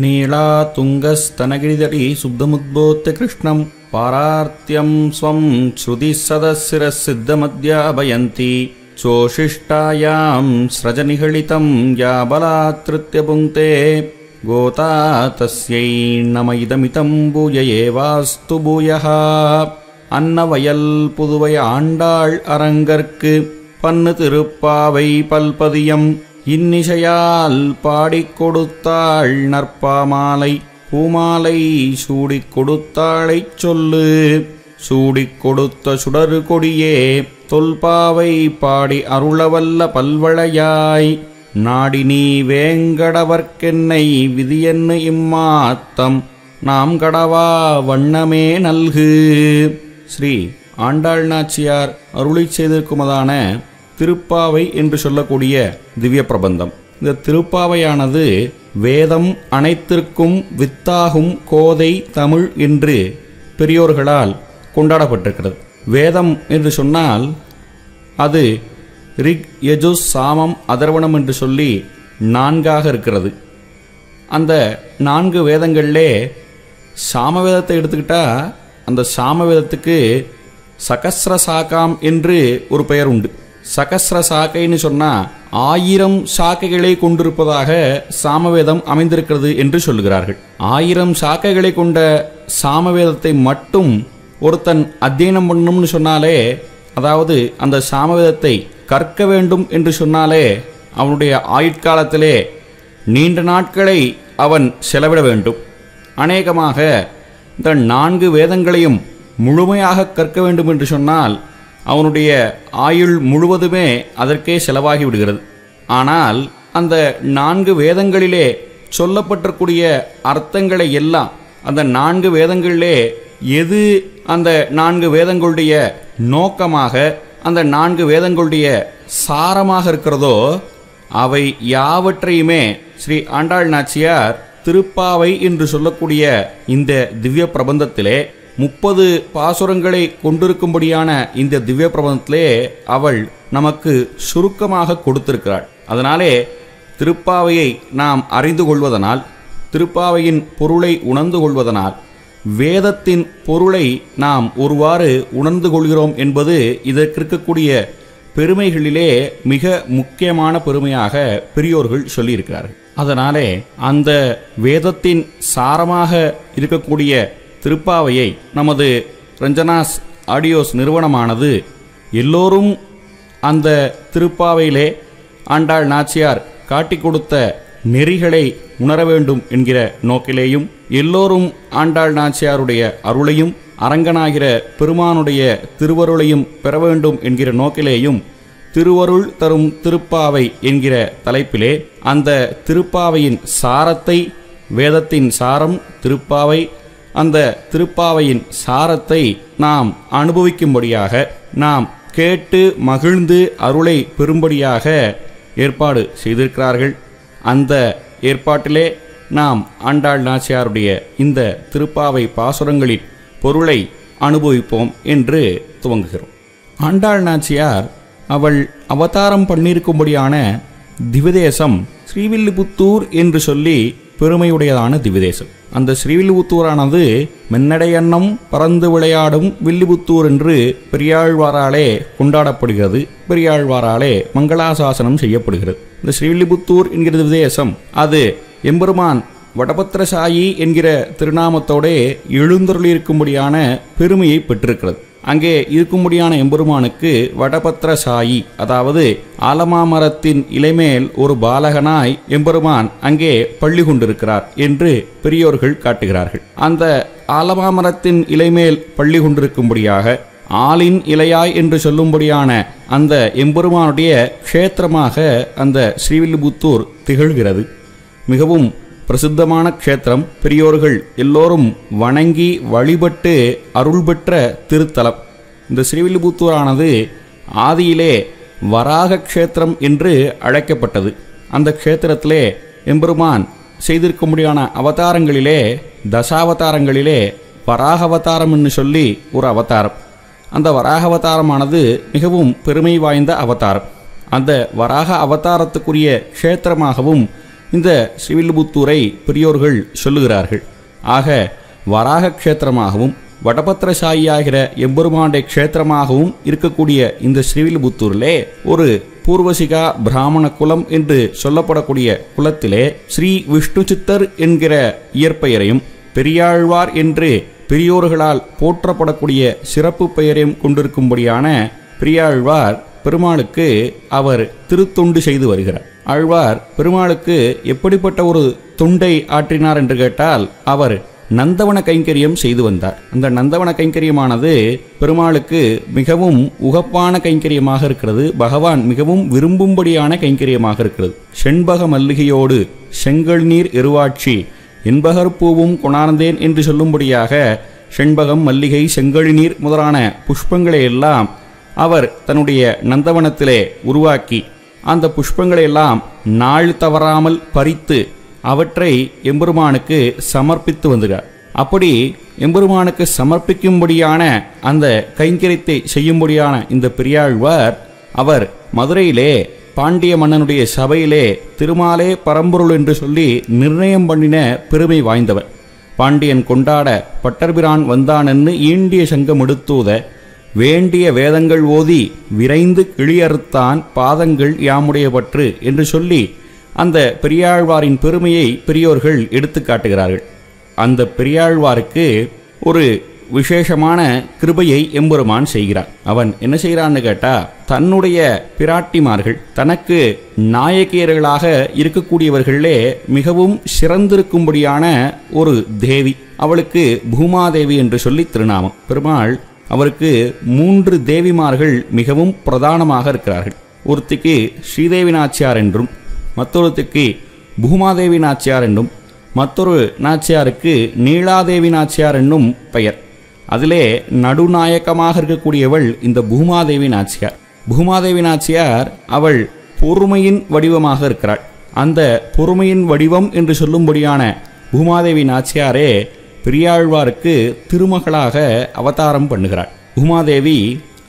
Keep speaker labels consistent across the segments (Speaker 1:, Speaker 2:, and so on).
Speaker 1: नीला तुङ्गस्तनगिरिदटी शुद्धमुद्बोत्य कृष्णम् पारार्त्यम् स्वम् श्रुतिः सदशिरः सिद्धमद्याभयन्ति चोशिष्टायां स्रजनिहळितम् या बला गोता गोता नम इदमितम् भूय एवास्तु भूयः अरङ्गर्क् पन्न तिरुप्पावै पल्पदियम् இந்நிசையால் பாடிக் கொடுத்தாள் நற்பாமாலை பூமாலை சூடிக் கொடுத்தாளைச் சொல்லு சூடிக் கொடுத்த சுடரு கொடியே தொல்பாவை பாடி அருளவல்ல பல்வளையாய் நாடி நீ வேங்கடவர்க்கென்னை விதியன்னு இம்மாத்தம் நாம் கடவா வண்ணமே நல்கு ஸ்ரீ ஆண்டாள் நாச்சியார் அருளி செய்திருக்குமதான திருப்பாவை என்று சொல்லக்கூடிய திவ்ய பிரபந்தம் இந்த திருப்பாவையானது வேதம் அனைத்திற்கும் வித்தாகும் கோதை தமிழ் என்று பெரியோர்களால் கொண்டாடப்பட்டிருக்கிறது வேதம் என்று சொன்னால் அது ரிக் யஜு சாமம் அதர்வணம் என்று சொல்லி நான்காக இருக்கிறது அந்த நான்கு வேதங்களிலே சாமவேதத்தை எடுத்துக்கிட்டால் அந்த சாமவேதத்துக்கு சகசிர சாக்காம் என்று ஒரு பெயர் உண்டு சகசிர சாக்கைன்னு சொன்னால் ஆயிரம் சாக்கைகளை கொண்டிருப்பதாக சாமவேதம் அமைந்திருக்கிறது என்று சொல்கிறார்கள் ஆயிரம் சாக்கைகளை கொண்ட சாமவேதத்தை மட்டும் ஒருத்தன் அத்தியனம் பண்ணும்னு சொன்னாலே அதாவது அந்த சாமவேதத்தை கற்க வேண்டும் என்று சொன்னாலே அவனுடைய ஆயுட்காலத்திலே நீண்ட நாட்களை அவன் செலவிட வேண்டும் அநேகமாக இந்த நான்கு வேதங்களையும் முழுமையாக கற்க வேண்டும் என்று சொன்னால் அவனுடைய ஆயுள் முழுவதுமே அதற்கே செலவாகி விடுகிறது ஆனால் அந்த நான்கு வேதங்களிலே சொல்லப்பட்டிருக்கூடிய அர்த்தங்களை எல்லாம் அந்த நான்கு வேதங்களிலே எது அந்த நான்கு வேதங்களுடைய நோக்கமாக அந்த நான்கு வேதங்களுடைய சாரமாக இருக்கிறதோ அவை யாவற்றையுமே ஸ்ரீ ஆண்டாள் நாச்சியார் திருப்பாவை என்று சொல்லக்கூடிய இந்த திவ்ய பிரபந்தத்திலே முப்பது பாசுரங்களை கொண்டிருக்கும்படியான இந்த திவ்ய பிரபந்தத்திலே அவள் நமக்கு சுருக்கமாக கொடுத்திருக்கிறாள் அதனாலே திருப்பாவையை நாம் அறிந்து கொள்வதனால் திருப்பாவையின் பொருளை உணர்ந்து கொள்வதனால் வேதத்தின் பொருளை நாம் ஒருவாறு உணர்ந்து கொள்கிறோம் என்பது இதற்கு இருக்கக்கூடிய பெருமைகளிலே மிக முக்கியமான பெருமையாக பெரியோர்கள் சொல்லியிருக்கிறார்கள் அதனாலே அந்த வேதத்தின் சாரமாக இருக்கக்கூடிய திருப்பாவையை நமது ரஞ்சனாஸ் ஆடியோஸ் நிறுவனமானது எல்லோரும் அந்த திருப்பாவையிலே ஆண்டாள் நாச்சியார் காட்டி கொடுத்த நெறிகளை உணர வேண்டும் என்கிற நோக்கிலேயும் எல்லோரும் ஆண்டாள் நாச்சியாருடைய அருளையும் அரங்கனாகிற பெருமானுடைய திருவருளையும் பெற வேண்டும் என்கிற நோக்கிலேயும் திருவருள் தரும் திருப்பாவை என்கிற தலைப்பிலே அந்த திருப்பாவையின் சாரத்தை வேதத்தின் சாரம் திருப்பாவை அந்த திருப்பாவையின் சாரத்தை நாம் அனுபவிக்கும்படியாக நாம் கேட்டு மகிழ்ந்து அருளை பெறும்படியாக ஏற்பாடு செய்திருக்கிறார்கள் அந்த ஏற்பாட்டிலே நாம் ஆண்டாள் நாச்சியாருடைய இந்த திருப்பாவை பாசுரங்களின் பொருளை அனுபவிப்போம் என்று துவங்குகிறோம் ஆண்டாள் நாச்சியார் அவள் அவதாரம் பண்ணியிருக்கும்படியான திவதேசம் ஸ்ரீவில்லிபுத்தூர் என்று சொல்லி பெருமையுடையதான திவிதேசம் அந்த ஸ்ரீவில்லிபுத்தூரானது மென்னடையண்ணம் பறந்து விளையாடும் வில்லிபுத்தூர் என்று பெரியாழ்வாராலே கொண்டாடப்படுகிறது பெரியாழ்வாராலே மங்களாசாசனம் செய்யப்படுகிறது இந்த ஸ்ரீவில்லிபுத்தூர் என்கிற திவிதேசம் அது எம்பெருமான் வடபத்திரசாயி என்கிற திருநாமத்தோடே எழுந்தருளிருக்கும்படியான பெருமையை பெற்றிருக்கிறது அங்கே இருக்கும்படியான எம்பெருமானுக்கு சாயி அதாவது ஆலமாமரத்தின் இலைமேல் ஒரு பாலகனாய் எம்பெருமான் அங்கே பள்ளி கொண்டிருக்கிறார் என்று பெரியோர்கள் காட்டுகிறார்கள் அந்த ஆலமாமரத்தின் இலைமேல் பள்ளி கொண்டிருக்கும்படியாக ஆளின் இலையாய் என்று சொல்லும்படியான அந்த எம்பெருமானுடைய க்ஷேத்திரமாக அந்த ஸ்ரீவில்லிபுத்தூர் திகழ்கிறது மிகவும் பிரசித்தமான க்ஷேத்திரம் பெரியோர்கள் எல்லோரும் வணங்கி வழிபட்டு அருள் பெற்ற திருத்தலம் இந்த ஸ்ரீவில்லிபுத்தூரானது ஆதியிலே வராக க்ஷேத்திரம் என்று அழைக்கப்பட்டது அந்த க்ஷேத்திரத்திலே எம்பெருமான் செய்திருக்க முடியான அவதாரங்களிலே தசாவதாரங்களிலே வராகவதாரம் என்று சொல்லி ஒரு அவதாரம் அந்த வராகவதாரமானது மிகவும் பெருமை வாய்ந்த அவதாரம் அந்த வராக அவதாரத்துக்குரிய க்ஷேத்திரமாகவும் இந்த ஸ்ரீவில்லிபுத்தூரை பெரியோர்கள் சொல்லுகிறார்கள் ஆக வராக க்ஷேத்திரமாகவும் வடபத்திரசாயியாகிற எம்பெருமாண்டை க்ஷேத்திரமாகவும் இருக்கக்கூடிய இந்த ஸ்ரீவில்லிபுத்தூரிலே ஒரு பூர்வசிகா பிராமண குலம் என்று சொல்லப்படக்கூடிய குலத்திலே ஸ்ரீ விஷ்ணு சித்தர் என்கிற இயற்பெயரையும் பெரியாழ்வார் என்று பெரியோர்களால் போற்றப்படக்கூடிய சிறப்பு பெயரையும் கொண்டிருக்கும்படியான பெரியாழ்வார் பெருமாளுக்கு அவர் திருத்தொண்டு செய்து வருகிறார் ஆழ்வார் பெருமாளுக்கு எப்படிப்பட்ட ஒரு தொண்டை ஆற்றினார் என்று கேட்டால் அவர் நந்தவன கைங்கரியம் செய்து வந்தார் அந்த நந்தவன கைங்கரியமானது பெருமாளுக்கு மிகவும் உகப்பான கைங்கரியமாக இருக்கிறது பகவான் மிகவும் விரும்பும்படியான கைங்கரியமாக இருக்கிறது செண்பக மல்லிகையோடு செங்கல் நீர் இருவாட்சி என்பகற்பூவும் கொணார்ந்தேன் என்று சொல்லும்படியாக செண்பகம் மல்லிகை செங்கழி நீர் முதலான புஷ்பங்களை எல்லாம் அவர் தன்னுடைய நந்தவனத்திலே உருவாக்கி அந்த புஷ்பங்களையெல்லாம் நாள் தவறாமல் பறித்து அவற்றை எம்பெருமானுக்கு சமர்ப்பித்து வந்துகிறார் அப்படி எம்பெருமானுக்கு சமர்ப்பிக்கும்படியான அந்த கைங்கரியத்தை செய்யும்படியான இந்த பெரியாழ்வார் அவர் மதுரையிலே பாண்டிய மன்னனுடைய சபையிலே திருமாலே பரம்பொருள் என்று சொல்லி நிர்ணயம் பண்ணின பெருமை வாய்ந்தவர் பாண்டியன் கொண்டாட பட்டர்பிரான் வந்தானன்னு ஈண்டிய சங்கம் எடுத்தூத வேண்டிய வேதங்கள் ஓதி விரைந்து கிளியறுத்தான் பாதங்கள் யாமுடைய பற்று என்று சொல்லி அந்த பெரியாழ்வாரின் பெருமையை பெரியோர்கள் எடுத்து காட்டுகிறார்கள் அந்த பெரியாழ்வாருக்கு ஒரு விசேஷமான கிருபையை எம்பெருமான் செய்கிறான் அவன் என்ன செய்கிறான்னு கேட்டால் தன்னுடைய பிராட்டிமார்கள் தனக்கு நாயக்கியர்களாக இருக்கக்கூடியவர்களே மிகவும் சிறந்திருக்கும்படியான ஒரு தேவி அவளுக்கு பூமாதேவி என்று சொல்லி திருநாமம் பெருமாள் அவருக்கு மூன்று தேவிமார்கள் மிகவும் பிரதானமாக இருக்கிறார்கள் ஒருத்திக்கு ஸ்ரீதேவி நாச்சியார் என்றும் மற்றொருத்திக்கு பூமாதேவி நாச்சியார் என்றும் மற்றொரு நாச்சியாருக்கு நீலாதேவி நாச்சியார் என்னும் பெயர் அதிலே நடுநாயக்கமாக இருக்கக்கூடியவள் இந்த பூமாதேவி நாச்சியார் பூமாதேவி நாச்சியார் அவள் பொறுமையின் வடிவமாக இருக்கிறாள் அந்த பொறுமையின் வடிவம் என்று சொல்லும்படியான பூமாதேவி நாச்சியாரே பெரியாழ்வாருக்கு திருமகளாக அவதாரம் பண்ணுகிறாள் உமாதேவி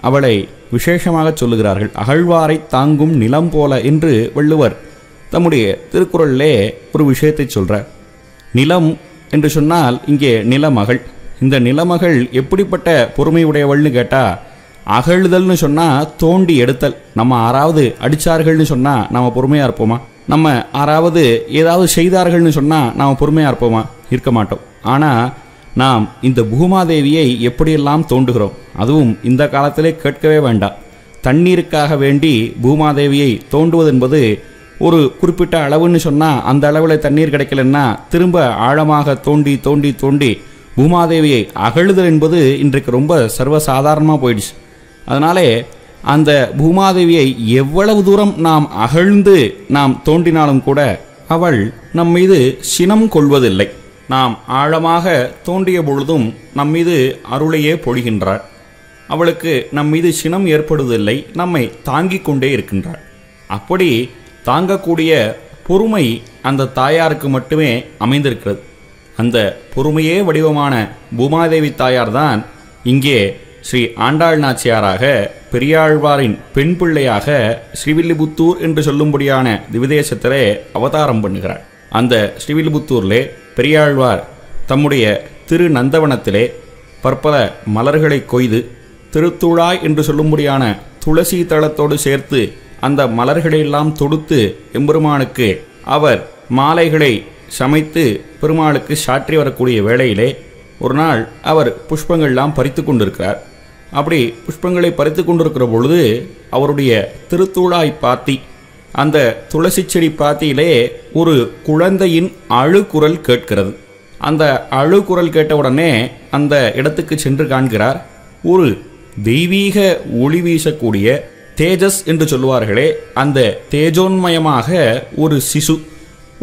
Speaker 1: அவளை விசேஷமாக சொல்லுகிறார்கள் அகழ்வாரை தாங்கும் நிலம் போல என்று வள்ளுவர் தம்முடைய திருக்குறளிலே ஒரு விஷயத்தை சொல்கிறார் நிலம் என்று சொன்னால் இங்கே நிலமகள் இந்த நிலமகள் எப்படிப்பட்ட பொறுமை உடையவள்னு கேட்டால் அகழுதல்னு சொன்னால் தோண்டி எடுத்தல் நம்ம ஆறாவது அடித்தார்கள்னு சொன்னால் நாம் பொறுமையாக இருப்போமா நம்ம ஆறாவது ஏதாவது செய்தார்கள்னு சொன்னால் நாம் பொறுமையாக இருப்போமா இருக்க மாட்டோம் ஆனால் நாம் இந்த பூமாதேவியை எப்படியெல்லாம் தோண்டுகிறோம் அதுவும் இந்த காலத்திலே கேட்கவே வேண்டாம் தண்ணீருக்காக வேண்டி பூமாதேவியை தோண்டுவது என்பது ஒரு குறிப்பிட்ட அளவுன்னு சொன்னால் அந்த அளவில் தண்ணீர் கிடைக்கலன்னா திரும்ப ஆழமாக தோண்டி தோண்டி தோண்டி பூமாதேவியை அகழுதல் என்பது இன்றைக்கு ரொம்ப சர்வசாதாரணமாக போயிடுச்சு அதனாலே அந்த பூமாதேவியை எவ்வளவு தூரம் நாம் அகழ்ந்து நாம் தோண்டினாலும் கூட அவள் நம் மீது சினம் கொள்வதில்லை நாம் ஆழமாக தோன்றிய பொழுதும் நம்மீது அருளையே பொழிகின்றார் அவளுக்கு நம் மீது சினம் ஏற்படுவதில்லை நம்மை தாங்கிக் கொண்டே இருக்கின்றாள் அப்படி தாங்கக்கூடிய பொறுமை அந்த தாயாருக்கு மட்டுமே அமைந்திருக்கிறது அந்த பொறுமையே வடிவமான பூமாதேவி தாயார் தான் இங்கே ஸ்ரீ ஆண்டாள் நாச்சியாராக பெரியாழ்வாரின் பெண் பிள்ளையாக ஸ்ரீவில்லிபுத்தூர் என்று சொல்லும்படியான திவிதேசத்திலே அவதாரம் பண்ணுகிறார் அந்த ஸ்ரீவில்லிபுத்தூர்லே பெரியாழ்வார் தம்முடைய திரு நந்தவனத்திலே பற்பல மலர்களை கொய்து திருத்துழாய் என்று சொல்லும்படியான துளசி தளத்தோடு சேர்த்து அந்த மலர்களையெல்லாம் தொடுத்து எம்பெருமானுக்கு அவர் மாலைகளை சமைத்து பெருமாளுக்கு சாற்றி வரக்கூடிய வேளையிலே ஒரு நாள் அவர் புஷ்பங்கள்லாம் பறித்து கொண்டிருக்கிறார் அப்படி புஷ்பங்களை பறித்து கொண்டிருக்கிற பொழுது அவருடைய திருத்தூளாய் பாத்தி அந்த துளசி செடி பாத்தியிலே ஒரு குழந்தையின் அழுகுரல் கேட்கிறது அந்த அழுகுரல் கேட்டவுடனே அந்த இடத்துக்கு சென்று காண்கிறார் ஒரு தெய்வீக ஒளி வீசக்கூடிய தேஜஸ் என்று சொல்லுவார்களே அந்த தேஜோன்மயமாக ஒரு சிசு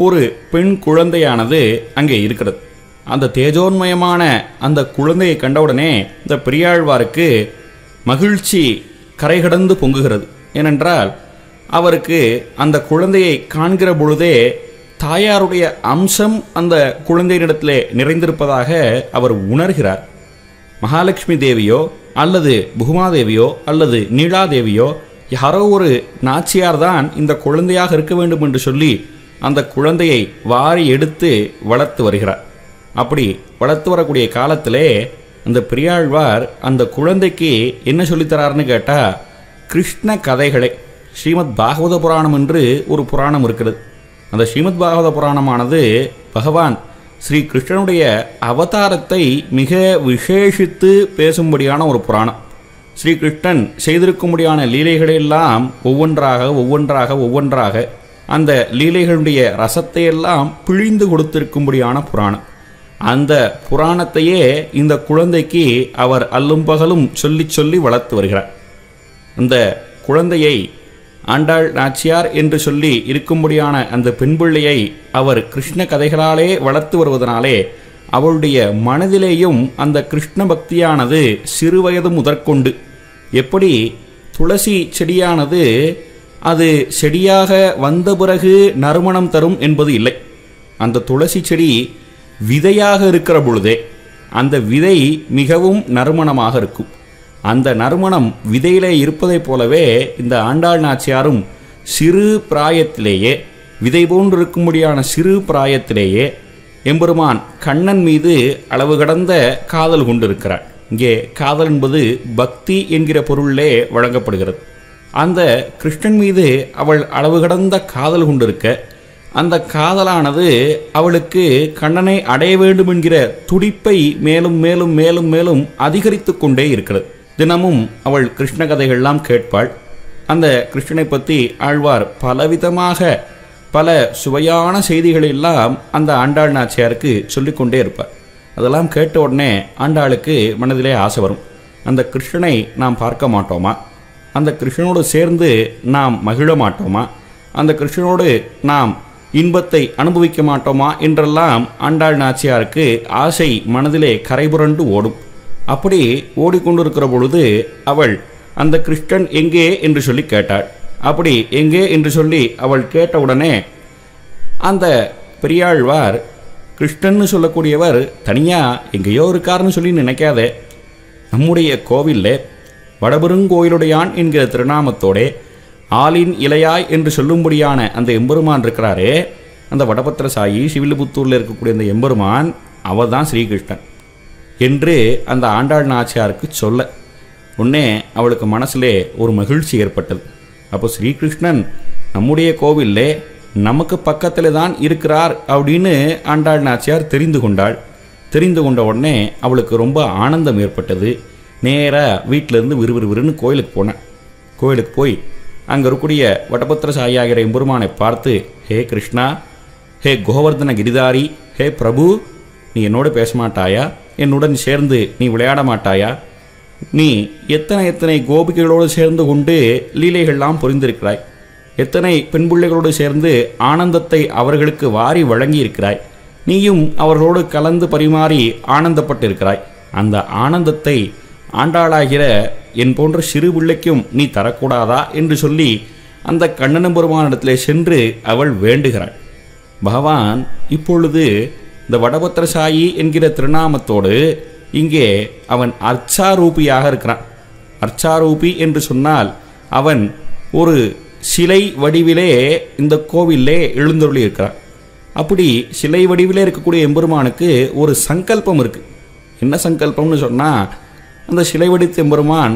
Speaker 1: ஒரு பெண் குழந்தையானது அங்கே இருக்கிறது அந்த தேஜோன்மயமான அந்த குழந்தையை கண்டவுடனே இந்த பெரியாழ்வாருக்கு மகிழ்ச்சி கரைகடந்து பொங்குகிறது ஏனென்றால் அவருக்கு அந்த குழந்தையை காண்கிற பொழுதே தாயாருடைய அம்சம் அந்த குழந்தையினிடத்தில் நிறைந்திருப்பதாக அவர் உணர்கிறார் மகாலட்சுமி தேவியோ அல்லது புகுமாதேவியோ அல்லது நீலாதேவியோ யாரோ ஒரு நாச்சியார் தான் இந்த குழந்தையாக இருக்க வேண்டும் என்று சொல்லி அந்த குழந்தையை வாரி எடுத்து வளர்த்து வருகிறார் அப்படி வளர்த்து வரக்கூடிய காலத்திலே அந்த பெரியாழ்வார் அந்த குழந்தைக்கு என்ன சொல்லித்தரார்னு கேட்டால் கிருஷ்ண கதைகளை ஸ்ரீமத் பாகவத புராணம் என்று ஒரு புராணம் இருக்கிறது அந்த ஸ்ரீமத் பாகவத புராணமானது பகவான் ஸ்ரீ கிருஷ்ணனுடைய அவதாரத்தை மிக விசேஷித்து பேசும்படியான ஒரு புராணம் ஸ்ரீ கிருஷ்ணன் செய்திருக்கும்படியான லீலைகளையெல்லாம் ஒவ்வொன்றாக ஒவ்வொன்றாக ஒவ்வொன்றாக அந்த லீலைகளுடைய ரசத்தையெல்லாம் பிழிந்து கொடுத்திருக்கும்படியான புராணம் அந்த புராணத்தையே இந்த குழந்தைக்கு அவர் அல்லும் பகலும் சொல்லி சொல்லி வளர்த்து வருகிறார் அந்த குழந்தையை ஆண்டாள் நாச்சியார் என்று சொல்லி இருக்கும்படியான அந்த பெண்பிள்ளையை அவர் கிருஷ்ண கதைகளாலே வளர்த்து வருவதனாலே அவளுடைய மனதிலேயும் அந்த கிருஷ்ண பக்தியானது சிறுவயது முதற்கொண்டு எப்படி துளசி செடியானது அது செடியாக வந்த பிறகு நறுமணம் தரும் என்பது இல்லை அந்த துளசி செடி விதையாக இருக்கிற பொழுதே அந்த விதை மிகவும் நறுமணமாக இருக்கும் அந்த நறுமணம் விதையிலே இருப்பதைப் போலவே இந்த ஆண்டாள் நாச்சியாரும் சிறு பிராயத்திலேயே விதை போன்றிருக்கும்படியான சிறு பிராயத்திலேயே எம்பெருமான் கண்ணன் மீது அளவு கடந்த காதல் கொண்டிருக்கிறார் இங்கே காதல் என்பது பக்தி என்கிற பொருளிலே வழங்கப்படுகிறது அந்த கிருஷ்ணன் மீது அவள் அளவு கடந்த காதல் கொண்டிருக்க அந்த காதலானது அவளுக்கு கண்ணனை அடைய வேண்டும் என்கிற துடிப்பை மேலும் மேலும் மேலும் மேலும் அதிகரித்து கொண்டே இருக்கிறது தினமும் அவள் கிருஷ்ண கதைகள்லாம் கேட்பாள் அந்த கிருஷ்ணனை பற்றி ஆழ்வார் பலவிதமாக பல சுவையான செய்திகளெல்லாம் அந்த ஆண்டாள் நாச்சியாருக்கு சொல்லிக்கொண்டே இருப்பார் அதெல்லாம் கேட்ட உடனே ஆண்டாளுக்கு மனதிலே ஆசை வரும் அந்த கிருஷ்ணனை நாம் பார்க்க மாட்டோமா அந்த கிருஷ்ணனோடு சேர்ந்து நாம் மகிழ மாட்டோமா அந்த கிருஷ்ணனோடு நாம் இன்பத்தை அனுபவிக்க மாட்டோமா என்றெல்லாம் ஆண்டாள் நாச்சியாருக்கு ஆசை மனதிலே கரைபுரண்டு ஓடும் அப்படி ஓடிக்கொண்டிருக்கிற பொழுது அவள் அந்த கிருஷ்ணன் எங்கே என்று சொல்லி கேட்டாள் அப்படி எங்கே என்று சொல்லி அவள் கேட்டவுடனே அந்த பெரியாழ்வார் கிருஷ்ணன்னு சொல்லக்கூடியவர் தனியாக எங்கேயோ இருக்காருன்னு சொல்லி நினைக்காத நம்முடைய கோவிலில் வடபெருங்கோயிலுடையான் என்கிற திருநாமத்தோடே ஆளின் இலையாய் என்று சொல்லும்படியான அந்த எம்பெருமான் இருக்கிறாரே அந்த வடபத்திர சாயி சிவில்புத்தூரில் இருக்கக்கூடிய அந்த எம்பெருமான் அவர் தான் ஸ்ரீகிருஷ்ணன் என்று அந்த ஆண்டாள் நாச்சியாருக்கு சொல்ல உடனே அவளுக்கு மனசிலே ஒரு மகிழ்ச்சி ஏற்பட்டது அப்போ ஸ்ரீகிருஷ்ணன் நம்முடைய கோவிலில் நமக்கு பக்கத்தில் தான் இருக்கிறார் அப்படின்னு ஆண்டாள் நாச்சியார் தெரிந்து கொண்டாள் தெரிந்து கொண்ட உடனே அவளுக்கு ரொம்ப ஆனந்தம் ஏற்பட்டது நேராக வீட்டிலேருந்து விறுன்னு கோயிலுக்கு போனேன் கோயிலுக்கு போய் அங்கே இருக்கக்கூடிய வட்டபத்திர சாயாகிற எம்பெருமானை பார்த்து ஹே கிருஷ்ணா ஹே கோவர்தன கிரிதாரி ஹே பிரபு நீ என்னோடு பேச மாட்டாயா என்னுடன் சேர்ந்து நீ விளையாட மாட்டாயா நீ எத்தனை எத்தனை கோபிகைகளோடு சேர்ந்து கொண்டு லீலைகள்லாம் புரிந்திருக்கிறாய் எத்தனை பெண் பிள்ளைகளோடு சேர்ந்து ஆனந்தத்தை அவர்களுக்கு வாரி வழங்கியிருக்கிறாய் நீயும் அவர்களோடு கலந்து பரிமாறி ஆனந்தப்பட்டிருக்கிறாய் அந்த ஆனந்தத்தை ஆண்டாளாகிற என் போன்ற சிறு பிள்ளைக்கும் நீ தரக்கூடாதா என்று சொல்லி அந்த கண்ணனும் பெருமானிடத்திலே சென்று அவள் வேண்டுகிறாள் பகவான் இப்பொழுது இந்த வடபத்திரசாயி என்கிற திருநாமத்தோடு இங்கே அவன் அர்ச்சாரூபியாக இருக்கிறான் அர்ச்சாரூபி என்று சொன்னால் அவன் ஒரு சிலை வடிவிலே இந்த கோவிலே எழுந்தருளி இருக்கிறான் அப்படி சிலை வடிவிலே இருக்கக்கூடிய எம்பெருமானுக்கு ஒரு சங்கல்பம் இருக்குது என்ன சங்கல்பம்னு சொன்னால் அந்த சிலை வடித்த எம்பெருமான்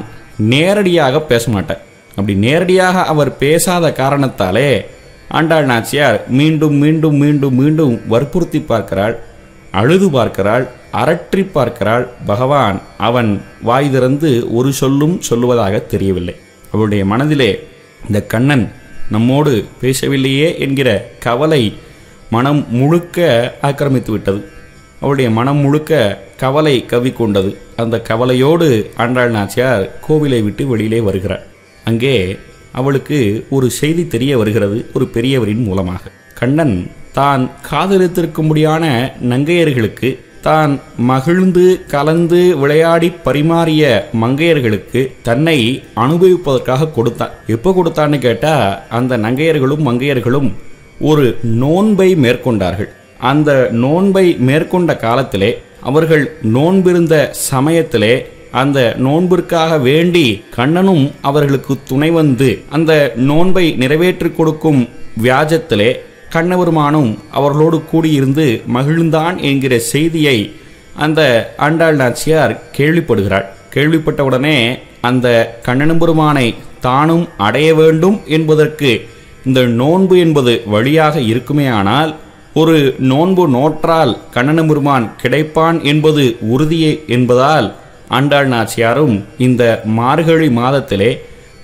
Speaker 1: நேரடியாக பேச மாட்டார் அப்படி நேரடியாக அவர் பேசாத காரணத்தாலே ஆண்டாள் நாச்சியார் மீண்டும் மீண்டும் மீண்டும் மீண்டும் வற்புறுத்தி பார்க்கிறாள் அழுது பார்க்கிறாள் அரற்றி பார்க்கிறாள் பகவான் அவன் வாய் திறந்து ஒரு சொல்லும் சொல்லுவதாக தெரியவில்லை அவளுடைய மனதிலே இந்த கண்ணன் நம்மோடு பேசவில்லையே என்கிற கவலை மனம் முழுக்க ஆக்கிரமித்து விட்டது அவளுடைய மனம் முழுக்க கவலை கவிக்கொண்டது அந்த கவலையோடு ஆண்டாள் நாச்சியார் கோவிலை விட்டு வெளியிலே வருகிறார் அங்கே அவளுக்கு ஒரு செய்தி தெரிய வருகிறது ஒரு பெரியவரின் மூலமாக கண்ணன் தான் காதலித்திருக்கும்படியான நங்கையர்களுக்கு தான் மகிழ்ந்து கலந்து விளையாடி பரிமாறிய மங்கையர்களுக்கு தன்னை அனுபவிப்பதற்காக கொடுத்தான் எப்போ கொடுத்தான்னு கேட்டால் அந்த நங்கையர்களும் மங்கையர்களும் ஒரு நோன்பை மேற்கொண்டார்கள் அந்த நோன்பை மேற்கொண்ட காலத்திலே அவர்கள் நோன்பிருந்த சமயத்திலே அந்த நோன்பிற்காக வேண்டி கண்ணனும் அவர்களுக்கு துணை வந்து அந்த நோன்பை நிறைவேற்றி கொடுக்கும் வியாஜத்திலே கண்ணபெருமானும் அவர்களோடு கூடியிருந்து மகிழ்ந்தான் என்கிற செய்தியை அந்த அண்டாள் நாச்சியார் கேள்விப்படுகிறாள் கேள்விப்பட்டவுடனே அந்த கண்ணனும் பெருமானை தானும் அடைய வேண்டும் என்பதற்கு இந்த நோன்பு என்பது வழியாக இருக்குமேயானால் ஒரு நோன்பு நோற்றால் பெருமான் கிடைப்பான் என்பது உறுதியே என்பதால் ஆண்டாள் நாச்சியாரும் இந்த மார்கழி மாதத்திலே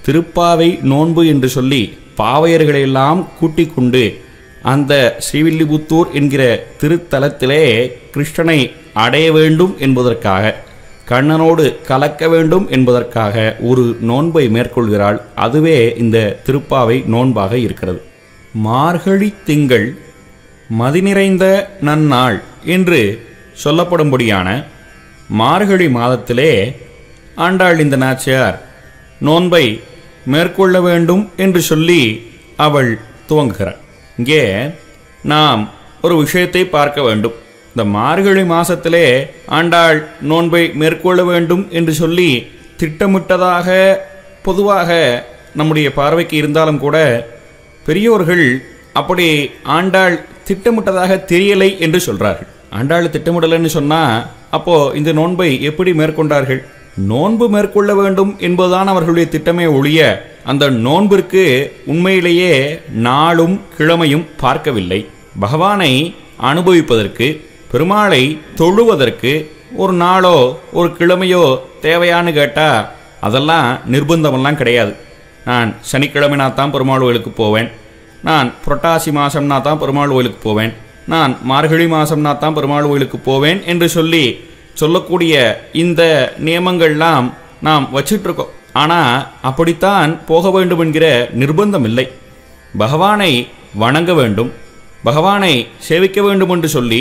Speaker 1: திருப்பாவை நோன்பு என்று சொல்லி பாவையர்களையெல்லாம் கூட்டிக் கொண்டு அந்த ஸ்ரீவில்லிபுத்தூர் என்கிற திருத்தலத்திலே கிருஷ்ணனை அடைய வேண்டும் என்பதற்காக கண்ணனோடு கலக்க வேண்டும் என்பதற்காக ஒரு நோன்பை மேற்கொள்கிறாள் அதுவே இந்த திருப்பாவை நோன்பாக இருக்கிறது மார்கழி திங்கள் மதிநிறைந்த நன்னாள் என்று சொல்லப்படும்படியான மார்கழி மாதத்திலே ஆண்டாள் இந்த நாச்சியார் நோன்பை மேற்கொள்ள வேண்டும் என்று சொல்லி அவள் துவங்குகிறார் இங்கே நாம் ஒரு விஷயத்தை பார்க்க வேண்டும் இந்த மார்கழி மாதத்திலே ஆண்டாள் நோன்பை மேற்கொள்ள வேண்டும் என்று சொல்லி திட்டமிட்டதாக பொதுவாக நம்முடைய பார்வைக்கு இருந்தாலும் கூட பெரியோர்கள் அப்படி ஆண்டாள் திட்டமிட்டதாக தெரியலை என்று சொல்கிறார்கள் ஆண்டாள் திட்டமிடலன்னு சொன்னால் அப்போது இந்த நோன்பை எப்படி மேற்கொண்டார்கள் நோன்பு மேற்கொள்ள வேண்டும் என்பதுதான் அவர்களுடைய திட்டமே ஒழிய அந்த நோன்பிற்கு உண்மையிலேயே நாளும் கிழமையும் பார்க்கவில்லை பகவானை அனுபவிப்பதற்கு பெருமாளை தொழுவதற்கு ஒரு நாளோ ஒரு கிழமையோ தேவையான்னு கேட்டால் அதெல்லாம் நிர்பந்தமெல்லாம் கிடையாது நான் சனிக்கிழமைனா தான் பெருமாள் கோயிலுக்கு போவேன் நான் புரட்டாசி மாதம்னா தான் பெருமாள் கோயிலுக்கு போவேன் நான் மார்கழி மாதம்னா தான் பெருமாள் கோயிலுக்கு போவேன் என்று சொல்லி சொல்லக்கூடிய இந்த நியமங்கள்லாம் நாம் வச்சிட்ருக்கோம் ஆனால் அப்படித்தான் போக வேண்டும் என்கிற நிர்பந்தம் இல்லை பகவானை வணங்க வேண்டும் பகவானை சேவிக்க வேண்டும் என்று சொல்லி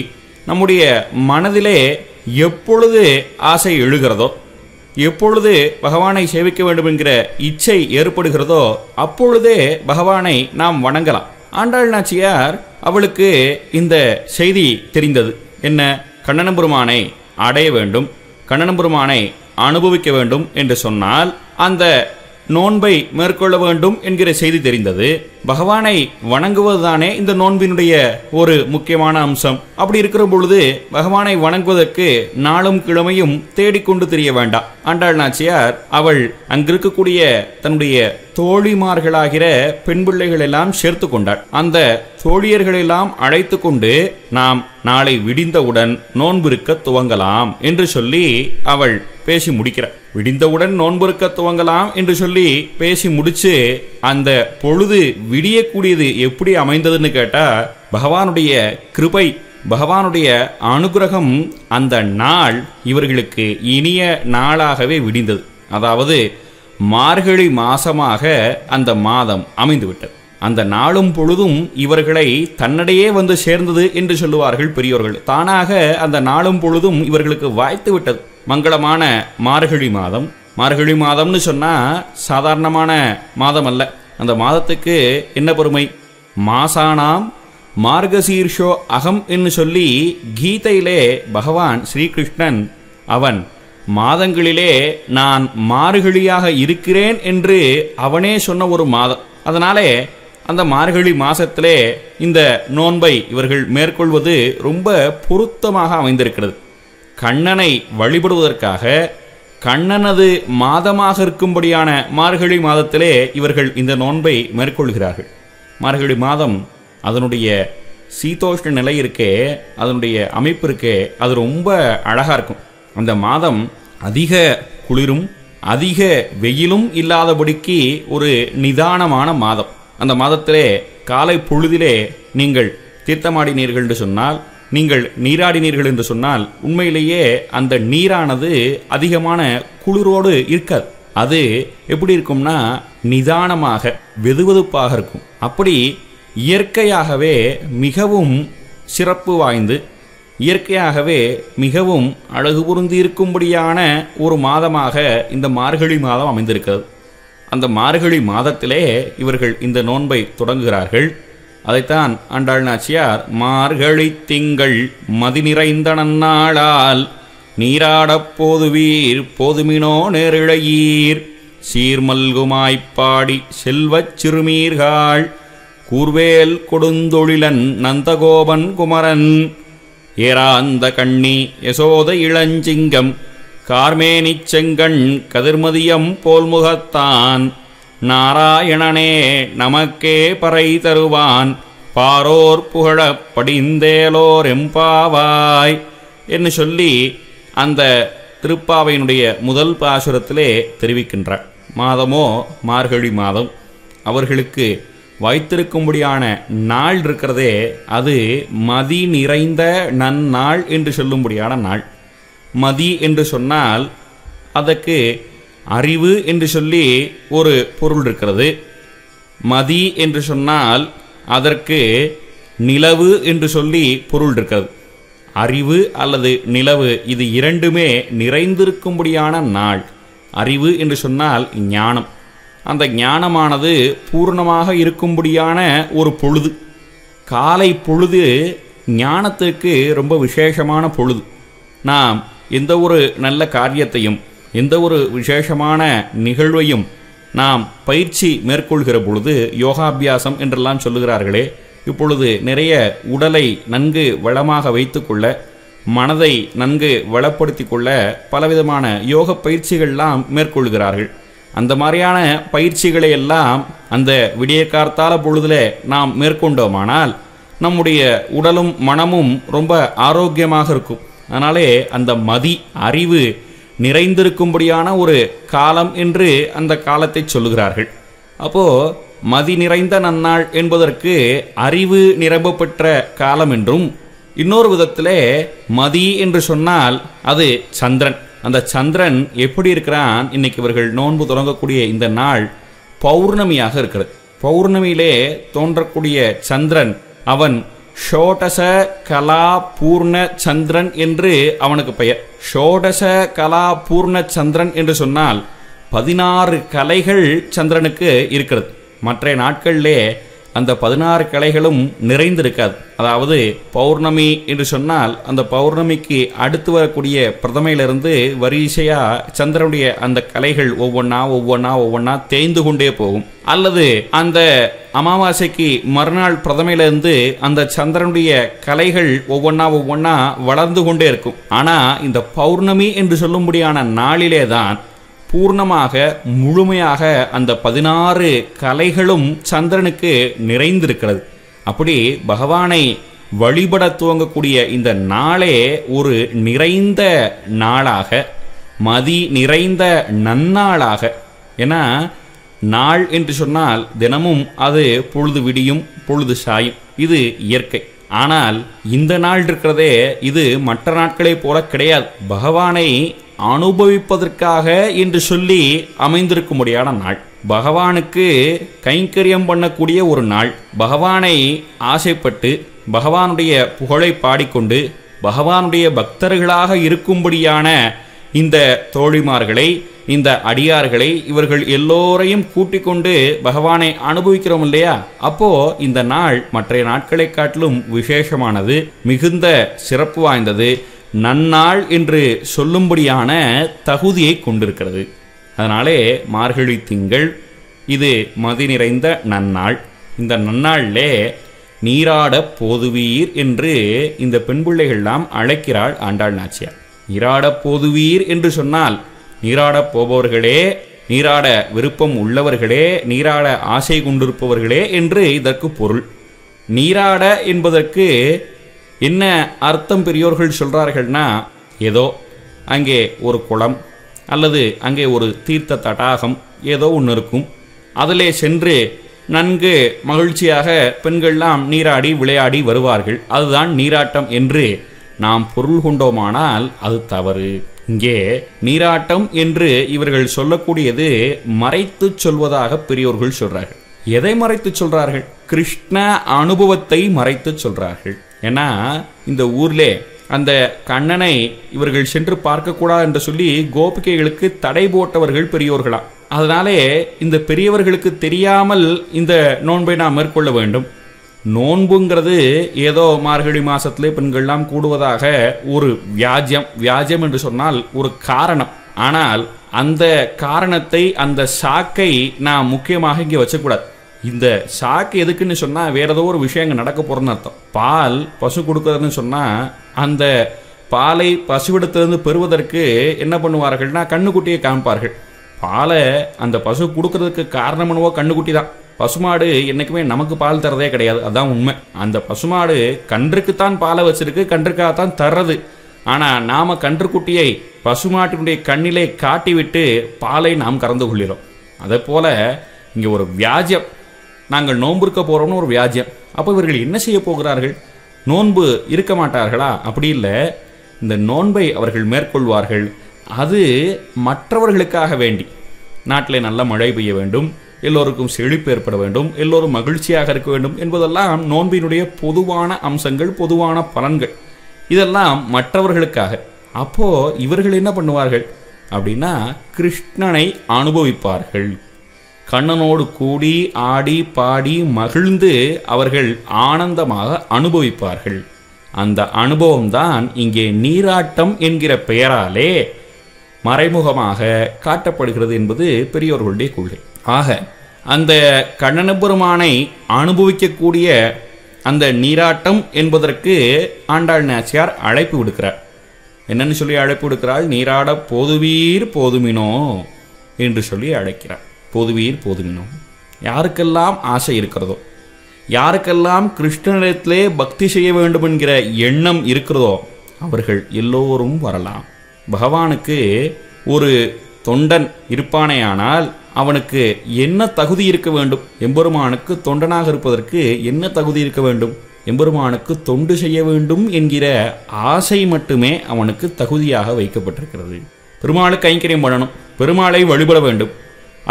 Speaker 1: நம்முடைய மனதிலே எப்பொழுது ஆசை எழுகிறதோ எப்பொழுது பகவானை சேவிக்க வேண்டும் என்கிற இச்சை ஏற்படுகிறதோ அப்பொழுதே பகவானை நாம் வணங்கலாம் ஆண்டாள் நாச்சியார் அவளுக்கு இந்த செய்தி தெரிந்தது என்ன கண்ணனம்புருமானை அடைய வேண்டும் கண்ணனம்புருமானை அனுபவிக்க வேண்டும் என்று சொன்னால் அந்த நோன்பை மேற்கொள்ள வேண்டும் என்கிற செய்தி தெரிந்தது பகவானை வணங்குவதுதானே இந்த நோன்பினுடைய ஒரு முக்கியமான அம்சம் அப்படி இருக்கிற பொழுது பகவானை வணங்குவதற்கு நாளும் கிழமையும் தேடிக்கொண்டு தெரிய வேண்டாம் ஆண்டாள் நாச்சியார் அவள் அங்கிருக்கக்கூடிய தன்னுடைய தோழிமார்களாகிற பெண் பிள்ளைகள் எல்லாம் சேர்த்து கொண்டாள் அந்த தோழியர்களெல்லாம் அழைத்து கொண்டு நாம் நாளை விடிந்தவுடன் நோன்பிருக்க துவங்கலாம் என்று சொல்லி அவள் பேசி முடிக்கிறார் விடிந்தவுடன் நோன்பிருக்க துவங்கலாம் என்று சொல்லி பேசி முடிச்சு அந்த பொழுது விடியக்கூடியது எப்படி அமைந்ததுன்னு கேட்டால் பகவானுடைய கிருபை பகவானுடைய அனுகிரகம் அந்த நாள் இவர்களுக்கு இனிய நாளாகவே விடிந்தது அதாவது மார்கழி மாசமாக அந்த மாதம் அமைந்துவிட்டது அந்த நாளும் பொழுதும் இவர்களை தன்னடையே வந்து சேர்ந்தது என்று சொல்லுவார்கள் பெரியோர்கள் தானாக அந்த நாளும் பொழுதும் இவர்களுக்கு வாய்த்து விட்டது மங்களமான மார்கழி மாதம் மார்கழி மாதம்னு சொன்னால் சாதாரணமான மாதம் அல்ல அந்த மாதத்துக்கு என்ன பெருமை மாசானாம் மார்கசீர்ஷோ அகம் என்று சொல்லி கீதையிலே பகவான் ஸ்ரீகிருஷ்ணன் அவன் மாதங்களிலே நான் மார்கழியாக இருக்கிறேன் என்று அவனே சொன்ன ஒரு மாதம் அதனாலே அந்த மார்கழி மாசத்திலே இந்த நோன்பை இவர்கள் மேற்கொள்வது ரொம்ப பொருத்தமாக அமைந்திருக்கிறது கண்ணனை வழிபடுவதற்காக கண்ணனது மாதமாக இருக்கும்படியான மார்கழி மாதத்திலே இவர்கள் இந்த நோன்பை மேற்கொள்கிறார்கள் மார்கழி மாதம் அதனுடைய சீதோஷ்ண நிலை இருக்கே அதனுடைய அமைப்பு இருக்கே அது ரொம்ப அழகாக இருக்கும் அந்த மாதம் அதிக குளிரும் அதிக வெயிலும் இல்லாதபடிக்கு ஒரு நிதானமான மாதம் அந்த மாதத்திலே காலை பொழுதிலே நீங்கள் தீர்த்தமாடினீர்கள் என்று சொன்னால் நீங்கள் நீராடினீர்கள் என்று சொன்னால் உண்மையிலேயே அந்த நீரானது அதிகமான குளிரோடு இருக்காது அது எப்படி இருக்கும்னா நிதானமாக வெதுவெதுப்பாக இருக்கும் அப்படி இயற்கையாகவே மிகவும் சிறப்பு வாய்ந்து இயற்கையாகவே மிகவும் அழகு புரிந்து இருக்கும்படியான ஒரு மாதமாக இந்த மார்கழி மாதம் அமைந்திருக்கிறது அந்த மார்கழி மாதத்திலே இவர்கள் இந்த நோன்பை தொடங்குகிறார்கள் அதைத்தான் அண்டாள் நாச்சியார் மார்கழி திங்கள் மதி நிறைந்த நன்னாளால் நீராடப் போதுவீர் போதுமினோ நேரிழையீர் சீர்மல்குமாய்ப்பாடி செல்வச் சிறுமீர்காள் கூர்வேல் கொடுந்தொழிலன் நந்தகோபன் குமரன் ஏராந்த கண்ணி யசோத இளஞ்சிங்கம் கார்மேனிச் செங்கண் கதிர்மதியம் போல்முகத்தான் நாராயணனே நமக்கே பறை தருவான் பாரோர் புகழப் படிந்தேலோர் எம்பாவாய் என்று சொல்லி அந்த திருப்பாவையினுடைய முதல் பாசுரத்திலே தெரிவிக்கின்றார் மாதமோ மார்கழி மாதம் அவர்களுக்கு வைத்திருக்கும்படியான நாள் இருக்கிறதே அது மதி நிறைந்த நன்னாள் என்று சொல்லும்படியான நாள் மதி என்று சொன்னால் அதற்கு அறிவு என்று சொல்லி ஒரு பொருள் இருக்கிறது மதி என்று சொன்னால் அதற்கு நிலவு என்று சொல்லி பொருள் இருக்கிறது அறிவு அல்லது நிலவு இது இரண்டுமே நிறைந்திருக்கும்படியான நாள் அறிவு என்று சொன்னால் ஞானம் அந்த ஞானமானது பூர்ணமாக இருக்கும்படியான ஒரு பொழுது காலை பொழுது ஞானத்துக்கு ரொம்ப விசேஷமான பொழுது நாம் எந்த ஒரு நல்ல காரியத்தையும் இந்த ஒரு விசேஷமான நிகழ்வையும் நாம் பயிற்சி மேற்கொள்கிற பொழுது யோகாபியாசம் என்றெல்லாம் சொல்லுகிறார்களே இப்பொழுது நிறைய உடலை நன்கு வளமாக வைத்துக்கொள்ள மனதை நன்கு வளப்படுத்தி கொள்ள பலவிதமான யோக பயிற்சிகள்லாம் மேற்கொள்கிறார்கள் அந்த மாதிரியான பயிற்சிகளை எல்லாம் அந்த விடிய கார்த்தால பொழுதுல நாம் மேற்கொண்டோமானால் நம்முடைய உடலும் மனமும் ரொம்ப ஆரோக்கியமாக இருக்கும் அதனாலே அந்த மதி அறிவு நிறைந்திருக்கும்படியான ஒரு காலம் என்று அந்த காலத்தை சொல்லுகிறார்கள் அப்போது மதி நிறைந்த நன்னாள் என்பதற்கு அறிவு நிரம்பப்பெற்ற காலம் என்றும் இன்னொரு விதத்திலே மதி என்று சொன்னால் அது சந்திரன் அந்த சந்திரன் எப்படி இருக்கிறான் இன்னைக்கு இவர்கள் நோன்பு தொடங்கக்கூடிய இந்த நாள் பௌர்ணமியாக இருக்கிறது பௌர்ணமியிலே தோன்றக்கூடிய சந்திரன் அவன் ஷோடச கலா பூர்ண சந்திரன் என்று அவனுக்கு பெயர் ஷோடச கலா பூர்ண சந்திரன் என்று சொன்னால் பதினாறு கலைகள் சந்திரனுக்கு இருக்கிறது மற்ற நாட்களிலே அந்த பதினாறு கலைகளும் நிறைந்திருக்காது அதாவது பௌர்ணமி என்று சொன்னால் அந்த பௌர்ணமிக்கு அடுத்து வரக்கூடிய பிரதமையிலிருந்து வரிசையாக சந்திரனுடைய அந்த கலைகள் ஒவ்வொன்றா ஒவ்வொன்றா ஒவ்வொன்றா தேய்ந்து கொண்டே போகும் அல்லது அந்த அமாவாசைக்கு மறுநாள் பிரதமையிலிருந்து அந்த சந்திரனுடைய கலைகள் ஒவ்வொன்றா ஒவ்வொன்றா வளர்ந்து கொண்டே இருக்கும் ஆனால் இந்த பௌர்ணமி என்று சொல்லும்படியான நாளிலே தான் பூர்ணமாக முழுமையாக அந்த பதினாறு கலைகளும் சந்திரனுக்கு நிறைந்திருக்கிறது அப்படி பகவானை வழிபட துவங்கக்கூடிய இந்த நாளே ஒரு நிறைந்த நாளாக மதி நிறைந்த நன்னாளாக ஏன்னா நாள் என்று சொன்னால் தினமும் அது பொழுது விடியும் பொழுது சாயும் இது இயற்கை ஆனால் இந்த நாள் இருக்கிறதே இது மற்ற நாட்களை போல கிடையாது பகவானை அனுபவிப்பதற்காக என்று சொல்லி அமைந்திருக்கும்படியான நாள் பகவானுக்கு கைங்கரியம் பண்ணக்கூடிய ஒரு நாள் பகவானை ஆசைப்பட்டு பகவானுடைய புகழை பாடிக்கொண்டு பகவானுடைய பக்தர்களாக இருக்கும்படியான இந்த தோழிமார்களை இந்த அடியார்களை இவர்கள் எல்லோரையும் கூட்டிக் கொண்டு பகவானை அனுபவிக்கிறோம் இல்லையா அப்போ இந்த நாள் மற்ற நாட்களை காட்டிலும் விசேஷமானது மிகுந்த சிறப்பு வாய்ந்தது நன்னாள் என்று சொல்லும்படியான தகுதியை கொண்டிருக்கிறது அதனாலே மார்கழி திங்கள் இது மதி நிறைந்த நன்னாள் இந்த நன்னாளிலே நீராட போதுவீர் என்று இந்த பெண் பிள்ளைகள்லாம் அழைக்கிறாள் ஆண்டாள் நாச்சியார் நீராட போதுவீர் என்று சொன்னால் நீராடப் போபவர்களே நீராட விருப்பம் உள்ளவர்களே நீராட ஆசை கொண்டிருப்பவர்களே என்று இதற்கு பொருள் நீராட என்பதற்கு என்ன அர்த்தம் பெரியோர்கள் சொல்கிறார்கள்னா ஏதோ அங்கே ஒரு குளம் அல்லது அங்கே ஒரு தீர்த்த தடாகம் ஏதோ ஒன்று இருக்கும் அதிலே சென்று நன்கு மகிழ்ச்சியாக பெண்கள்லாம் நீராடி விளையாடி வருவார்கள் அதுதான் நீராட்டம் என்று நாம் பொருள் கொண்டோமானால் அது தவறு இங்கே நீராட்டம் என்று இவர்கள் சொல்லக்கூடியது மறைத்து சொல்வதாக பெரியோர்கள் சொல்றார்கள் எதை மறைத்து சொல்றார்கள் கிருஷ்ண அனுபவத்தை மறைத்து சொல்றார்கள் ஏன்னா இந்த ஊர்லே அந்த கண்ணனை இவர்கள் சென்று பார்க்கக்கூடாது என்று சொல்லி கோபிகைகளுக்கு தடை போட்டவர்கள் பெரியோர்களா அதனாலே இந்த பெரியவர்களுக்கு தெரியாமல் இந்த நோன்பை நாம் மேற்கொள்ள வேண்டும் நோன்புங்கிறது ஏதோ மார்கழி மாசத்திலே பெண்கள்லாம் கூடுவதாக ஒரு வியாஜ்யம் வியாஜ்யம் என்று சொன்னால் ஒரு காரணம் ஆனால் அந்த காரணத்தை அந்த சாக்கை நாம் முக்கியமாக இங்கே வச்சக்கூடாது இந்த சாக்கு எதுக்குன்னு சொன்னால் வேறு ஏதோ ஒரு விஷயம் அங்கே நடக்க போகிறோன்னு அர்த்தம் பால் பசு கொடுக்குறதுன்னு சொன்னால் அந்த பாலை பசுவிடத்திலிருந்து பெறுவதற்கு என்ன பண்ணுவார்கள்னா கண்ணுக்குட்டியை காமிப்பார்கள் பாலை அந்த பசு கொடுக்கறதுக்கு காரணமானவோ கண்ணுக்குட்டி தான் பசுமாடு என்றைக்குமே நமக்கு பால் தரதே கிடையாது அதுதான் உண்மை அந்த பசுமாடு கன்றுக்குத்தான் பாலை வச்சிருக்கு தான் தர்றது ஆனால் நாம் கன்றுக்குட்டியை பசுமாட்டினுடைய கண்ணிலே காட்டிவிட்டு பாலை நாம் கறந்து கொள்கிறோம் அதே போல் இங்கே ஒரு வியாஜம் நாங்கள் நோன்பு போகிறோம்னு ஒரு வியாஜியம் அப்போ இவர்கள் என்ன செய்ய போகிறார்கள் நோன்பு இருக்க மாட்டார்களா அப்படி இல்லை இந்த நோன்பை அவர்கள் மேற்கொள்வார்கள் அது மற்றவர்களுக்காக வேண்டி நாட்டில் நல்ல மழை பெய்ய வேண்டும் எல்லோருக்கும் செழிப்பு ஏற்பட வேண்டும் எல்லோரும் மகிழ்ச்சியாக இருக்க வேண்டும் என்பதெல்லாம் நோன்பினுடைய பொதுவான அம்சங்கள் பொதுவான பலன்கள் இதெல்லாம் மற்றவர்களுக்காக அப்போது இவர்கள் என்ன பண்ணுவார்கள் அப்படின்னா கிருஷ்ணனை அனுபவிப்பார்கள் கண்ணனோடு கூடி ஆடி பாடி மகிழ்ந்து அவர்கள் ஆனந்தமாக அனுபவிப்பார்கள் அந்த அனுபவம்தான் இங்கே நீராட்டம் என்கிற பெயராலே மறைமுகமாக காட்டப்படுகிறது என்பது பெரியவர்களுடைய கொள்கை ஆக அந்த கண்ணனபெருமானை அனுபவிக்கக்கூடிய அந்த நீராட்டம் என்பதற்கு ஆண்டாள் நாச்சியார் அழைப்பு விடுக்கிறார் என்னன்னு சொல்லி அழைப்பு விடுக்கிறாள் நீராட போதுவீர் போதுமினோ என்று சொல்லி அழைக்கிறார் போதுவீர் போதுமினோம் யாருக்கெல்லாம் ஆசை இருக்கிறதோ யாருக்கெல்லாம் கிருஷ்ணனிடத்திலே பக்தி செய்ய வேண்டும் என்கிற எண்ணம் இருக்கிறதோ அவர்கள் எல்லோரும் வரலாம் பகவானுக்கு ஒரு தொண்டன் இருப்பானேயானால் அவனுக்கு என்ன தகுதி இருக்க வேண்டும் எம்பெருமானுக்கு தொண்டனாக இருப்பதற்கு என்ன தகுதி இருக்க வேண்டும் எம்பெருமானுக்கு தொண்டு செய்ய வேண்டும் என்கிற ஆசை மட்டுமே அவனுக்கு தகுதியாக வைக்கப்பட்டிருக்கிறது பெருமாளுக்கு கைங்கரியம் பண்ணணும் பெருமாளை வழிபட வேண்டும்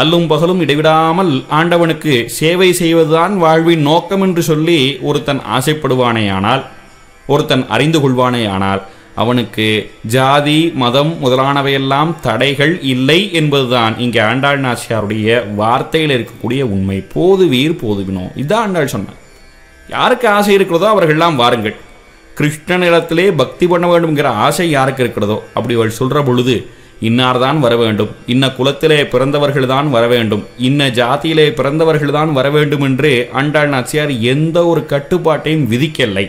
Speaker 1: அல்லும் பகலும் இடைவிடாமல் ஆண்டவனுக்கு சேவை செய்வதுதான் வாழ்வின் நோக்கம் என்று சொல்லி ஒருத்தன் ஆசைப்படுவானேயானால் ஒருத்தன் அறிந்து கொள்வானேயானால் அவனுக்கு ஜாதி மதம் முதலானவையெல்லாம் தடைகள் இல்லை என்பதுதான் இங்கே ஆண்டாள் நாச்சியாருடைய வார்த்தையில் இருக்கக்கூடிய உண்மை போது போது போதுவினோ இதுதான் ஆண்டாள் சொன்னான் யாருக்கு ஆசை இருக்கிறதோ அவர்கள்லாம் வாருங்கள் கிருஷ்ண நிலத்திலே பக்தி பண்ண வேண்டும்ங்கிற ஆசை யாருக்கு இருக்கிறதோ அப்படி அவள் சொல்கிற பொழுது இன்னார்தான் வர வேண்டும் இன்ன குலத்திலே பிறந்தவர்கள்தான் வர வேண்டும் இன்ன ஜாதியிலே பிறந்தவர்கள்தான் வர வேண்டும் என்று அண்டாள் நாச்சியார் எந்த ஒரு கட்டுப்பாட்டையும் விதிக்கலை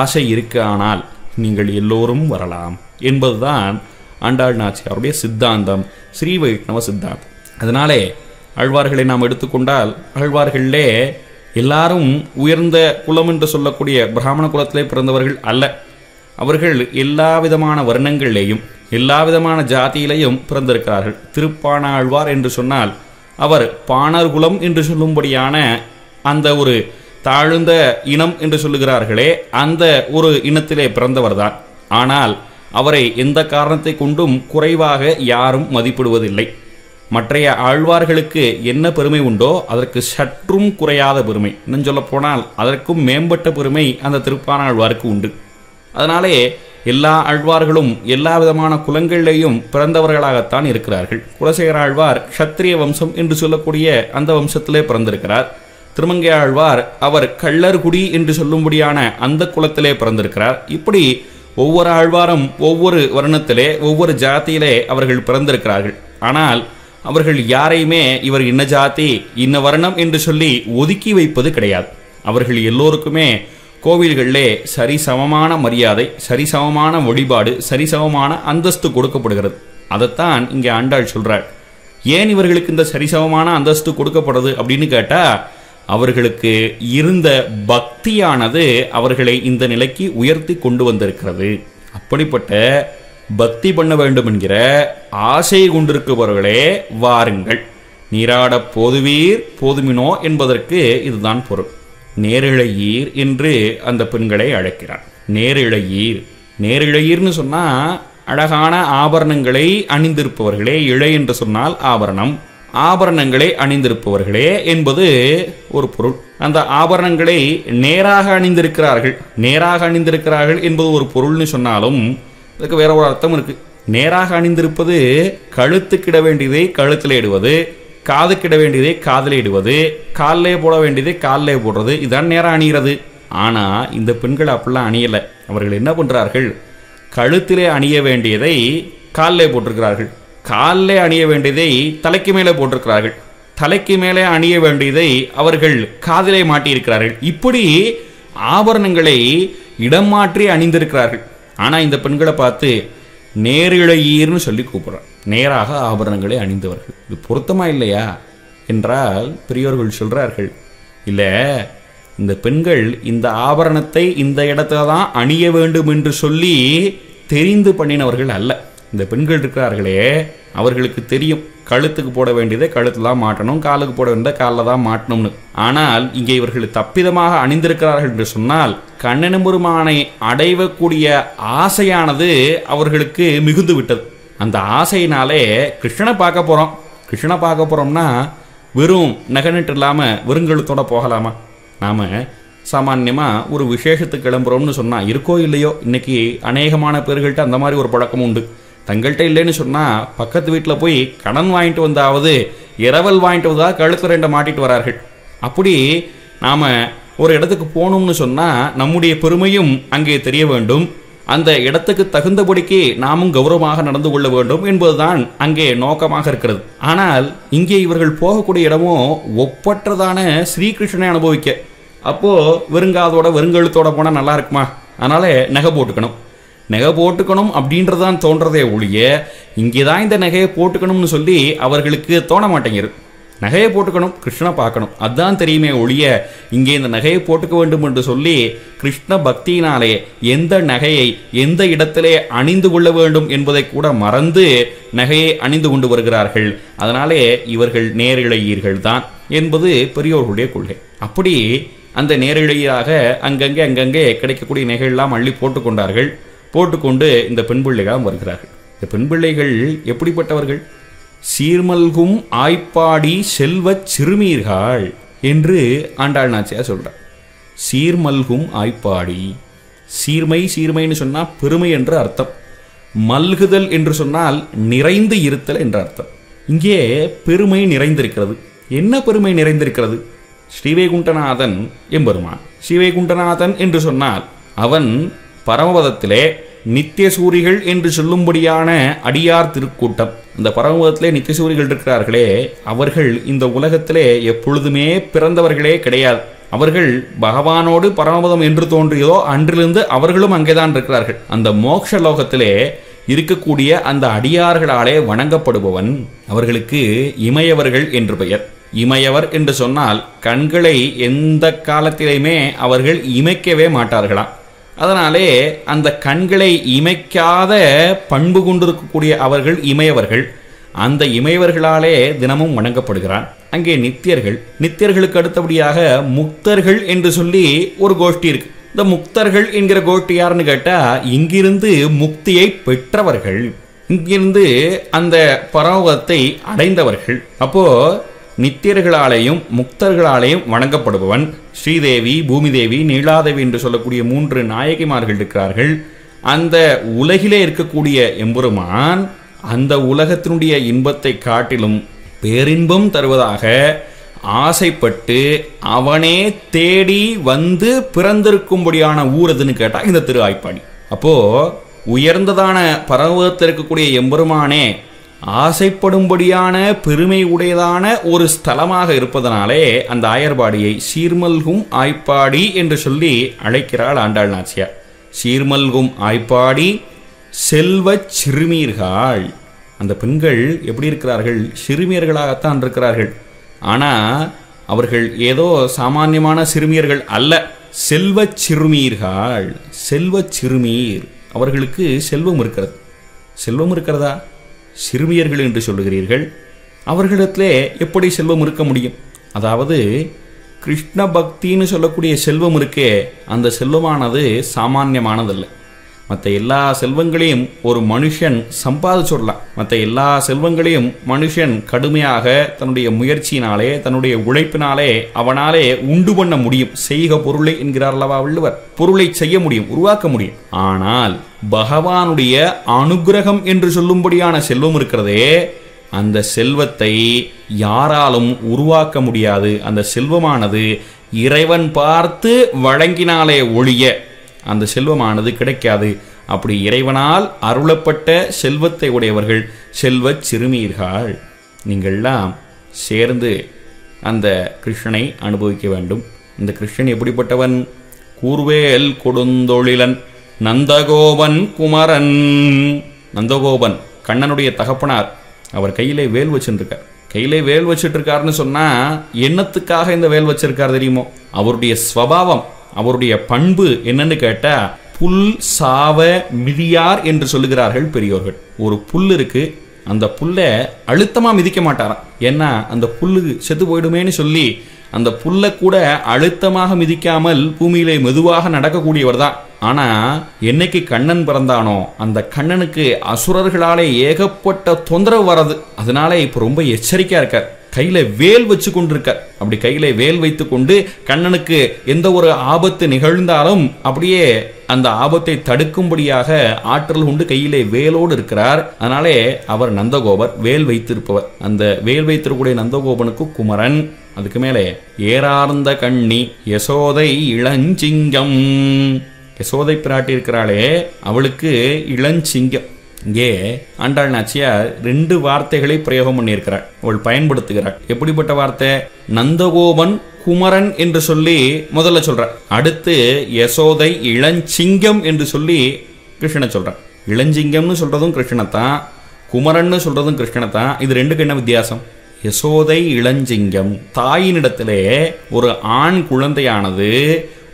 Speaker 1: ஆசை இருக்கு ஆனால் நீங்கள் எல்லோரும் வரலாம் என்பதுதான் அண்டாள் நாச்சியாருடைய சித்தாந்தம் ஸ்ரீ வைஷ்ணவ சித்தாந்தம் அதனாலே ஆழ்வார்களை நாம் எடுத்துக்கொண்டால் ஆழ்வார்களிலே எல்லாரும் உயர்ந்த குலம் என்று சொல்லக்கூடிய பிராமண குலத்திலே பிறந்தவர்கள் அல்ல அவர்கள் எல்லா விதமான வர்ணங்களிலேயும் எல்லா விதமான ஜாதியிலையும் பிறந்திருக்கிறார்கள் திருப்பானாழ்வார் என்று சொன்னால் அவர் பாணர்குலம் என்று சொல்லும்படியான அந்த ஒரு தாழ்ந்த இனம் என்று சொல்லுகிறார்களே அந்த ஒரு இனத்திலே பிறந்தவர்தான் ஆனால் அவரை எந்த காரணத்தை கொண்டும் குறைவாக யாரும் மதிப்பிடுவதில்லை மற்றைய ஆழ்வார்களுக்கு என்ன பெருமை உண்டோ அதற்கு சற்றும் குறையாத பெருமை இன்னும் சொல்லப்போனால் அதற்கும் மேம்பட்ட பெருமை அந்த திருப்பானாழ்வாருக்கு உண்டு அதனாலே எல்லா ஆழ்வார்களும் எல்லா விதமான குலங்களிலேயும் பிறந்தவர்களாகத்தான் இருக்கிறார்கள் குலசேகர ஆழ்வார் க்ஷத்திரிய வம்சம் என்று சொல்லக்கூடிய அந்த வம்சத்திலே பிறந்திருக்கிறார் திருமங்கை ஆழ்வார் அவர் கள்ளர்குடி என்று சொல்லும்படியான அந்த குலத்திலே பிறந்திருக்கிறார் இப்படி ஒவ்வொரு ஆழ்வாரும் ஒவ்வொரு வருணத்திலே ஒவ்வொரு ஜாத்தியிலே அவர்கள் பிறந்திருக்கிறார்கள் ஆனால் அவர்கள் யாரையுமே இவர் இன்ன ஜாதி இன்ன வருணம் என்று சொல்லி ஒதுக்கி வைப்பது கிடையாது அவர்கள் எல்லோருக்குமே கோவில்களிலே சரிசமமான மரியாதை சரிசமமான வழிபாடு சரிசமமான அந்தஸ்து கொடுக்கப்படுகிறது அதைத்தான் இங்கே ஆண்டாள் சொல்கிறார் ஏன் இவர்களுக்கு இந்த சரிசமமான அந்தஸ்து கொடுக்கப்படுது அப்படின்னு கேட்டால் அவர்களுக்கு இருந்த பக்தியானது அவர்களை இந்த நிலைக்கு உயர்த்தி கொண்டு வந்திருக்கிறது அப்படிப்பட்ட பக்தி பண்ண வேண்டும் என்கிற ஆசை கொண்டிருக்கிறவர்களே வாருங்கள் நீராட போதுவீர் போதுமினோ என்பதற்கு இதுதான் பொருள் நேரிழையீர் என்று அந்த பெண்களை அழைக்கிறான் நேரிழையீர் நேரிழையீர்னு சொன்னால் அழகான ஆபரணங்களை அணிந்திருப்பவர்களே இழை என்று சொன்னால் ஆபரணம் ஆபரணங்களை அணிந்திருப்பவர்களே என்பது ஒரு பொருள் அந்த ஆபரணங்களை நேராக அணிந்திருக்கிறார்கள் நேராக அணிந்திருக்கிறார்கள் என்பது ஒரு பொருள்னு சொன்னாலும் இதுக்கு வேற ஒரு அர்த்தம் இருக்குது நேராக அணிந்திருப்பது கழுத்துக்கிட வேண்டியதை கழுத்தில் இடுவது காதுக்கிட வேண்டியதை காதலே இடுவது காலிலே போட வேண்டியதை காலிலே போடுறது இதுதான் நேரம் அணிகிறது ஆனால் இந்த பெண்கள் அப்படிலாம் அணியலை அவர்கள் என்ன பண்ணுறார்கள் கழுத்திலே அணிய வேண்டியதை காலிலே போட்டிருக்கிறார்கள் காலிலே அணிய வேண்டியதை தலைக்கு மேலே போட்டிருக்கிறார்கள் தலைக்கு மேலே அணிய வேண்டியதை அவர்கள் காதிலே மாட்டியிருக்கிறார்கள் இப்படி ஆபரணங்களை இடம் மாற்றி அணிந்திருக்கிறார்கள் ஆனால் இந்த பெண்களை பார்த்து நேரிழையீர்னு சொல்லி கூப்பிட்றான் நேராக ஆபரணங்களை அணிந்தவர்கள் இது பொருத்தமாக இல்லையா என்றால் பெரியோர்கள் சொல்கிறார்கள் இல்லை இந்த பெண்கள் இந்த ஆபரணத்தை இந்த இடத்துல தான் அணிய வேண்டும் என்று சொல்லி தெரிந்து பண்ணினவர்கள் அல்ல இந்த பெண்கள் இருக்கிறார்களே அவர்களுக்கு தெரியும் கழுத்துக்கு போட வேண்டியதை கழுத்தில் தான் மாட்டணும் காலுக்கு போட வேண்டியதை காலில் தான் மாட்டணும்னு ஆனால் இங்கே இவர்கள் தப்பிதமாக அணிந்திருக்கிறார்கள் என்று சொன்னால் கண்ணனும்பெருமானை அடைவக்கூடிய ஆசையானது அவர்களுக்கு மிகுந்து விட்டது அந்த ஆசையினாலே கிருஷ்ணனை பார்க்க போகிறோம் கிருஷ்ணனை பார்க்க போகிறோம்னா வெறும் நகனிட்டு இல்லாமல் வெறுங்கழுத்தோடு போகலாமா நாம் சாமான்யமாக ஒரு விசேஷத்துக்கு கிளம்புறோம்னு சொன்னால் இருக்கோ இல்லையோ இன்றைக்கி அநேகமான பேர்கள்ட்ட அந்த மாதிரி ஒரு பழக்கம் உண்டு தங்கள்கிட்ட இல்லைன்னு சொன்னால் பக்கத்து வீட்டில் போய் கடன் வாங்கிட்டு வந்தாவது இரவல் வாங்கிட்டு வந்தால் கழுத்து ரெண்டை மாட்டிட்டு வரார்கள் அப்படி நாம் ஒரு இடத்துக்கு போகணும்னு சொன்னால் நம்முடைய பெருமையும் அங்கே தெரிய வேண்டும் அந்த இடத்துக்கு தகுந்தபடிக்கு நாமும் கௌரவமாக நடந்து கொள்ள வேண்டும் என்பதுதான் அங்கே நோக்கமாக இருக்கிறது ஆனால் இங்கே இவர்கள் போகக்கூடிய இடமும் ஒப்பற்றதான ஸ்ரீகிருஷ்ணனை அனுபவிக்க அப்போது வெறுங்காதோட வெறுங்கழுத்தோட போனால் நல்லா இருக்குமா அதனால் நகை போட்டுக்கணும் நகை போட்டுக்கணும் அப்படின்றதான் தோன்றதே ஒழிய இங்கே தான் இந்த நகையை போட்டுக்கணும்னு சொல்லி அவர்களுக்கு தோண மாட்டேங்குது நகையை போட்டுக்கணும் கிருஷ்ணனை பார்க்கணும் அதான் தெரியுமே ஒழிய இங்கே இந்த நகையை போட்டுக்க வேண்டும் என்று சொல்லி கிருஷ்ண பக்தியினாலே எந்த நகையை எந்த இடத்திலே அணிந்து கொள்ள வேண்டும் என்பதை கூட மறந்து நகையை அணிந்து கொண்டு வருகிறார்கள் அதனாலே இவர்கள் நேரிழையீர்கள் தான் என்பது பெரியோர்களுடைய கொள்கை அப்படி அந்த நேரிழையாக அங்கங்கே அங்கங்கே கிடைக்கக்கூடிய நகையெல்லாம் அள்ளி போட்டுக்கொண்டார்கள் போட்டுக்கொண்டு இந்த பெண் பிள்ளைகளாம் வருகிறார்கள் இந்த பெண் பிள்ளைகள் எப்படிப்பட்டவர்கள் சீர்மல்கும் ஆய்ப்பாடி செல்வச் சிறுமீர்கள் என்று ஆண்டாள் நாச்சியார் சொல்கிறார் சீர்மல்கும் ஆய்ப்பாடி சீர்மை சீர்மைன்னு சொன்னால் பெருமை என்று அர்த்தம் மல்குதல் என்று சொன்னால் நிறைந்து இருத்தல் என்று அர்த்தம் இங்கே பெருமை நிறைந்திருக்கிறது என்ன பெருமை நிறைந்திருக்கிறது ஸ்ரீவைகுண்டநாதன் எம்பெருமான் ஸ்ரீவைகுண்டநாதன் என்று சொன்னால் அவன் பரமபதத்திலே நித்தியசூரிகள் என்று சொல்லும்படியான அடியார் திருக்கூட்டம் இந்த பரமபதத்திலே நித்தியசூரிகள் இருக்கிறார்களே அவர்கள் இந்த உலகத்திலே எப்பொழுதுமே பிறந்தவர்களே கிடையாது அவர்கள் பகவானோடு பரமபதம் என்று தோன்றியதோ அன்றிலிருந்து அவர்களும் அங்கேதான் இருக்கிறார்கள் அந்த மோக்ஷ லோகத்திலே இருக்கக்கூடிய அந்த அடியார்களாலே வணங்கப்படுபவன் அவர்களுக்கு இமையவர்கள் என்று பெயர் இமையவர் என்று சொன்னால் கண்களை எந்த காலத்திலையுமே அவர்கள் இமைக்கவே மாட்டார்களாம் அதனாலே அந்த கண்களை இமைக்காத பண்பு கொண்டிருக்கக்கூடிய அவர்கள் இமையவர்கள் அந்த இமையவர்களாலே தினமும் வணங்கப்படுகிறான் அங்கே நித்தியர்கள் நித்தியர்களுக்கு அடுத்தபடியாக முக்தர்கள் என்று சொல்லி ஒரு கோஷ்டி இருக்கு இந்த முக்தர்கள் என்கிற கோஷ்டி யாருன்னு கேட்டால் இங்கிருந்து முக்தியை பெற்றவர்கள் இங்கிருந்து அந்த பரோகத்தை அடைந்தவர்கள் அப்போது நித்தியர்களாலேயும் முக்தர்களாலேயும் வணங்கப்படுபவன் ஸ்ரீதேவி பூமிதேவி நீலாதேவி என்று சொல்லக்கூடிய மூன்று நாயகிமார்கள் இருக்கிறார்கள் அந்த உலகிலே இருக்கக்கூடிய எம்பெருமான் அந்த உலகத்தினுடைய இன்பத்தை காட்டிலும் பேரின்பம் தருவதாக ஆசைப்பட்டு அவனே தேடி வந்து பிறந்திருக்கும்படியான ஊர் எதுன்னு கேட்டால் இந்த திரு ஆய்ப்பாடி அப்போது உயர்ந்ததான பரவத்தில் இருக்கக்கூடிய எம்பெருமானே ஆசைப்படும்படியான பெருமை உடையதான ஒரு ஸ்தலமாக இருப்பதனாலே அந்த ஆயர்பாடியை சீர்மல்கும் ஆய்ப்பாடி என்று சொல்லி அழைக்கிறாள் ஆண்டாள் நாச்சியார் சீர்மல்கும் ஆய்ப்பாடி செல்வ சிறுமீர்கள் அந்த பெண்கள் எப்படி இருக்கிறார்கள் சிறுமியர்களாகத்தான் இருக்கிறார்கள் ஆனால் அவர்கள் ஏதோ சாமானியமான சிறுமியர்கள் அல்ல செல்வ சிறுமீர்கள் செல்வ சிறுமீர் அவர்களுக்கு செல்வம் இருக்கிறது செல்வம் இருக்கிறதா சிறுமியர்கள் என்று சொல்லுகிறீர்கள் அவர்களிடத்திலே எப்படி செல்வம் இருக்க முடியும் அதாவது கிருஷ்ண பக்தின்னு சொல்லக்கூடிய செல்வம் இருக்கே அந்த செல்வமானது சாமானியமானதல்ல மற்ற எல்லா செல்வங்களையும் ஒரு மனுஷன் சம்பாதிச்சுடலாம் மற்ற எல்லா செல்வங்களையும் மனுஷன் கடுமையாக தன்னுடைய முயற்சியினாலே தன்னுடைய உழைப்பினாலே அவனாலே உண்டு பண்ண முடியும் செய்க பொருளை என்கிறார் அல்லவா வள்ளுவர் பொருளை செய்ய முடியும் உருவாக்க முடியும் ஆனால் பகவானுடைய அனுகிரகம் என்று சொல்லும்படியான செல்வம் இருக்கிறதே அந்த செல்வத்தை யாராலும் உருவாக்க முடியாது அந்த செல்வமானது இறைவன் பார்த்து வழங்கினாலே ஒழிய அந்த செல்வமானது கிடைக்காது அப்படி இறைவனால் அருளப்பட்ட செல்வத்தை உடையவர்கள் செல்வ சிறுமீர்கள் நீங்கள்லாம் சேர்ந்து அந்த கிருஷ்ணனை அனுபவிக்க வேண்டும் இந்த கிருஷ்ணன் எப்படிப்பட்டவன் கூர்வேல் கொடுந்தொழிலன் நந்தகோபன் குமரன் நந்தகோபன் கண்ணனுடைய தகப்பனார் அவர் கையிலே வேல் வச்சுருக்கார் கையிலே வேல் வச்சுட்டு இருக்காருன்னு சொன்னால் என்னத்துக்காக இந்த வேல் வச்சிருக்கார் தெரியுமோ அவருடைய ஸ்வபாவம் அவருடைய பண்பு என்னன்னு கேட்டால் புல் சாவ மிதியார் என்று சொல்லுகிறார்கள் பெரியோர்கள் ஒரு புல் இருக்கு அந்த புல்லை அழுத்தமாக மிதிக்க மாட்டாராம் ஏன்னா அந்த புல்லு செத்து போயிடுமேன்னு சொல்லி அந்த புல்லை கூட அழுத்தமாக மிதிக்காமல் பூமியிலே மெதுவாக நடக்கக்கூடியவர் தான் ஆனால் என்னைக்கு கண்ணன் பிறந்தானோ அந்த கண்ணனுக்கு அசுரர்களாலே ஏகப்பட்ட தொந்தரவு வர்றது அதனால இப்போ ரொம்ப எச்சரிக்கையாக இருக்கார் கையில வேல் வச்சு கொண்டிருக்கார் அப்படி கையில வேல் வைத்து கொண்டு கண்ணனுக்கு எந்த ஒரு ஆபத்து நிகழ்ந்தாலும் அப்படியே அந்த ஆபத்தை தடுக்கும்படியாக ஆற்றல் உண்டு கையிலே வேலோடு இருக்கிறார் அதனாலே அவர் நந்தகோபர் வேல் வைத்திருப்பவர் அந்த வேல் வைத்திருக்கூடிய நந்தகோபனுக்கு குமரன் அதுக்கு மேலே ஏறார்ந்த கண்ணி யசோதை இளஞ்சிங்கம் யசோதை பிராட்டி இருக்கிறாளே அவளுக்கு இளஞ்சிங்கம் இங்கே ஆண்டாள் நாச்சியார் ரெண்டு வார்த்தைகளை பிரயோகம் பண்ணியிருக்கிறார் அவள் பயன்படுத்துகிறார் எப்படிப்பட்ட வார்த்தை நந்தகோபன் குமரன் என்று சொல்லி முதல்ல சொல்ற அடுத்து யசோதை இளஞ்சிங்கம் என்று சொல்லி கிருஷ்ணனை சொல்றார் இளஞ்சிங்கம்னு சொல்றதும் கிருஷ்ணத்தான் குமரன்னு சொல்றதும் கிருஷ்ணத்தான் இது ரெண்டுக்கு என்ன வித்தியாசம் யசோதை இளஞ்சிங்கம் தாயினிடத்திலே ஒரு ஆண் குழந்தையானது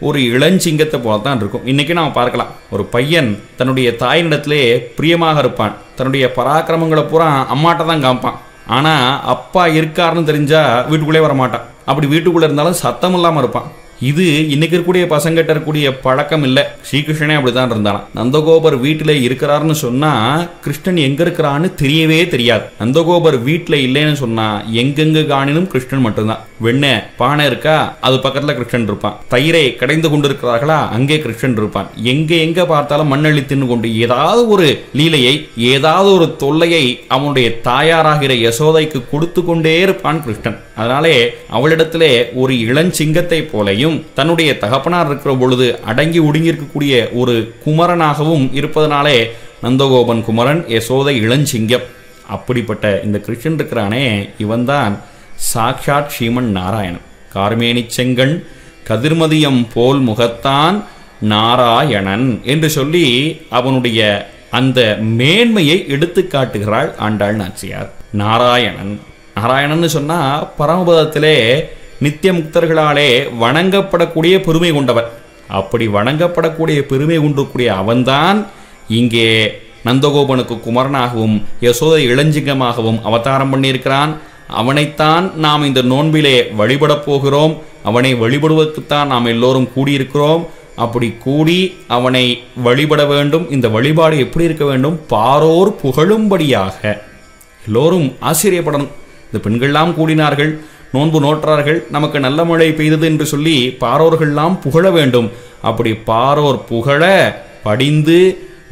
Speaker 1: ஒரு இளஞ்சிங்கத்தை போல தான் இருக்கும் இன்றைக்கி நாம் பார்க்கலாம் ஒரு பையன் தன்னுடைய தாயினிடத்திலே பிரியமாக இருப்பான் தன்னுடைய பராக்கிரமங்களை பூரா அம்மாட்ட தான் காமிப்பான் ஆனால் அப்பா இருக்காருன்னு தெரிஞ்சால் வீட்டுக்குள்ளே வரமாட்டான் அப்படி வீட்டுக்குள்ளே இருந்தாலும் சத்தம் இல்லாமல் இருப்பான் இது இன்னைக்கு இருக்கக்கூடிய பசங்கிட்ட இருக்கக்கூடிய பழக்கம் இல்லை ஸ்ரீகிருஷ்ணனே அப்படிதான் இருந்தானா நந்தகோபர் வீட்டில் இருக்கிறாருன்னு சொன்னால் கிருஷ்ணன் எங்கே இருக்கிறான்னு தெரியவே தெரியாது நந்தகோபர் வீட்டில் இல்லைன்னு சொன்னால் எங்கெங்க காணினும் கிருஷ்ணன் மட்டும்தான் வெண்ண பானை இருக்கா அது பக்கத்தில் கிருஷ்ணன் இருப்பான் தயிரை கடைந்து கொண்டிருக்கிறார்களா அங்கே கிருஷ்ணன் இருப்பான் எங்கே எங்கே பார்த்தாலும் மண்ணள்ளி தின்னு கொண்டு ஏதாவது ஒரு லீலையை ஏதாவது ஒரு தொல்லையை அவனுடைய தாயாராகிற யசோதைக்கு கொடுத்து கொண்டே இருப்பான் கிருஷ்ணன் அதனாலே அவளிடத்திலே ஒரு இளஞ்சிங்கத்தை போலையும் நிலையிலும் தன்னுடைய தகப்பனார் இருக்கிற பொழுது அடங்கி ஒடுங்கியிருக்கக்கூடிய ஒரு குமரனாகவும் இருப்பதனாலே நந்தகோபன் குமரன் யசோதை இளஞ்சிங்கம் அப்படிப்பட்ட இந்த கிருஷ்ணன் இருக்கிறானே இவன்தான் சாக்ஷாத் ஸ்ரீமன் நாராயணன் கார்மேனி செங்கன் கதிர்மதியம் போல் முகத்தான் நாராயணன் என்று சொல்லி அவனுடைய அந்த மேன்மையை எடுத்து காட்டுகிறாள் ஆண்டாள் நாச்சியார் நாராயணன் நாராயணன் சொன்னா பரமபதத்திலே நித்திய முக்தர்களாலே வணங்கப்படக்கூடிய பெருமை கொண்டவன் அப்படி வணங்கப்படக்கூடிய பெருமை கொண்டக்கூடிய அவன்தான் இங்கே நந்தகோபனுக்கு குமரனாகவும் யசோதை இளஞ்சிங்கமாகவும் அவதாரம் பண்ணியிருக்கிறான் அவனைத்தான் நாம் இந்த நோன்பிலே வழிபடப் போகிறோம் அவனை வழிபடுவதற்குத்தான் நாம் எல்லோரும் கூடியிருக்கிறோம் அப்படி கூடி அவனை வழிபட வேண்டும் இந்த வழிபாடு எப்படி இருக்க வேண்டும் பாரோர் புகழும்படியாக எல்லோரும் ஆச்சரியப்படணும் இந்த பெண்கள்லாம் கூடினார்கள் நோன்பு நோற்றார்கள் நமக்கு நல்ல மழை பெய்தது என்று சொல்லி பாரோர்கள்லாம் புகழ வேண்டும் அப்படி பாரோர் புகழ படிந்து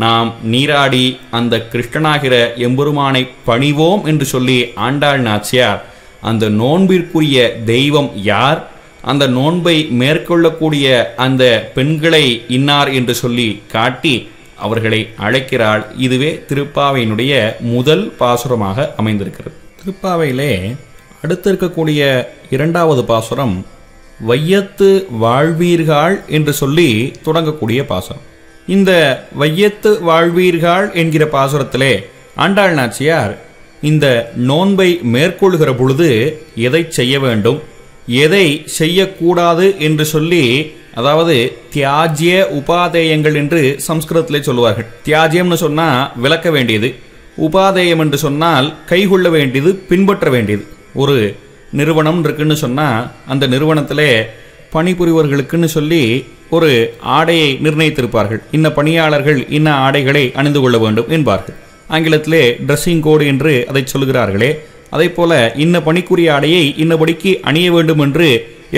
Speaker 1: நாம் நீராடி அந்த கிருஷ்ணனாகிற எம்பெருமானை பணிவோம் என்று சொல்லி ஆண்டாள் நாச்சியார் அந்த நோன்பிற்குரிய தெய்வம் யார் அந்த நோன்பை மேற்கொள்ளக்கூடிய அந்த பெண்களை இன்னார் என்று சொல்லி காட்டி அவர்களை அழைக்கிறாள் இதுவே திருப்பாவையினுடைய முதல் பாசுரமாக அமைந்திருக்கிறது திருப்பாவையிலே அடுத்து இருக்கக்கூடிய இரண்டாவது பாசுரம் வையத்து வாழ்வீர்கள் என்று சொல்லி தொடங்கக்கூடிய பாசுரம் இந்த வையத்து வாழ்வீர்கள் என்கிற பாசுரத்திலே ஆண்டாள் நாச்சியார் இந்த நோன்பை மேற்கொள்கிற பொழுது எதை செய்ய வேண்டும் எதை செய்யக்கூடாது என்று சொல்லி அதாவது தியாஜ்ய உபாதேயங்கள் என்று சம்ஸ்கிருதத்திலே சொல்லுவார்கள் தியாஜ்யம்னு சொன்னால் விளக்க வேண்டியது உபாதேயம் என்று சொன்னால் கைகொள்ள வேண்டியது பின்பற்ற வேண்டியது ஒரு நிறுவனம் இருக்குன்னு சொன்னால் அந்த நிறுவனத்தில் பணிபுரிவர்களுக்குன்னு சொல்லி ஒரு ஆடையை நிர்ணயித்திருப்பார்கள் இன்ன பணியாளர்கள் இன்ன ஆடைகளை அணிந்து கொள்ள வேண்டும் என்பார்கள் ஆங்கிலத்திலே ட்ரெஸ்ஸிங் கோடு என்று அதை சொல்கிறார்களே அதே போல இன்ன பணிக்குரிய ஆடையை இன்னபடிக்கு அணிய வேண்டும் என்று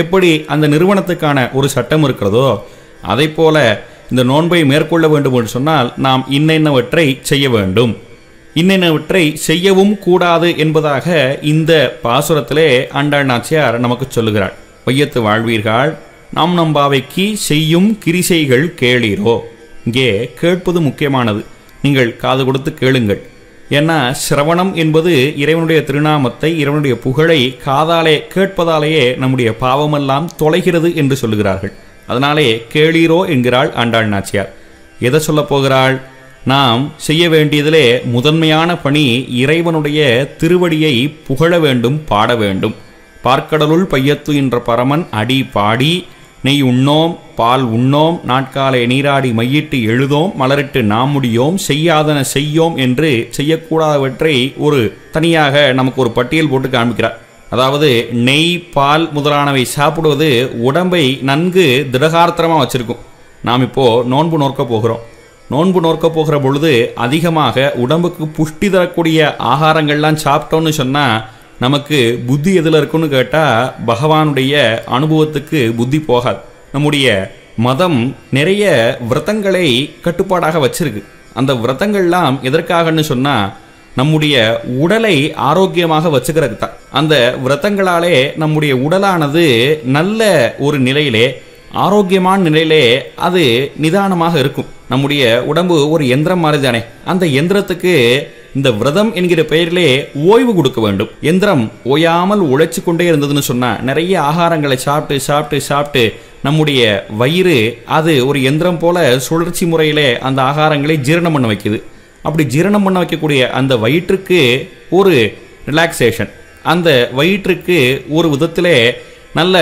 Speaker 1: எப்படி அந்த நிறுவனத்துக்கான ஒரு சட்டம் இருக்கிறதோ அதே போல இந்த நோன்பை மேற்கொள்ள வேண்டும் என்று சொன்னால் நாம் இன்ன இன்னவற்றை செய்ய வேண்டும் இன்னென்னவற்றை செய்யவும் கூடாது என்பதாக இந்த பாசுரத்திலே ஆண்டாள் நாச்சியார் நமக்கு சொல்லுகிறாள் வையத்து வாழ்வீர்கள் நாம் நம்பாவைக்கு செய்யும் கிரிசைகள் கேளீரோ இங்கே கேட்பது முக்கியமானது நீங்கள் காது கொடுத்து கேளுங்கள் ஏன்னா சிரவணம் என்பது இறைவனுடைய திருநாமத்தை இறைவனுடைய புகழை காதாலே கேட்பதாலேயே நம்முடைய பாவமெல்லாம் தொலைகிறது என்று சொல்லுகிறார்கள் அதனாலே கேளீரோ என்கிறாள் ஆண்டாள் நாச்சியார் எதை சொல்லப் போகிறாள் நாம் செய்ய வேண்டியதிலே முதன்மையான பணி இறைவனுடைய திருவடியை புகழ வேண்டும் பாட வேண்டும் பார்க்கடலுள் பையத்து என்ற பரமன் அடி பாடி நெய் உண்ணோம் பால் உண்ணோம் நாட்காலை நீராடி மையிட்டு எழுதோம் மலரிட்டு நாம் முடியோம் செய்யாதன செய்யோம் என்று செய்யக்கூடாதவற்றை ஒரு தனியாக நமக்கு ஒரு பட்டியல் போட்டு காமிக்கிறார் அதாவது நெய் பால் முதலானவை சாப்பிடுவது உடம்பை நன்கு திடகார்த்தரமாக வச்சுருக்கும் நாம் இப்போது நோன்பு நோக்க போகிறோம் நோன்பு நோக்க போகிற பொழுது அதிகமாக உடம்புக்கு புஷ்டி தரக்கூடிய ஆகாரங்கள்லாம் சாப்பிட்டோன்னு சொன்னால் நமக்கு புத்தி எதில் இருக்குன்னு கேட்டால் பகவானுடைய அனுபவத்துக்கு புத்தி போகாது நம்முடைய மதம் நிறைய விரதங்களை கட்டுப்பாடாக வச்சிருக்கு அந்த விரதங்கள்லாம் எதற்காகன்னு சொன்னால் நம்முடைய உடலை ஆரோக்கியமாக வச்சுக்கிறது தான் அந்த விரதங்களாலே நம்முடைய உடலானது நல்ல ஒரு நிலையிலே ஆரோக்கியமான நிலையிலே அது நிதானமாக இருக்கும் நம்முடைய உடம்பு ஒரு எந்திரம் மாதிரி தானே அந்த எந்திரத்துக்கு இந்த விரதம் என்கிற பெயரிலே ஓய்வு கொடுக்க வேண்டும் எந்திரம் ஓயாமல் உழைச்சு கொண்டே இருந்ததுன்னு சொன்னால் நிறைய ஆகாரங்களை சாப்பிட்டு சாப்பிட்டு சாப்பிட்டு நம்முடைய வயிறு அது ஒரு எந்திரம் போல சுழற்சி முறையிலே அந்த ஆகாரங்களை ஜீரணம் பண்ண வைக்குது அப்படி ஜீரணம் பண்ண வைக்கக்கூடிய அந்த வயிற்றுக்கு ஒரு ரிலாக்ஸேஷன் அந்த வயிற்றுக்கு ஒரு விதத்திலே நல்ல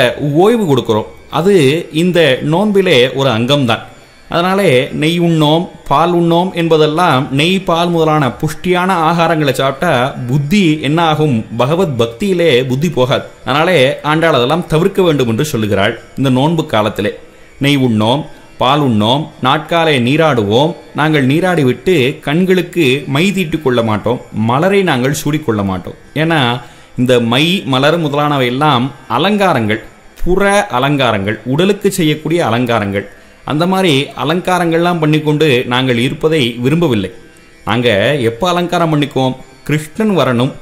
Speaker 1: ஓய்வு கொடுக்குறோம் அது இந்த நோன்பிலே ஒரு அங்கம்தான் அதனாலே நெய் உண்ணோம் பால் உண்ணோம் என்பதெல்லாம் நெய் பால் முதலான புஷ்டியான ஆகாரங்களை சாப்பிட்டா புத்தி என்ன ஆகும் பகவத் பக்தியிலே புத்தி போகாது அதனாலே ஆண்டாள் அதெல்லாம் தவிர்க்க வேண்டும் என்று சொல்லுகிறாள் இந்த நோன்பு காலத்திலே நெய் உண்ணோம் பால் உண்ணோம் நாட்காலை நீராடுவோம் நாங்கள் நீராடி விட்டு கண்களுக்கு மை தீட்டு கொள்ள மாட்டோம் மலரை நாங்கள் சூடிக்கொள்ள மாட்டோம் ஏன்னா இந்த மை மலர் முதலானவை எல்லாம் அலங்காரங்கள் புற அலங்காரங்கள் உடலுக்கு செய்யக்கூடிய அலங்காரங்கள் அந்த மாதிரி அலங்காரங்கள்லாம் பண்ணிக்கொண்டு நாங்கள் இருப்பதை விரும்பவில்லை நாங்கள் எப்போ அலங்காரம் பண்ணிக்குவோம் கிருஷ்ணன் வரணும்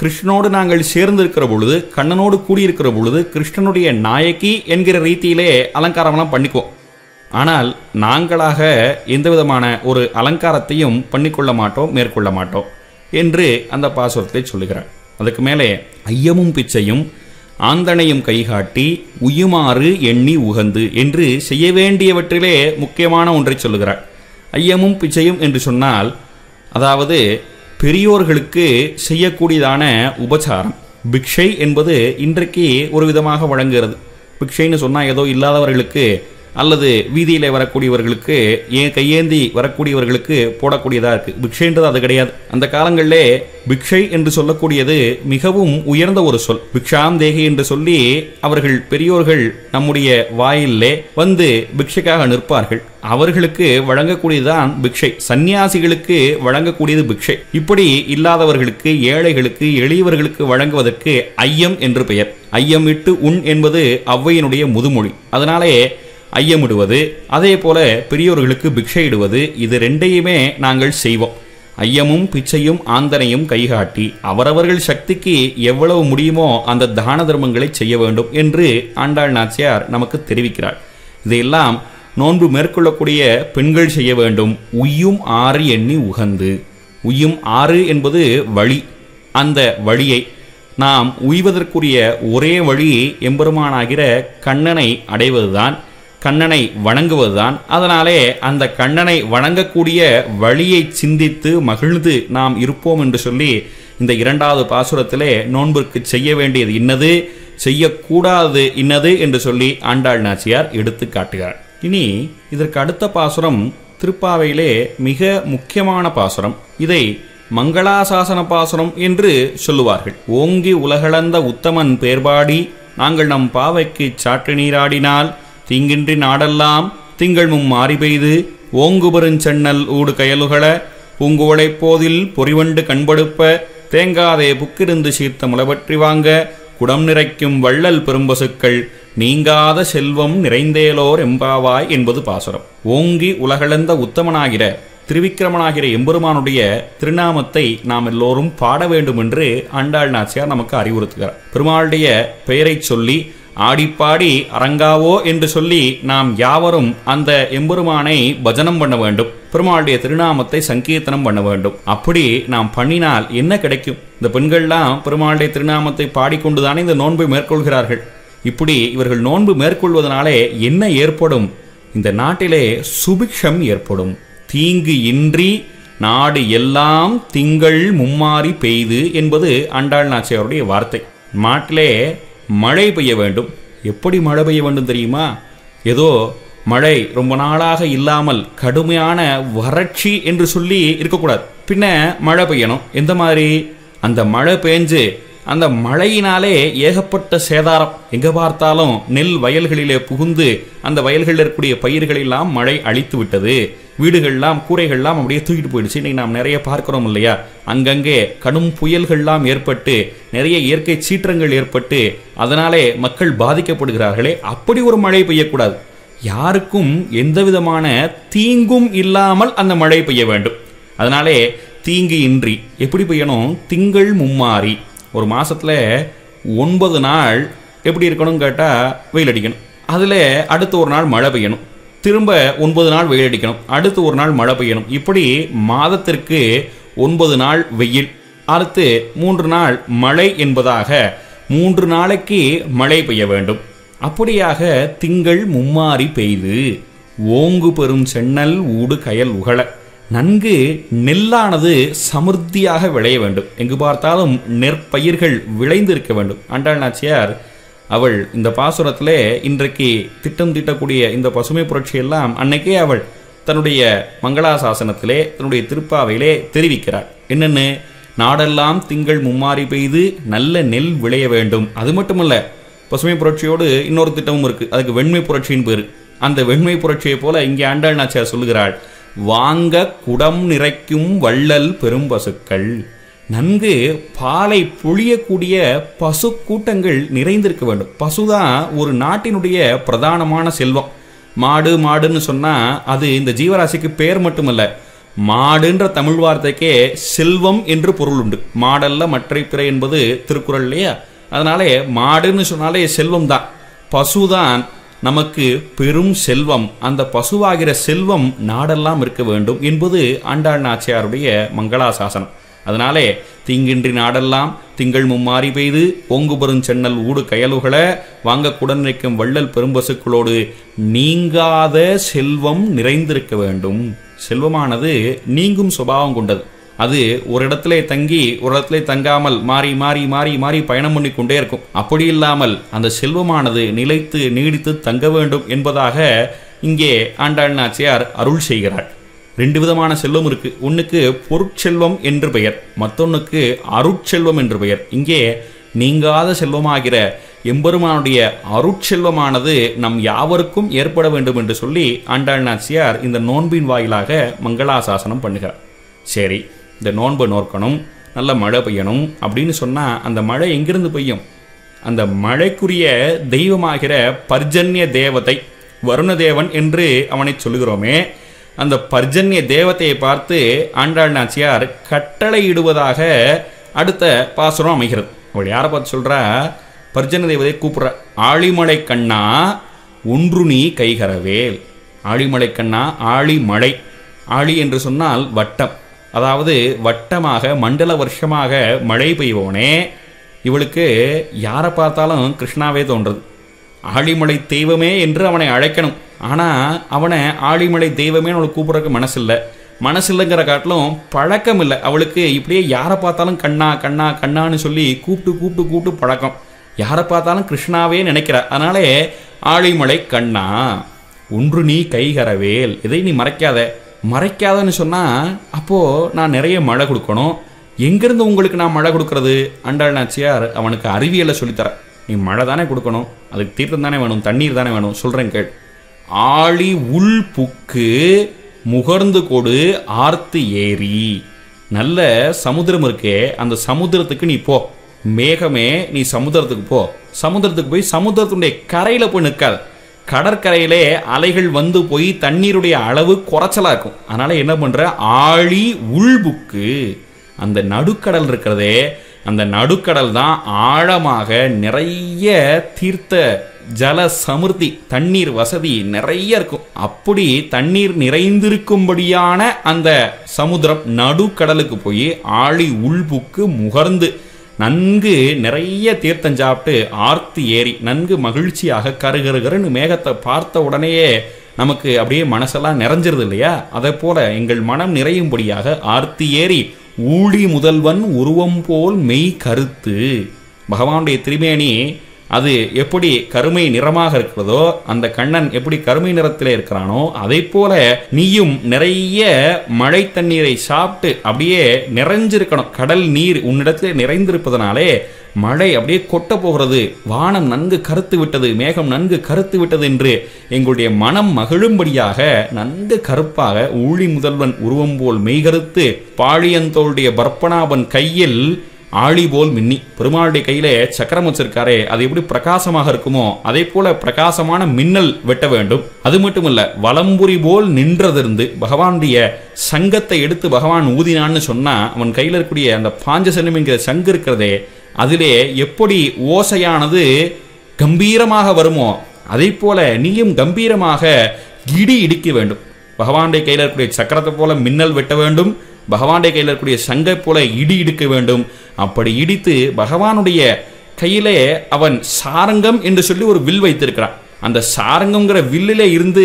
Speaker 1: கிருஷ்ணனோடு நாங்கள் சேர்ந்திருக்கிற பொழுது கண்ணனோடு கூடியிருக்கிற பொழுது கிருஷ்ணனுடைய நாயக்கி என்கிற ரீதியிலே அலங்காரம்லாம் பண்ணிக்குவோம் ஆனால் நாங்களாக எந்த விதமான ஒரு அலங்காரத்தையும் பண்ணிக்கொள்ள மாட்டோம் மேற்கொள்ள மாட்டோம் என்று அந்த பாசுரத்தை சொல்லுகிறார் அதுக்கு மேலே ஐயமும் பிச்சையும் ஆந்தனையும் கைகாட்டி உயுமாறு எண்ணி உகந்து என்று செய்ய வேண்டியவற்றிலே முக்கியமான ஒன்றை சொல்லுகிறார் ஐயமும் பிச்சையும் என்று சொன்னால் அதாவது பெரியோர்களுக்கு செய்யக்கூடியதான உபச்சாரம் பிக்ஷை என்பது இன்றைக்கு ஒரு விதமாக வழங்குகிறது பிக்ஷைன்னு சொன்னால் ஏதோ இல்லாதவர்களுக்கு அல்லது வீதியில் வரக்கூடியவர்களுக்கு ஏன் கையேந்தி வரக்கூடியவர்களுக்கு போடக்கூடியதாக இருக்குது பிக்ஷைன்றது அது கிடையாது அந்த காலங்களிலே பிக்ஷை என்று சொல்லக்கூடியது மிகவும் உயர்ந்த ஒரு சொல் பிக்ஷாம் தேகி என்று சொல்லி அவர்கள் பெரியோர்கள் நம்முடைய வாயிலே வந்து பிக்ஷைக்காக நிற்பார்கள் அவர்களுக்கு வழங்கக்கூடியதுதான் பிக்ஷை சந்நியாசிகளுக்கு வழங்கக்கூடியது பிக்ஷை இப்படி இல்லாதவர்களுக்கு ஏழைகளுக்கு எளியவர்களுக்கு வழங்குவதற்கு ஐயம் என்று பெயர் ஐயம் இட்டு உண் என்பது ஔவையினுடைய முதுமொழி அதனாலே ஐயமிடுவது அதே போல பெரியோர்களுக்கு பிக்ஷையிடுவது இது ரெண்டையுமே நாங்கள் செய்வோம் ஐயமும் பிச்சையும் ஆந்தனையும் கைகாட்டி அவரவர்கள் சக்திக்கு எவ்வளவு முடியுமோ அந்த தான தர்மங்களை செய்ய வேண்டும் என்று ஆண்டாள் நாச்சியார் நமக்கு தெரிவிக்கிறார் இதையெல்லாம் நோன்பு மேற்கொள்ளக்கூடிய பெண்கள் செய்ய வேண்டும் உய்யும் ஆறு எண்ணி உகந்து உய்யும் ஆறு என்பது வழி அந்த வழியை நாம் உய்வதற்குரிய ஒரே வழி எம்பெருமானாகிற கண்ணனை அடைவதுதான் கண்ணனை வணங்குவதுதான் அதனாலே அந்த கண்ணனை வணங்கக்கூடிய வழியை சிந்தித்து மகிழ்ந்து நாம் இருப்போம் என்று சொல்லி இந்த இரண்டாவது பாசுரத்திலே நோன்பிற்கு செய்ய வேண்டியது இன்னது செய்யக்கூடாது இன்னது என்று சொல்லி ஆண்டாள் நாச்சியார் எடுத்து காட்டுகிறார் இனி இதற்கு அடுத்த பாசுரம் திருப்பாவையிலே மிக முக்கியமான பாசுரம் இதை மங்களாசாசன பாசுரம் என்று சொல்லுவார்கள் ஓங்கி உலகளந்த உத்தமன் பேர்பாடி நாங்கள் நம் பாவைக்கு சாற்று நீராடினால் தீங்கின்றி நாடெல்லாம் திங்கள் மாறி பெய்து சென்னல் ஊடு கயலுகள பூங்குவளைப் போதில் பொறிவண்டு கண்படுப்ப தேங்காதே புக்கிருந்து சீர்த்த முளபற்றி வாங்க குடம் நிறைக்கும் வள்ளல் பெரும்பசுக்கள் நீங்காத செல்வம் நிறைந்தேலோர் எம்பாவாய் என்பது பாசுரம் ஓங்கி உலகளந்த உத்தமனாகிற திருவிக்கிரமனாகிற எம்பெருமானுடைய திருநாமத்தை நாம் எல்லோரும் பாட வேண்டும் என்று ஆண்டாள் நாச்சியார் நமக்கு அறிவுறுத்துகிறார் பெருமாளுடைய பெயரை சொல்லி ஆடிப்பாடி அரங்காவோ என்று சொல்லி நாம் யாவரும் அந்த எம்பெருமானை பஜனம் பண்ண வேண்டும் பெருமாளுடைய திருநாமத்தை சங்கீர்த்தனம் பண்ண வேண்டும் அப்படி நாம் பண்ணினால் என்ன கிடைக்கும் இந்த பெண்கள்லாம் பெருமாளுடைய திருநாமத்தை பாடிக்கொண்டுதானே இந்த நோன்பை மேற்கொள்கிறார்கள் இப்படி இவர்கள் நோன்பு மேற்கொள்வதனாலே என்ன ஏற்படும் இந்த நாட்டிலே சுபிக்ஷம் ஏற்படும் தீங்கு இன்றி நாடு எல்லாம் திங்கள் மும்மாறி பெய்து என்பது அண்டாள் நாச்சியாருடைய வார்த்தை நாட்டிலே மழை பெய்ய வேண்டும் எப்படி மழை பெய்ய வேண்டும் தெரியுமா ஏதோ மழை ரொம்ப நாளாக இல்லாமல் கடுமையான வறட்சி என்று சொல்லி இருக்கக்கூடாது பின்ன மழை பெய்யணும் எந்த மாதிரி அந்த மழை பெஞ்சு அந்த மழையினாலே ஏகப்பட்ட சேதாரம் எங்கே பார்த்தாலும் நெல் வயல்களிலே புகுந்து அந்த வயல்களில் இருக்கக்கூடிய பயிர்களெல்லாம் மழை அழித்து விட்டது வீடுகள்லாம் கூரைகள்லாம் அப்படியே தூக்கிட்டு போயிடுச்சு இன்றைக்கி நாம் நிறைய பார்க்குறோம் இல்லையா அங்கங்கே கடும் புயல்கள்லாம் ஏற்பட்டு நிறைய இயற்கை சீற்றங்கள் ஏற்பட்டு அதனாலே மக்கள் பாதிக்கப்படுகிறார்களே அப்படி ஒரு மழை பெய்யக்கூடாது யாருக்கும் எந்த விதமான தீங்கும் இல்லாமல் அந்த மழை பெய்ய வேண்டும் அதனாலே தீங்கு இன்றி எப்படி பெய்யணும் திங்கள் மும்மாறி ஒரு மாதத்தில் ஒன்பது நாள் எப்படி இருக்கணும்னு கேட்டால் வெயில் அடிக்கணும் அதில் அடுத்து ஒரு நாள் மழை பெய்யணும் திரும்ப ஒன்பது நாள் வெயில் அடிக்கணும் அடுத்து ஒரு நாள் மழை பெய்யணும் இப்படி மாதத்திற்கு ஒன்பது நாள் வெயில் அடுத்து மூன்று நாள் மழை என்பதாக மூன்று நாளைக்கு மழை பெய்ய வேண்டும் அப்படியாக திங்கள் மும்மாறி பெய்து ஓங்கு பெறும் சென்னல் ஊடு கயல் உகழ நன்கு நெல்லானது சமிருத்தியாக விளைய வேண்டும் எங்கு பார்த்தாலும் நெற்பயிர்கள் விளைந்து இருக்க வேண்டும் ஆண்டாள் நாச்சியார் அவள் இந்த பாசுரத்திலே இன்றைக்கு திட்டம் தீட்டக்கூடிய இந்த பசுமை புரட்சியெல்லாம் அன்னைக்கே அவள் தன்னுடைய மங்களாசாசனத்திலே தன்னுடைய திருப்பாவையிலே தெரிவிக்கிறாள் என்னென்னு நாடெல்லாம் திங்கள் மும்மாறி பெய்து நல்ல நெல் விளைய வேண்டும் அது மட்டுமல்ல பசுமை புரட்சியோடு இன்னொரு திட்டமும் இருக்குது அதுக்கு வெண்மை புரட்சியின் பேர் அந்த வெண்மை புரட்சியை போல இங்கே அண்டாள் நாச்சியார் சொல்லுகிறாள் வாங்க குடம் நிறைக்கும் வள்ளல் பெரும் பசுக்கள் நன்கு பாலை பொழியக்கூடிய பசு கூட்டங்கள் நிறைந்திருக்க வேண்டும் பசுதான் ஒரு நாட்டினுடைய பிரதானமான செல்வம் மாடு மாடுன்னு சொன்னால் அது இந்த ஜீவராசிக்கு பேர் மட்டுமல்ல மாடுன்ற தமிழ் வார்த்தைக்கே செல்வம் என்று பொருள் உண்டு மாடல்ல மற்ற பிற என்பது திருக்குறள் இல்லையா அதனாலே மாடுன்னு சொன்னாலே செல்வம் தான் பசுதான் நமக்கு பெரும் செல்வம் அந்த பசுவாகிற செல்வம் நாடெல்லாம் இருக்க வேண்டும் என்பது ஆண்டாள் நாச்சியாருடைய மங்களாசாசனம் அதனாலே தீங்கின்றி நாடெல்லாம் திங்கள் மும்மாறி பெய்து ஓங்கு சென்னல் ஊடு கயலுகளை வாங்கக்குடன் நிற்கும் வள்ளல் பெரும்பசுக்களோடு நீங்காத செல்வம் நிறைந்திருக்க வேண்டும் செல்வமானது நீங்கும் சுபாவம் கொண்டது அது ஒரு இடத்துல தங்கி ஒரு இடத்துல தங்காமல் மாறி மாறி மாறி மாறி பயணம் பண்ணி கொண்டே இருக்கும் அப்படி இல்லாமல் அந்த செல்வமானது நிலைத்து நீடித்து தங்க வேண்டும் என்பதாக இங்கே ஆண்டாள் நாச்சியார் அருள் செய்கிறாள் ரெண்டு விதமான செல்வம் இருக்கு ஒன்றுக்கு பொருட்செல்வம் என்று பெயர் மற்றொன்னுக்கு அருட்செல்வம் என்று பெயர் இங்கே நீங்காத செல்வமாகிற எம்பெருமானுடைய அருட்செல்வமானது நம் யாவருக்கும் ஏற்பட வேண்டும் என்று சொல்லி ஆண்டாள் நாச்சியார் இந்த நோன்பின் வாயிலாக மங்களாசாசனம் பண்ணுகிறார் சரி இந்த நோன்பு நோக்கணும் நல்ல மழை பெய்யணும் அப்படின்னு சொன்னால் அந்த மழை எங்கிருந்து பெய்யும் அந்த மழைக்குரிய தெய்வமாகிற பர்ஜன்ய தேவதை வருணதேவன் என்று அவனை சொல்கிறோமே அந்த பர்ஜன்ய தேவத்தையை பார்த்து ஆண்டாள் நாச்சியார் கட்டளையிடுவதாக அடுத்த பாசுரம் அமைகிறது அவள் யாரை பார்த்து சொல்கிறா பர்ஜன்ய தேவதையை கூப்பிட்ற ஆழிமலை கண்ணா ஒன்று நீ கைகரவேல் ஆழிமலை கண்ணா ஆழிமலை ஆழி என்று சொன்னால் வட்டம் அதாவது வட்டமாக மண்டல வருஷமாக மழை பெய்வோனே இவளுக்கு யாரை பார்த்தாலும் கிருஷ்ணாவே தோன்றது ஆழிமலை தெய்வமே என்று அவனை அழைக்கணும் ஆனால் அவனை ஆழிமலை தெய்வமே அவளுக்கு கூப்பிட்றதுக்கு மனசில்லை மனசில்லைங்கிற காட்டிலும் பழக்கம் இல்லை அவளுக்கு இப்படியே யாரை பார்த்தாலும் கண்ணா கண்ணா கண்ணான்னு சொல்லி கூப்பிட்டு கூப்பிட்டு கூப்பிட்டு பழக்கம் யாரை பார்த்தாலும் கிருஷ்ணாவே நினைக்கிறார் அதனாலே ஆழிமலை கண்ணா ஒன்று நீ கைகரவேல் இதை நீ மறைக்காத மறைக்காதன்னு சொன்னால் அப்போது நான் நிறைய மழை கொடுக்கணும் எங்கேருந்து உங்களுக்கு நான் மழை கொடுக்குறது அண்டாள் நாச்சியார் அவனுக்கு அறிவியலை சொல்லித்தரேன் நீ மழை தானே கொடுக்கணும் அதுக்கு தீர்த்தம் தானே வேணும் தண்ணீர் தானே வேணும் சொல்கிறேன் கேள் ஆழி உள் புக்கு முகர்ந்து கொடு ஆர்த்து ஏரி நல்ல சமுத்திரம் இருக்கே அந்த சமுத்திரத்துக்கு நீ போ மேகமே நீ சமுத்திரத்துக்கு போ சமுத்திரத்துக்கு போய் சமுத்திரத்துடைய கரையில் போய் நிற்காது கடற்கரையிலே அலைகள் வந்து போய் தண்ணீருடைய அளவு குறைச்சலாக இருக்கும் அதனால் என்ன பண்ணுற ஆழி உள்புக்கு அந்த நடுக்கடல் இருக்கிறதே அந்த நடுக்கடல் தான் ஆழமாக நிறைய தீர்த்த ஜல சமிருத்தி தண்ணீர் வசதி நிறைய இருக்கும் அப்படி தண்ணீர் நிறைந்திருக்கும்படியான அந்த சமுத்திரம் நடுக்கடலுக்கு போய் ஆழி உள்புக்கு முகர்ந்து நன்கு நிறைய தீர்த்தம் சாப்பிட்டு ஆர்த்து ஏறி நன்கு மகிழ்ச்சியாக கருகருகருன்னு மேகத்தை பார்த்த உடனேயே நமக்கு அப்படியே மனசெல்லாம் நிறைஞ்சிருது இல்லையா அதை போல எங்கள் மனம் நிறையும்படியாக ஆர்த்தி ஏறி ஊழி முதல்வன் உருவம் போல் மெய் கருத்து பகவானுடைய திருமேனி அது எப்படி கருமை நிறமாக இருக்கிறதோ அந்த கண்ணன் எப்படி கருமை நிறத்தில் இருக்கிறானோ அதை போல நீயும் நிறைய மழை தண்ணீரை சாப்பிட்டு அப்படியே நிறைஞ்சிருக்கணும் கடல் நீர் உன்னிடத்தில் நிறைந்திருப்பதனாலே மழை அப்படியே கொட்ட போகிறது வானம் நன்கு கருத்து விட்டது மேகம் நன்கு கருத்து விட்டது என்று எங்களுடைய மனம் மகிழும்படியாக நன்கு கருப்பாக ஊழி முதல்வன் உருவம் போல் மெய்கருத்து பாழியந்தோளுடைய பர்பனாபன் கையில் ஆளி போல் மின்னி பெருமாளுடைய கையில சக்கரம் வச்சிருக்காரே அது எப்படி பிரகாசமாக இருக்குமோ அதே போல பிரகாசமான மின்னல் வெட்ட வேண்டும் அது மட்டும் இல்ல வலம்புரி போல் நின்றதிருந்து பகவானுடைய சங்கத்தை எடுத்து பகவான் ஊதினான்னு சொன்னா அவன் கையில் இருக்கக்கூடிய அந்த பாஞ்சசனம் என்கிற சங்கு இருக்கிறதே அதிலே எப்படி ஓசையானது கம்பீரமாக வருமோ அதே போல நீயும் கம்பீரமாக இடி இடிக்க வேண்டும் பகவானுடைய கையில் இருக்கக்கூடிய சக்கரத்தை போல மின்னல் வெட்ட வேண்டும் பகவானுடைய கையில் இருக்கக்கூடிய சங்கை போல இடி இடுக்க வேண்டும் அப்படி இடித்து பகவானுடைய கையிலே அவன் சாரங்கம் என்று சொல்லி ஒரு வில் வைத்திருக்கிறான் அந்த சாரங்கம்ங்கிற வில்லில் இருந்து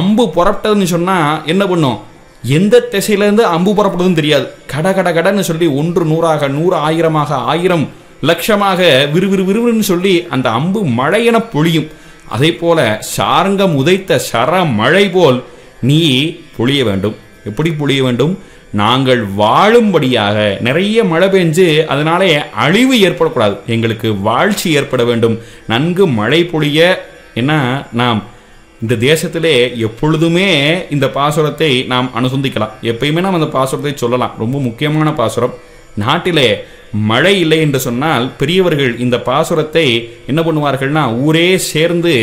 Speaker 1: அம்பு புறப்பட்டதுன்னு சொன்னால் என்ன பண்ணும் எந்த திசையிலேருந்து அம்பு புறப்படுதுன்னு தெரியாது கட கட கடன்னு சொல்லி ஒன்று நூறாக நூறு ஆயிரமாக ஆயிரம் லட்சமாக விறுவிறு விறுவிறுன்னு சொல்லி அந்த அம்பு மழையென பொழியும் அதே போல சாரங்கம் உதைத்த சர மழை போல் நீ பொழிய வேண்டும் எப்படி பொழிய வேண்டும் நாங்கள் வாழும்படியாக நிறைய மழை பெஞ்சு அதனாலே அழிவு ஏற்படக்கூடாது எங்களுக்கு வாழ்ச்சி ஏற்பட வேண்டும் நன்கு மழை பொழிய என்ன நாம் இந்த தேசத்திலே எப்பொழுதுமே இந்த பாசுரத்தை நாம் அனுசந்திக்கலாம் எப்பயுமே நாம் அந்த பாசுரத்தை சொல்லலாம் ரொம்ப முக்கியமான பாசுரம் நாட்டிலே மழை இல்லை என்று சொன்னால் பெரியவர்கள் இந்த பாசுரத்தை என்ன பண்ணுவார்கள்னா ஊரே சேர்ந்து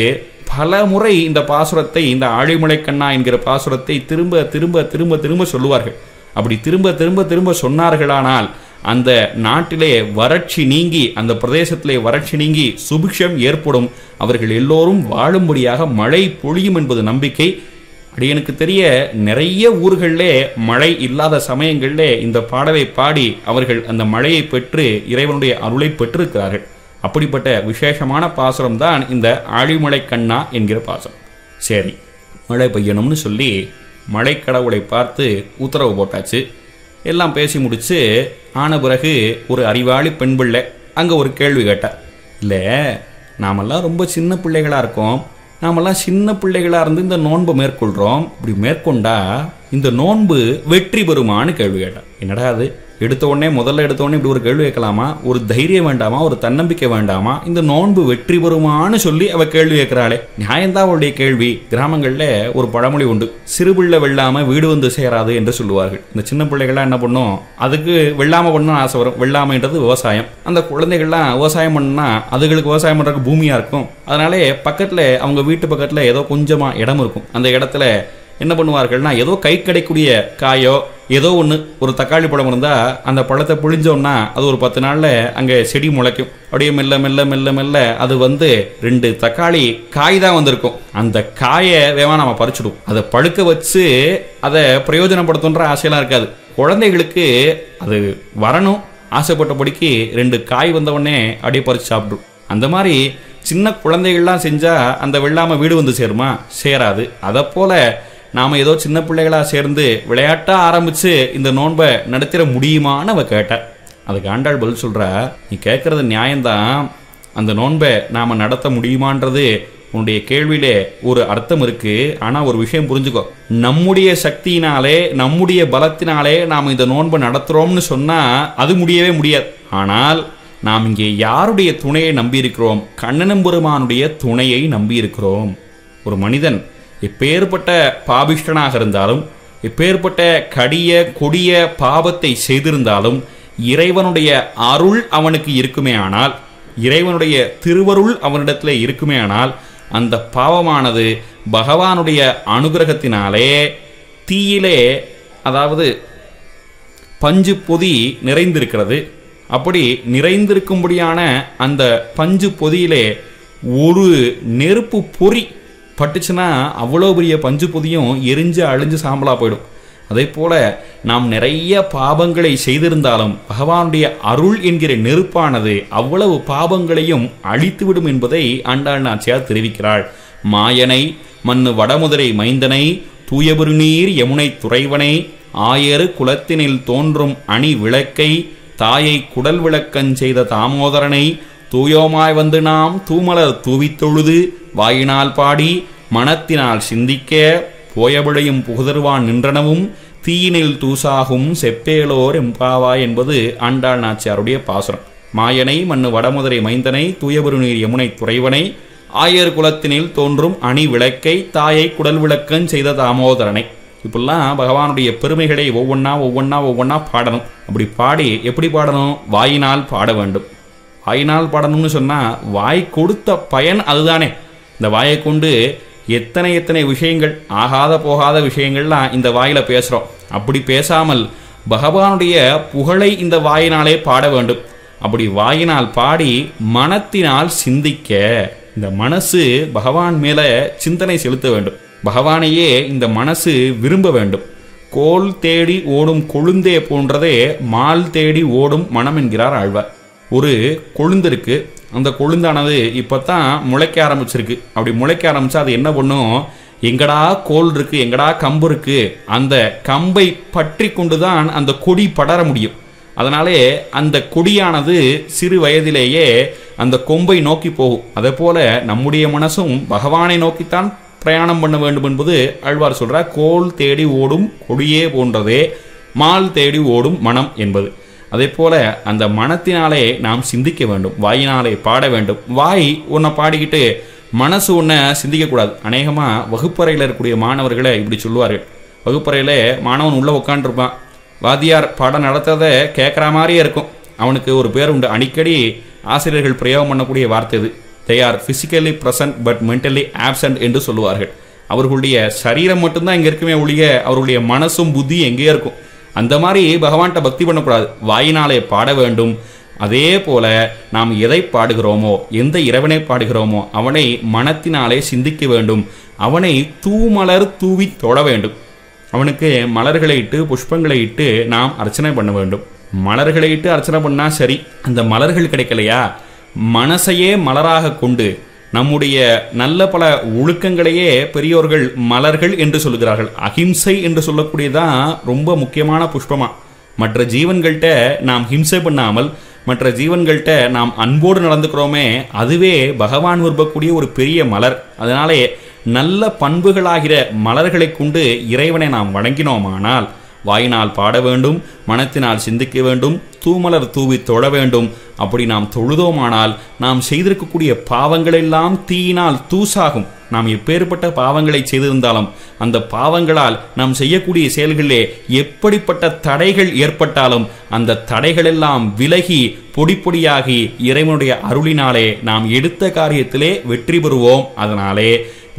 Speaker 1: பல முறை இந்த பாசுரத்தை இந்த ஆழிமுளை கண்ணா என்கிற பாசுரத்தை திரும்ப திரும்ப திரும்ப திரும்ப சொல்லுவார்கள் அப்படி திரும்ப திரும்ப திரும்ப சொன்னார்களானால் அந்த நாட்டிலே வறட்சி நீங்கி அந்த பிரதேசத்திலே வறட்சி நீங்கி சுபிக்ஷம் ஏற்படும் அவர்கள் எல்லோரும் வாழும்படியாக மழை பொழியும் என்பது நம்பிக்கை அடியனுக்கு தெரிய நிறைய ஊர்களிலே மழை இல்லாத சமயங்களிலே இந்த பாடலை பாடி அவர்கள் அந்த மழையை பெற்று இறைவனுடைய அருளை பெற்றிருக்கிறார்கள் அப்படிப்பட்ட விசேஷமான பாசுரம் தான் இந்த ஆழிமலை கண்ணா என்கிற பாசம் சரி மழை பெய்யணும்னு சொல்லி கடவுளை பார்த்து உத்தரவு போட்டாச்சு எல்லாம் பேசி முடித்து ஆன பிறகு ஒரு அறிவாளி பெண் பிள்ளை அங்கே ஒரு கேள்வி கேட்டேன் இல்லை நாமெல்லாம் ரொம்ப சின்ன பிள்ளைகளாக இருக்கோம் நாமெல்லாம் சின்ன பிள்ளைகளாக இருந்து இந்த நோன்பு மேற்கொள்கிறோம் இப்படி மேற்கொண்டா இந்த நோன்பு வெற்றி பெறுமான்னு கேள்வி கேட்டேன் என்னடா அது எடுத்த உடனே முதல்ல எடுத்த உடனே இப்படி ஒரு கேள்வி கேட்கலாமா ஒரு தைரியம் வேண்டாமா ஒரு தன்னம்பிக்கை வேண்டாமா இந்த நோன்பு வெற்றி பெறுமான்னு சொல்லி அவ கேள்வி கேட்கிறாளே நியாயம்தான் அவளுடைய கேள்வி கிராமங்களில் ஒரு பழமொழி உண்டு சிறுபிள்ளை வெள்ளாம வீடு வந்து சேராது என்று சொல்லுவார்கள் இந்த சின்ன பிள்ளைகள்லாம் என்ன பண்ணும் அதுக்கு வெள்ளாம பண்ணணும் ஆசை வரும் வெள்ளாமைன்றது விவசாயம் அந்த குழந்தைகள்லாம் விவசாயம் பண்ணா அதுகளுக்கு விவசாயம் பண்ணுறதுக்கு பூமியாக இருக்கும் அதனாலே பக்கத்தில் அவங்க வீட்டு பக்கத்தில் ஏதோ கொஞ்சமாக இடம் இருக்கும் அந்த இடத்துல என்ன பண்ணுவார்கள்னா ஏதோ கை கிடைக்கூடிய காயோ ஏதோ ஒன்று ஒரு தக்காளி பழம் இருந்தால் அந்த பழத்தை புழிஞ்சோம்னா அது ஒரு பத்து நாளில் அங்கே செடி முளைக்கும் அப்படியே மெல்ல மெல்ல மெல்ல மெல்ல அது வந்து ரெண்டு தக்காளி காய் தான் வந்திருக்கும் அந்த காயை வேமா நம்ம பறிச்சுடும் அதை பழுக்க வச்சு அதை பிரயோஜனப்படுத்துன்ற ஆசையெல்லாம் இருக்காது குழந்தைகளுக்கு அது வரணும் ஆசைப்பட்டபடிக்கு ரெண்டு காய் வந்தவொடனே அப்படியே பறித்து சாப்பிடும் அந்த மாதிரி சின்ன குழந்தைகள்லாம் செஞ்சால் அந்த வெள்ளாமல் வீடு வந்து சேருமா சேராது அதை போல் நாம் ஏதோ சின்ன பிள்ளைகளாக சேர்ந்து விளையாட்டாக ஆரம்பித்து இந்த நோன்பை நடத்திட முடியுமான்னு அவள் கேட்டார் அதுக்கு ஆண்டாள் பதில் சொல்கிறா நீ கேட்குறது நியாயம்தான் அந்த நோன்பை நாம் நடத்த முடியுமான்றது உன்னுடைய கேள்வியிலே ஒரு அர்த்தம் இருக்குது ஆனால் ஒரு விஷயம் புரிஞ்சுக்கோ நம்முடைய சக்தியினாலே நம்முடைய பலத்தினாலே நாம் இந்த நோன்பை நடத்துகிறோம்னு சொன்னால் அது முடியவே முடியாது ஆனால் நாம் இங்கே யாருடைய துணையை நம்பியிருக்கிறோம் கண்ணனம்பெருமானுடைய துணையை நம்பியிருக்கிறோம் ஒரு மனிதன் எப்பேற்பட்ட பாபிஷ்டனாக இருந்தாலும் எப்பேற்பட்ட கடிய கொடிய பாவத்தை செய்திருந்தாலும் இறைவனுடைய அருள் அவனுக்கு இருக்குமே ஆனால் இறைவனுடைய திருவருள் அவனிடத்தில் இருக்குமே ஆனால் அந்த பாவமானது பகவானுடைய அனுகிரகத்தினாலே தீயிலே அதாவது பஞ்சு பொதி நிறைந்திருக்கிறது அப்படி நிறைந்திருக்கும்படியான அந்த பஞ்சு பொதியிலே ஒரு நெருப்பு பொறி பட்டுச்சுன்னா அவ்வளோ பெரிய பஞ்சு புதியும் எரிஞ்சு அழிஞ்சு சாம்பலாக போயிடும் அதே போல நாம் நிறைய பாபங்களை செய்திருந்தாலும் பகவானுடைய அருள் என்கிற நெருப்பானது அவ்வளவு பாபங்களையும் அழித்துவிடும் என்பதை ஆண்டாள் நாச்சியார் தெரிவிக்கிறாள் மாயனை மண்ணு வடமுதிரை மைந்தனை தூயபுருநீர் நீர் யமுனை துறைவனை ஆயரு குலத்தினில் தோன்றும் அணி விளக்கை தாயை குடல் விளக்கஞ் செய்த தாமோதரனை தூயோமாய் வந்து நாம் தூமலர் தூவித்தொழுது வாயினால் பாடி மனத்தினால் சிந்திக்க போயபடையும் புகுதருவான் நின்றனவும் தீயினில் தூசாகும் செப்பேலோர் எம்பாவா என்பது ஆண்டாள் நாச்சியாருடைய பாசுரம் மாயனை மண்ணு வடமுதிரை மைந்தனை நீர் யமுனை துறைவனை ஆயர் குலத்தினில் தோன்றும் அணி விளக்கை தாயை குடல் விளக்கம் செய்த தாமோதரனை இப்படிலாம் பகவானுடைய பெருமைகளை ஒவ்வொன்றா ஒவ்வொன்றா ஒவ்வொன்றா பாடணும் அப்படி பாடி எப்படி பாடணும் வாயினால் பாட வேண்டும் வாயினால் பாடணும்னு சொன்னால் வாய் கொடுத்த பயன் அதுதானே இந்த வாயை கொண்டு எத்தனை எத்தனை விஷயங்கள் ஆகாத போகாத விஷயங்கள்லாம் இந்த வாயில் பேசுகிறோம் அப்படி பேசாமல் பகவானுடைய புகழை இந்த வாயினாலே பாட வேண்டும் அப்படி வாயினால் பாடி மனத்தினால் சிந்திக்க இந்த மனசு பகவான் மேலே சிந்தனை செலுத்த வேண்டும் பகவானையே இந்த மனசு விரும்ப வேண்டும் கோல் தேடி ஓடும் கொழுந்தே போன்றதே மால் தேடி ஓடும் மனம் என்கிறார் ஆழ்வார் ஒரு கொழுந்து இருக்குது அந்த கொழுந்தானது இப்போ தான் முளைக்க ஆரம்பிச்சிருக்கு அப்படி முளைக்க ஆரம்பித்தா அது என்ன பண்ணும் எங்கடா கோல் இருக்கு எங்கடா கம்பு இருக்குது அந்த கம்பை பற்றி கொண்டு தான் அந்த கொடி படர முடியும் அதனாலே அந்த கொடியானது சிறு வயதிலேயே அந்த கொம்பை நோக்கி போகும் அதே போல நம்முடைய மனசும் பகவானை நோக்கித்தான் பிரயாணம் பண்ண வேண்டும் என்பது அழ்வார் சொல்கிறார் கோல் தேடி ஓடும் கொடியே போன்றதே மால் தேடி ஓடும் மனம் என்பது அதே போல அந்த மனத்தினாலே நாம் சிந்திக்க வேண்டும் வாயினாலே பாட வேண்டும் வாய் உன்னை பாடிக்கிட்டு மனசு ஒன்றை சிந்திக்கக்கூடாது அநேகமாக வகுப்பறையில் இருக்கக்கூடிய மாணவர்களை இப்படி சொல்லுவார்கள் வகுப்பறையில் மாணவன் உள்ளே உட்காந்துருப்பான் வாத்தியார் பாடம் நடத்துறத கேட்குற மாதிரியே இருக்கும் அவனுக்கு ஒரு பேர் உண்டு அடிக்கடி ஆசிரியர்கள் பிரயோகம் பண்ணக்கூடிய வார்த்தை இது they are physically present but mentally absent என்று சொல்லுவார்கள் அவர்களுடைய சரீரம் மட்டும்தான் இங்கே இருக்குமே ஒழிய அவருடைய மனசும் புத்தி எங்கேயே இருக்கும் அந்த மாதிரி பகவான்கிட்ட பக்தி பண்ணக்கூடாது வாயினாலே பாட வேண்டும் அதே போல நாம் எதை பாடுகிறோமோ எந்த இறைவனை பாடுகிறோமோ அவனை மனத்தினாலே சிந்திக்க வேண்டும் அவனை தூமலர் தூவி தொட வேண்டும் அவனுக்கு மலர்களை இட்டு புஷ்பங்களை இட்டு நாம் அர்ச்சனை பண்ண வேண்டும் மலர்களை இட்டு அர்ச்சனை பண்ணால் சரி அந்த மலர்கள் கிடைக்கலையா மனசையே மலராக கொண்டு நம்முடைய நல்ல பல ஒழுக்கங்களையே பெரியோர்கள் மலர்கள் என்று சொல்லுகிறார்கள் அஹிம்சை என்று சொல்லக்கூடியதான் ரொம்ப முக்கியமான புஷ்பமா மற்ற ஜீவன்கள்கிட்ட நாம் ஹிம்சை பண்ணாமல் மற்ற ஜீவன்கள்கிட்ட நாம் அன்போடு நடந்துக்கிறோமே அதுவே பகவான் விரும்பக்கூடிய ஒரு பெரிய மலர் அதனாலே நல்ல பண்புகளாகிற மலர்களை கொண்டு இறைவனை நாம் வணங்கினோமானால் வாயினால் பாட வேண்டும் மனத்தினால் சிந்திக்க வேண்டும் தூமலர் தூவி தொழ வேண்டும் அப்படி நாம் தொழுதோமானால் நாம் செய்திருக்கக்கூடிய பாவங்களெல்லாம் தீயினால் தூசாகும் நாம் எப்பேற்பட்ட பாவங்களை செய்திருந்தாலும் அந்த பாவங்களால் நாம் செய்யக்கூடிய செயல்களிலே எப்படிப்பட்ட தடைகள் ஏற்பட்டாலும் அந்த தடைகளெல்லாம் விலகி பொடி பொடியாகி இறைவனுடைய அருளினாலே நாம் எடுத்த காரியத்திலே வெற்றி பெறுவோம் அதனாலே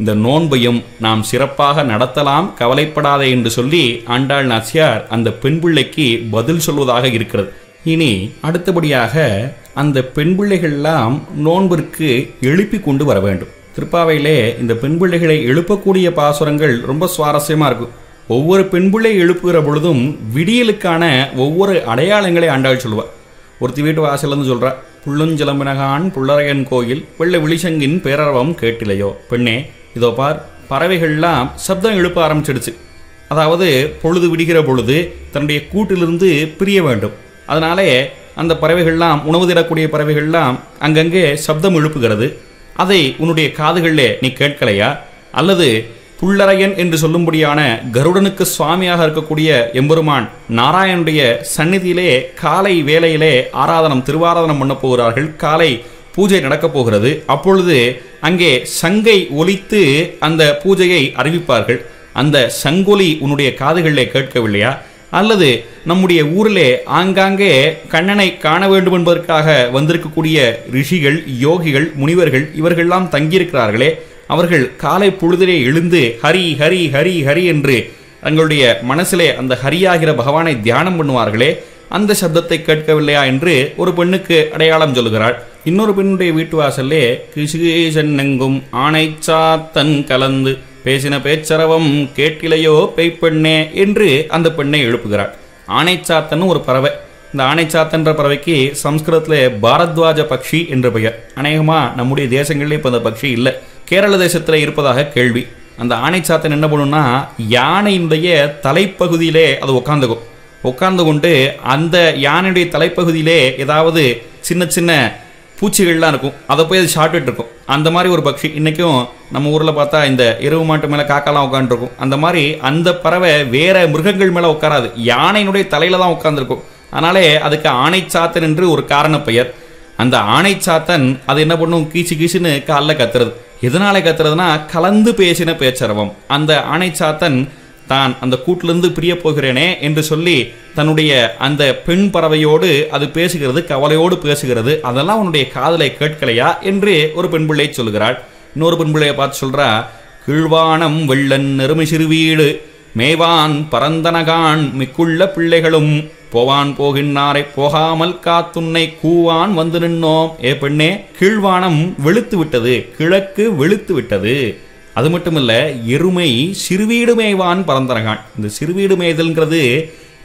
Speaker 1: இந்த நோன்பையும் நாம் சிறப்பாக நடத்தலாம் கவலைப்படாதே என்று சொல்லி ஆண்டாள் நசியார் அந்த பெண் பிள்ளைக்கு பதில் சொல்வதாக இருக்கிறது இனி அடுத்தபடியாக அந்த பெண் பிள்ளைகள்லாம் நோன்பிற்கு எழுப்பி கொண்டு வர வேண்டும் திருப்பாவையிலே இந்த பெண் பிள்ளைகளை எழுப்பக்கூடிய பாசுரங்கள் ரொம்ப சுவாரஸ்யமாக இருக்கும் ஒவ்வொரு பெண் பிள்ளை எழுப்புகிற பொழுதும் விடியலுக்கான ஒவ்வொரு அடையாளங்களை ஆண்டாள் சொல்லுவார் ஒருத்தி வீட்டு வாசலேருந்து சொல்கிறா புள்ளுஞ்சிலம்பினகான் புள்ளரையன் கோயில் வெள்ள விழிசங்கின் பேரரவம் கேட்டிலையோ பெண்ணே இதோ பார் பறவைகள்லாம் சப்தம் எழுப்ப ஆரம்பிச்சிடுச்சு அதாவது பொழுது விடுகிற பொழுது தன்னுடைய கூட்டிலிருந்து பிரிய வேண்டும் அதனாலே அந்த பறவைகள்லாம் உணவு தரக்கூடிய பறவைகள்லாம் அங்கங்கே சப்தம் எழுப்புகிறது அதை உன்னுடைய காதுகளிலே நீ கேட்கலையா அல்லது புள்ளரையன் என்று சொல்லும்படியான கருடனுக்கு சுவாமியாக இருக்கக்கூடிய எம்பெருமான் நாராயணனுடைய சந்நிதியிலே காலை வேலையிலே ஆராதனம் திருவாராதனம் பண்ண போகிறார்கள் காலை பூஜை நடக்கப் போகிறது அப்பொழுது அங்கே சங்கை ஒலித்து அந்த பூஜையை அறிவிப்பார்கள் அந்த சங்கொலி உன்னுடைய காதுகளிலே கேட்கவில்லையா அல்லது நம்முடைய ஊரிலே ஆங்காங்கே கண்ணனை காண வேண்டும் என்பதற்காக வந்திருக்கக்கூடிய ரிஷிகள் யோகிகள் முனிவர்கள் இவர்கள்லாம் தங்கியிருக்கிறார்களே அவர்கள் காலை பொழுதிலே எழுந்து ஹரி ஹரி ஹரி ஹரி என்று தங்களுடைய மனசிலே அந்த ஹரியாகிற பகவானை தியானம் பண்ணுவார்களே அந்த சப்தத்தை கேட்கவில்லையா என்று ஒரு பெண்ணுக்கு அடையாளம் சொல்கிறாள் இன்னொரு பெண்ணுடைய வீட்டு வாசல்லே எங்கும் ஆணை சாத்தன் கலந்து பேசின பேச்சரவம் கேட்டிலையோ பெய்ப்பெண்ணே என்று அந்த பெண்ணை எழுப்புகிறாள் ஆணைச்சாத்தன் ஒரு பறவை இந்த ஆணைச்சாத்தன்ற பறவைக்கு சம்ஸ்கிருதத்தில் பாரத்வாஜ பக்ஷி என்று பெயர் அநேகமாக நம்முடைய தேசங்களில் இப்போ அந்த பக்ஷி இல்லை கேரள தேசத்தில் இருப்பதாக கேள்வி அந்த ஆணைச்சாத்தன் என்ன பண்ணுன்னா யானையினுடைய தலைப்பகுதியிலே அது உட்காந்துக்கும் உட்கார்ந்து கொண்டு அந்த யானையுடைய தலைப்பகுதியிலே ஏதாவது சின்ன சின்ன பூச்சிகள்லாம் இருக்கும் அதை போய் அது ஷார்ட்விட் இருக்கும் அந்த மாதிரி ஒரு பக்ஷி இன்றைக்கும் நம்ம ஊரில் பார்த்தா இந்த எருவு மாட்டு மேலே காக்காலாம் உட்காந்துருக்கும் அந்த மாதிரி அந்த பறவை வேறு மிருகங்கள் மேலே உட்காராது யானையினுடைய தலையில் தான் உட்காந்துருக்கும் அதனாலே அதுக்கு ஆணைச்சாத்தன் என்று ஒரு காரண பெயர் அந்த ஆணை சாத்தன் அது என்ன பண்ணும் கீச்சு கீச்சுன்னு காலில் கத்துறது எதனால கத்துறதுனா கலந்து பேசின பேச்சரவம் அந்த ஆணைச்சாத்தன் தான் அந்த கூட்டிலிருந்து பிரிய போகிறேனே என்று சொல்லி தன்னுடைய அந்த பெண் பறவையோடு அது பேசுகிறது கவலையோடு பேசுகிறது அதெல்லாம் உன்னுடைய காதலை கேட்கலையா என்று ஒரு பெண் பிள்ளை சொல்கிறாள் இன்னொரு பெண் பிள்ளையை பார்த்து சொல்கிறா கீழ்வானம் வெள்ளன் நெருமை சிறுவீடு மேவான் பரந்தனகான் மிக்குள்ள பிள்ளைகளும் போவான் போகின்றாரை போகாமல் காத்துன்னை கூவான் வந்து நின்னோம் ஏ பெண்ணே கீழ்வானம் வெளுத்து விட்டது கிழக்கு வெளுத்து விட்டது அது மட்டும் இல்லை எருமை சிறுவீடுமேவான் பரந்தரகான் இந்த சிறுவீடு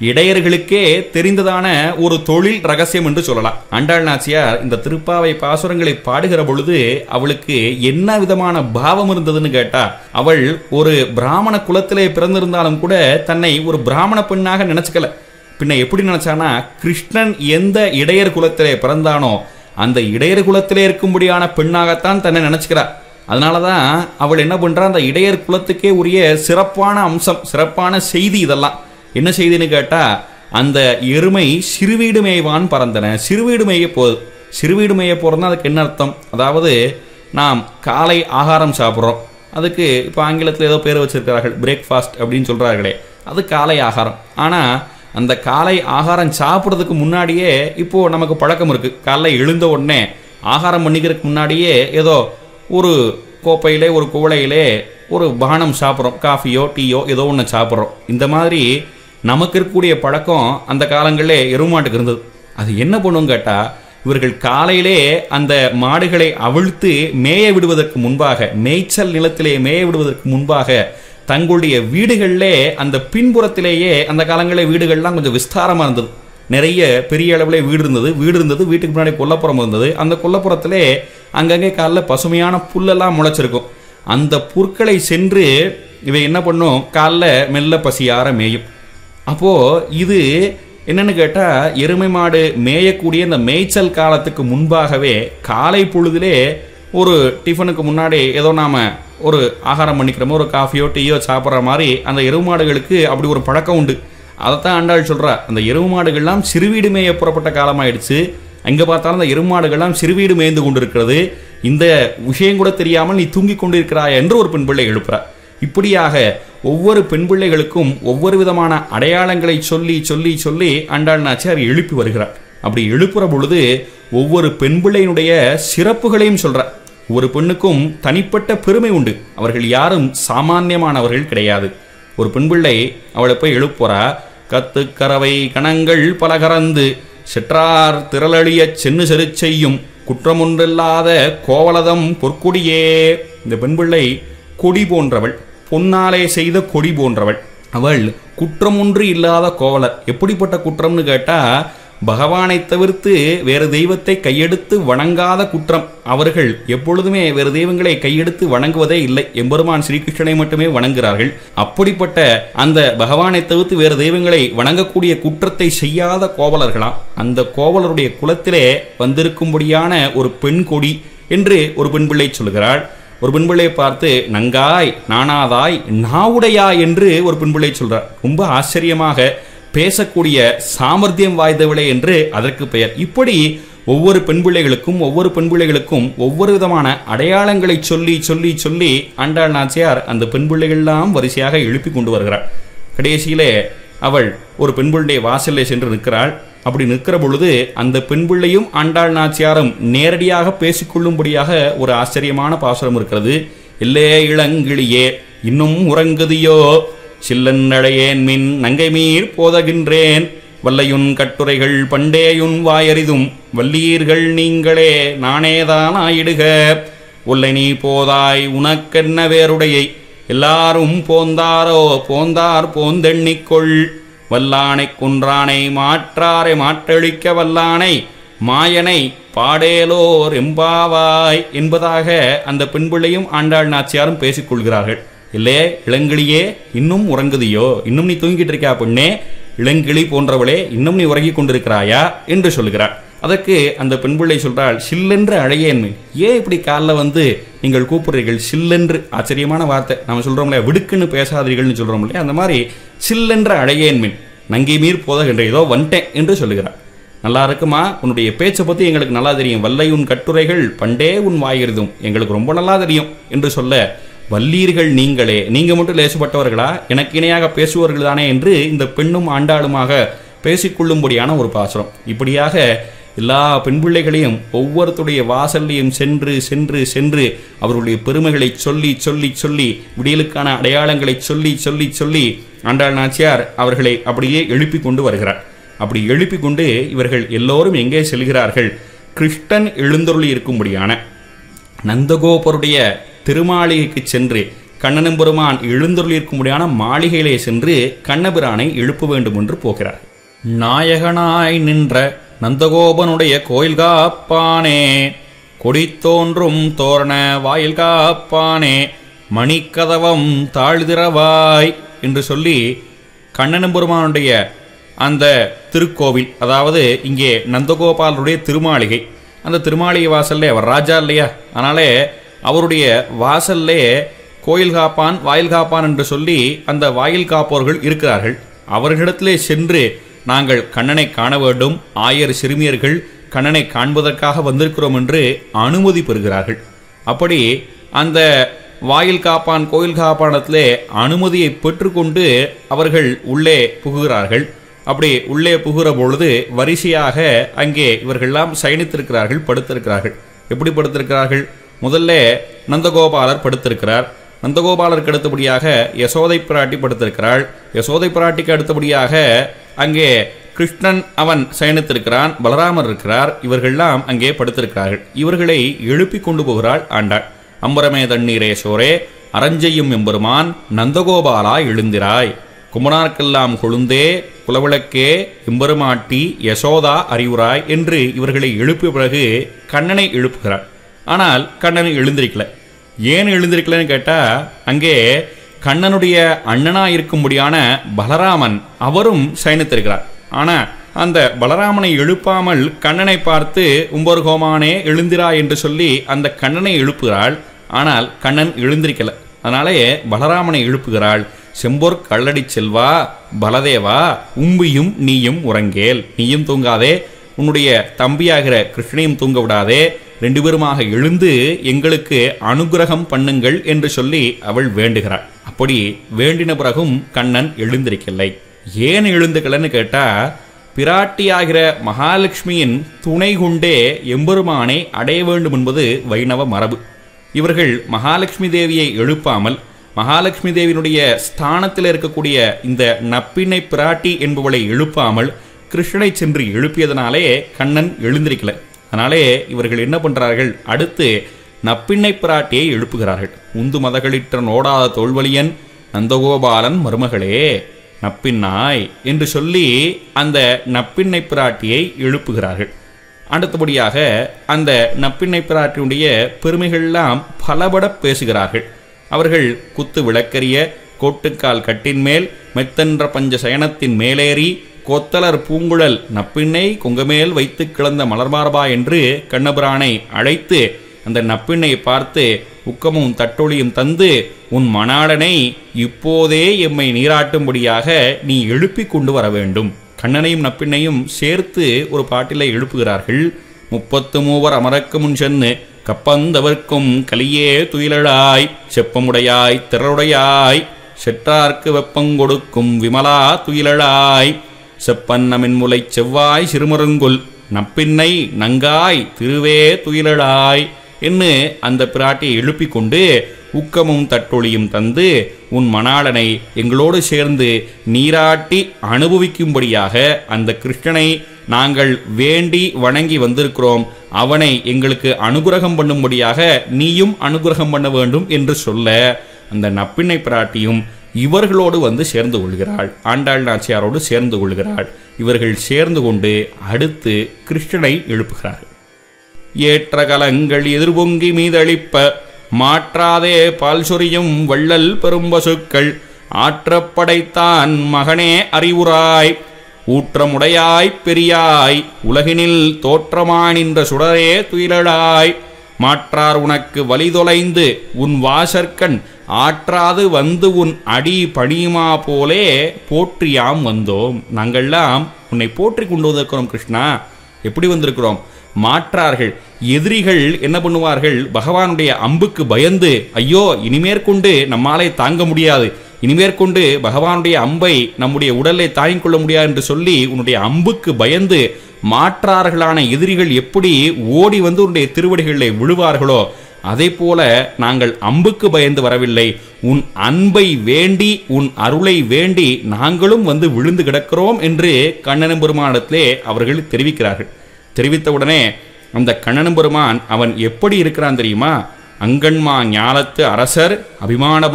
Speaker 1: இடையர்களுக்கே தெரிந்ததான ஒரு தொழில் ரகசியம் என்று சொல்லலாம் அண்டாள் நாச்சியார் இந்த திருப்பாவை பாசுரங்களை பாடுகிற பொழுது அவளுக்கு என்ன விதமான பாவம் இருந்ததுன்னு கேட்டா அவள் ஒரு பிராமண குலத்திலே பிறந்திருந்தாலும் கூட தன்னை ஒரு பிராமண பெண்ணாக நினைச்சுக்கல பின்ன எப்படி நினைச்சானா கிருஷ்ணன் எந்த இடையர் குலத்திலே பிறந்தானோ அந்த இடையர் குலத்திலே இருக்கும்படியான பெண்ணாகத்தான் தன்னை நினைச்சுக்கிறார் அதனால தான் அவள் என்ன பண்ணுறா அந்த இடையர் குலத்துக்கே உரிய சிறப்பான அம்சம் சிறப்பான செய்தி இதெல்லாம் என்ன செய்தின்னு கேட்டால் அந்த எருமை சிறுவீடு மேய்வான் பறந்தன சிறுவீடு மேய போகுது சிறுவீடு மேய போகிறதுனா அதுக்கு என்ன அர்த்தம் அதாவது நாம் காலை ஆகாரம் சாப்பிட்றோம் அதுக்கு இப்போ ஆங்கிலத்தில் ஏதோ பேர் வச்சுருக்கிறார்கள் பிரேக்ஃபாஸ்ட் அப்படின்னு சொல்கிறார்களே அது காலை ஆகாரம் ஆனால் அந்த காலை ஆகாரம் சாப்பிட்றதுக்கு முன்னாடியே இப்போது நமக்கு பழக்கம் இருக்குது காலைல எழுந்த உடனே ஆகாரம் பண்ணிக்கிறதுக்கு முன்னாடியே ஏதோ ஒரு கோப்பையிலே ஒரு குவளையிலே ஒரு பானம் சாப்பிட்றோம் காஃபியோ டீயோ ஏதோ ஒன்று சாப்பிட்றோம் இந்த மாதிரி நமக்கு இருக்கக்கூடிய பழக்கம் அந்த காலங்களிலே எருமாட்டுக்கு இருந்தது அது என்ன பண்ணும் கேட்டால் இவர்கள் காலையிலே அந்த மாடுகளை அவிழ்த்து மேய விடுவதற்கு முன்பாக மேய்ச்சல் நிலத்திலே மேய விடுவதற்கு முன்பாக தங்களுடைய வீடுகளிலே அந்த பின்புறத்திலேயே அந்த காலங்களில் வீடுகள்லாம் கொஞ்சம் விஸ்தாரமாக இருந்தது நிறைய பெரிய அளவில் வீடு இருந்தது வீடு இருந்தது வீட்டுக்கு முன்னாடி கொல்லப்புறம் இருந்தது அந்த கொல்லப்புறத்தில் அங்கங்கே காலில் பசுமையான புல்லெல்லாம் முளைச்சிருக்கும் அந்த புற்களை சென்று இவை என்ன பண்ணும் காலில் மெல்ல பசியார மேயும் அப்போது இது என்னென்னு கேட்டால் எருமை மாடு மேயக்கூடிய இந்த மேய்ச்சல் காலத்துக்கு முன்பாகவே காலை பொழுதிலே ஒரு டிஃபனுக்கு முன்னாடி ஏதோ நாம் ஒரு ஆகாரம் பண்ணிக்கிறோமோ ஒரு காஃபியோ டீயோ சாப்பிட்ற மாதிரி அந்த எருமாடுகளுக்கு அப்படி ஒரு பழக்கம் உண்டு அதைத்தான் ஆண்டாள் சொல்கிறா அந்த எருவு மாடுகள்லாம் சிறுவீடு மேய புறப்பட்ட காலமாயிடுச்சு எங்கே பார்த்தாலும் அந்த எருமாடுகள்லாம் சிறுவீடு மேய்ந்து கொண்டிருக்கிறது இந்த விஷயம் கூட தெரியாமல் நீ தூங்கி கொண்டிருக்கிறாய் என்று ஒரு பெண் பிள்ளை எழுப்புற இப்படியாக ஒவ்வொரு பெண் பிள்ளைகளுக்கும் ஒவ்வொரு விதமான அடையாளங்களை சொல்லி சொல்லி சொல்லி ஆண்டாள் நாச்சியார் எழுப்பி வருகிறார் அப்படி எழுப்புற பொழுது ஒவ்வொரு பெண் பிள்ளையினுடைய சிறப்புகளையும் சொல்கிறார் ஒரு பெண்ணுக்கும் தனிப்பட்ட பெருமை உண்டு அவர்கள் யாரும் சாமானியமானவர்கள் கிடையாது ஒரு பெண் பிள்ளை அவளை போய் எழுப்புறா கத்துக்கரவை கணங்கள் பலகரந்து சிற்றார் திரளழிய சென்னு செரு செய்யும் குற்றமொன்றில்லாத கோவலதம் பொற்கொடியே இந்த பெண்பிள்ளை கொடி போன்றவள் பொன்னாலே செய்த கொடி போன்றவள் அவள் குற்றமொன்று இல்லாத கோவலர் எப்படிப்பட்ட குற்றம்னு கேட்டால் பகவானை தவிர்த்து வேறு தெய்வத்தை கையெடுத்து வணங்காத குற்றம் அவர்கள் எப்பொழுதுமே வேறு தெய்வங்களை கையெடுத்து வணங்குவதே இல்லை எம்பெருமான் ஸ்ரீகிருஷ்ணனை மட்டுமே வணங்குகிறார்கள் அப்படிப்பட்ட அந்த பகவானை தவிர்த்து வேறு தெய்வங்களை வணங்கக்கூடிய குற்றத்தை செய்யாத கோவலர்களாம் அந்த கோவலருடைய குலத்திலே வந்திருக்கும்படியான ஒரு பெண் கொடி என்று ஒரு பெண் பிள்ளை சொல்கிறாள் ஒரு பெண் பிள்ளையை பார்த்து நங்காய் நானாதாய் நாவுடையா என்று ஒரு பெண் பிள்ளை சொல்றார் ரொம்ப ஆச்சரியமாக பேசக்கூடிய சாமர்த்தியம் வாய்ந்தவளே என்று அதற்கு பெயர் இப்படி ஒவ்வொரு பெண் பிள்ளைகளுக்கும் ஒவ்வொரு பெண் பிள்ளைகளுக்கும் ஒவ்வொரு விதமான அடையாளங்களை சொல்லி சொல்லி சொல்லி அண்டாள் நாச்சியார் அந்த பெண் பிள்ளைகள்லாம் வரிசையாக எழுப்பி கொண்டு வருகிறார் கடைசியிலே அவள் ஒரு பெண் பிள்ளைய வாசலே சென்று நிற்கிறாள் அப்படி நிற்கிற பொழுது அந்த பெண் பிள்ளையும் ஆண்டாள் நாச்சியாரும் நேரடியாக பேசிக்கொள்ளும்படியாக ஒரு ஆச்சரியமான பாசுரம் இருக்கிறது இல்லே இளங்கிளியே இன்னும் உறங்குதியோ சில்லன்னழையேன் மின் நங்கை மீர் போதகின்றேன் வல்லையுன் கட்டுரைகள் பண்டேயுன் வாயறிதும் வல்லீர்கள் நீங்களே நானேதான் ஆயிடுக நீ போதாய் உனக்கென்ன வேறுடையை எல்லாரும் போந்தாரோ போந்தார் போந்தெண்ணிக்கொள் வல்லானை குன்றானை மாற்றாரை மாற்றழிக்க வல்லானை மாயனை பாடேலோர் எம்பாவாய் என்பதாக அந்த பின்புள்ளையும் ஆண்டாள் நாச்சியாரும் பேசிக்கொள்கிறார்கள் இல்லையே இளங்கிளியே இன்னும் உறங்குதியோ இன்னும் நீ தூங்கிட்டு இருக்கா பெண்ணே இளங்கிளி போன்றவளே இன்னும் நீ உறங்கி கொண்டிருக்கிறாயா என்று சொல்கிறார் அதற்கு அந்த பெண்பிள்ளை சொல்கிறாள் சில்லென்று அழையேன்மை ஏன் இப்படி காலில் வந்து நீங்கள் கூப்பிடுறீர்கள் சில்லென்று ஆச்சரியமான வார்த்தை நம்ம சொல்கிறோம்ல விடுக்குன்னு பேசாதீர்கள்னு சொல்றோம் இல்லையா அந்த மாதிரி சில்லென்ற அழையேன்மின் நங்கி மீர் போதகின்ற ஏதோ வந்துட்டேன் என்று சொல்லுகிறார் நல்லா இருக்குமா உன்னுடைய பேச்சை பற்றி எங்களுக்கு நல்லா தெரியும் வல்லை உன் கட்டுரைகள் பண்டே உன் வாயிருதும் எங்களுக்கு ரொம்ப நல்லா தெரியும் என்று சொல்ல வல்லீர்கள் நீங்களே நீங்கள் மட்டும் லேசுபட்டவர்களா எனக்கு இணையாக பேசுவர்கள் தானே என்று இந்த பெண்ணும் ஆண்டாளுமாக பேசிக்கொள்ளும்படியான ஒரு பாசுரம் இப்படியாக எல்லா பெண் பிள்ளைகளையும் ஒவ்வொருத்துடைய வாசல்லையும் சென்று சென்று சென்று அவருடைய பெருமைகளை சொல்லி சொல்லி சொல்லி விடியலுக்கான அடையாளங்களை சொல்லி சொல்லி சொல்லி ஆண்டாள் நாச்சியார் அவர்களை அப்படியே எழுப்பி கொண்டு வருகிறார் அப்படி எழுப்பி கொண்டு இவர்கள் எல்லோரும் எங்கே செல்கிறார்கள் கிருஷ்ணன் எழுந்தொருளி இருக்கும்படியான நந்தகோபருடைய திருமாளிகைக்கு சென்று கண்ணனும் பெருமான் எழுந்தொருளிருக்கும்படியான மாளிகையிலே சென்று கண்ணபிரானை எழுப்ப வேண்டும் என்று போகிறார் நாயகனாய் நின்ற நந்தகோபனுடைய கோயில் காப்பானே கொடி தோன்றும் தோரண வாயில் காப்பானே மணிக்கதவம் தாழ்திரவாய் என்று சொல்லி கண்ணனும் பெருமானுடைய அந்த திருக்கோவில் அதாவது இங்கே நந்தகோபாலருடைய திருமாளிகை அந்த திருமாளிகை வாசல்ல அவர் ராஜா இல்லையா அதனாலே அவருடைய வாசல்லே கோயில் காப்பான் வாயில் காப்பான் என்று சொல்லி அந்த வாயில் காப்போர்கள் இருக்கிறார்கள் அவர்களிடத்திலே சென்று நாங்கள் கண்ணனை காண வேண்டும் ஆயர் சிறுமியர்கள் கண்ணனை காண்பதற்காக வந்திருக்கிறோம் என்று அனுமதி பெறுகிறார்கள் அப்படி அந்த வாயில் காப்பான் கோயில் காப்பானத்திலே அனுமதியை பெற்றுக்கொண்டு அவர்கள் உள்ளே புகுகிறார்கள் அப்படி உள்ளே புகுகிற பொழுது வரிசையாக அங்கே இவர்கள்லாம் சயனித்திருக்கிறார்கள் படுத்திருக்கிறார்கள் எப்படி படுத்திருக்கிறார்கள் முதல்ல நந்தகோபாலர் படுத்திருக்கிறார் நந்தகோபாலருக்கு அடுத்தபடியாக யசோதை பிராட்டி படுத்திருக்கிறாள் யசோதை பிராட்டிக்கு அடுத்தபடியாக அங்கே கிருஷ்ணன் அவன் சயனித்திருக்கிறான் பலராமர் இருக்கிறார் இவர்கள்லாம் அங்கே படுத்திருக்கிறார்கள் இவர்களை எழுப்பி கொண்டு போகிறாள் ஆண்டாள் அம்பரமே தண்ணீரே சோரே அரஞ்செய்யும் எம்பெருமான் நந்தகோபாலா எழுந்திராய் குமணார்க்கெல்லாம் கொழுந்தே குலவிளக்கே எம்பெருமாட்டி யசோதா அறிவுராய் என்று இவர்களை எழுப்பிய பிறகு கண்ணனை எழுப்புகிறாள் ஆனால் கண்ணன் எழுந்திருக்கல ஏன் எழுந்திருக்கலன்னு கேட்டால் அங்கே கண்ணனுடைய அண்ணனாக இருக்கும்படியான பலராமன் அவரும் சயனித்திருக்கிறார் ஆனால் அந்த பலராமனை எழுப்பாமல் கண்ணனை பார்த்து உம்பர்கோமானே எழுந்திரா என்று சொல்லி அந்த கண்ணனை எழுப்புகிறாள் ஆனால் கண்ணன் எழுந்திருக்கல அதனாலே பலராமனை எழுப்புகிறாள் செம்போர் கல்லடி செல்வா பலதேவா உம்பியும் நீயும் உறங்கேல் நீயும் தூங்காதே உன்னுடைய தம்பியாகிற கிருஷ்ணனையும் தூங்க விடாதே ரெண்டு பேருமாக எழுந்து எங்களுக்கு அனுகிரகம் பண்ணுங்கள் என்று சொல்லி அவள் வேண்டுகிறாள் அப்படி வேண்டின பிறகும் கண்ணன் எழுந்திருக்கில்லை ஏன் எழுந்துக்கலன்னு கேட்டா பிராட்டியாகிற மகாலட்சுமியின் துணை கொண்டே எம்பெருமானை அடைய வேண்டும் என்பது வைணவ மரபு இவர்கள் மகாலட்சுமி தேவியை எழுப்பாமல் மகாலட்சுமி தேவியினுடைய ஸ்தானத்தில் இருக்கக்கூடிய இந்த நப்பினை பிராட்டி என்பவளை எழுப்பாமல் கிருஷ்ணனை சென்று எழுப்பியதனாலே கண்ணன் எழுந்திருக்கலை அதனாலே இவர்கள் என்ன பண்ணுறார்கள் அடுத்து நப்பிண்ணை பிராட்டியை எழுப்புகிறார்கள் உந்து மதகளிற்ற நோடாத தோல்வழியன் நந்தகோபாலன் மருமகளே நப்பின்னாய் என்று சொல்லி அந்த நப்பிண்ணை பிராட்டியை எழுப்புகிறார்கள் அடுத்தபடியாக அந்த நப்பிண்ணை பிராட்டியுடைய பெருமைகள்லாம் பலபட பேசுகிறார்கள் அவர்கள் குத்து விளக்கரிய கோட்டுக்கால் கட்டின் மேல் மெத்தன்ற பஞ்ச சயனத்தின் மேலேறி கோத்தலர் பூங்குழல் நப்பிண்ணை கொங்கமேல் வைத்து கிளந்த மலர்மார்பா என்று கண்ணபிரானை அழைத்து அந்த நப்பிண்ணை பார்த்து உக்கமும் தட்டொழியும் தந்து உன் மணாளனை இப்போதே எம்மை நீராட்டும்படியாக நீ எழுப்பி கொண்டு வர வேண்டும் கண்ணனையும் நப்பிண்ணையும் சேர்த்து ஒரு பாட்டிலை எழுப்புகிறார்கள் முப்பத்து மூவர் அமரக்கு முன் சென்று கப்பந்தவர்க்கும் கலியே துயிலழாய் செப்பமுடையாய் திறருடையாய் செற்றார்க்கு வெப்பங்கொடுக்கும் விமலா துயிலழாய் செப்பன்னமின் முலை செவ்வாய் சிறுமுருங்குல் நப்பின்னை நங்காய் திருவே துயிலடாய் என்று அந்த பிராட்டியை எழுப்பி கொண்டு உக்கமும் தட்டொழியும் தந்து உன் மணாளனை எங்களோடு சேர்ந்து நீராட்டி அனுபவிக்கும்படியாக அந்த கிருஷ்ணனை நாங்கள் வேண்டி வணங்கி வந்திருக்கிறோம் அவனை எங்களுக்கு அனுகிரகம் பண்ணும்படியாக நீயும் அனுகிரகம் பண்ண வேண்டும் என்று சொல்ல அந்த நப்பிண்ணை பிராட்டியும் இவர்களோடு வந்து சேர்ந்து கொள்கிறாள் ஆண்டாள் நாச்சியாரோடு சேர்ந்து கொள்கிறாள் இவர்கள் சேர்ந்து கொண்டு அடுத்து கிருஷ்ணனை எழுப்புகிறார்கள் ஏற்ற கலங்கள் எதிர்பொங்கி மீதளிப்ப மாற்றாதே பால் சொரியும் வள்ளல் பெரும்பசுக்கள் ஆற்றப்படைத்தான் மகனே அறிவுராய் ஊற்றமுடையாய் பெரியாய் உலகினில் தோற்றமானின்ற சுடரே துயிலாய் மாற்றார் உனக்கு வலிதொலைந்து உன் வாசற்கண் ஆற்றாது வந்து உன் அடி பணியுமா போலே போற்றியாம் வந்தோம் நாங்கள்லாம் உன்னை போற்றி கொண்டு வந்திருக்கிறோம் கிருஷ்ணா எப்படி வந்திருக்கிறோம் மாற்றார்கள் எதிரிகள் என்ன பண்ணுவார்கள் பகவானுடைய அம்புக்கு பயந்து ஐயோ இனிமேற்கொண்டு நம்மாலே தாங்க முடியாது இனிமேற்கொண்டு பகவானுடைய அம்பை நம்முடைய உடலை தாங்கிக் கொள்ள முடியாது என்று சொல்லி உன்னுடைய அம்புக்கு பயந்து மாற்றார்களான எதிரிகள் எப்படி ஓடி வந்து உன்னுடைய திருவடிகளில் விழுவார்களோ அதே போல நாங்கள் அம்புக்கு பயந்து வரவில்லை உன் அன்பை வேண்டி உன் அருளை வேண்டி நாங்களும் வந்து விழுந்து கிடக்கிறோம் என்று கண்ணனும் பெருமானத்திலே அவர்கள் தெரிவிக்கிறார்கள் தெரிவித்தவுடனே அந்த கண்ணனும் பெருமான் அவன் எப்படி இருக்கிறான் தெரியுமா அங்கன்மா ஞாலத்து அரசர்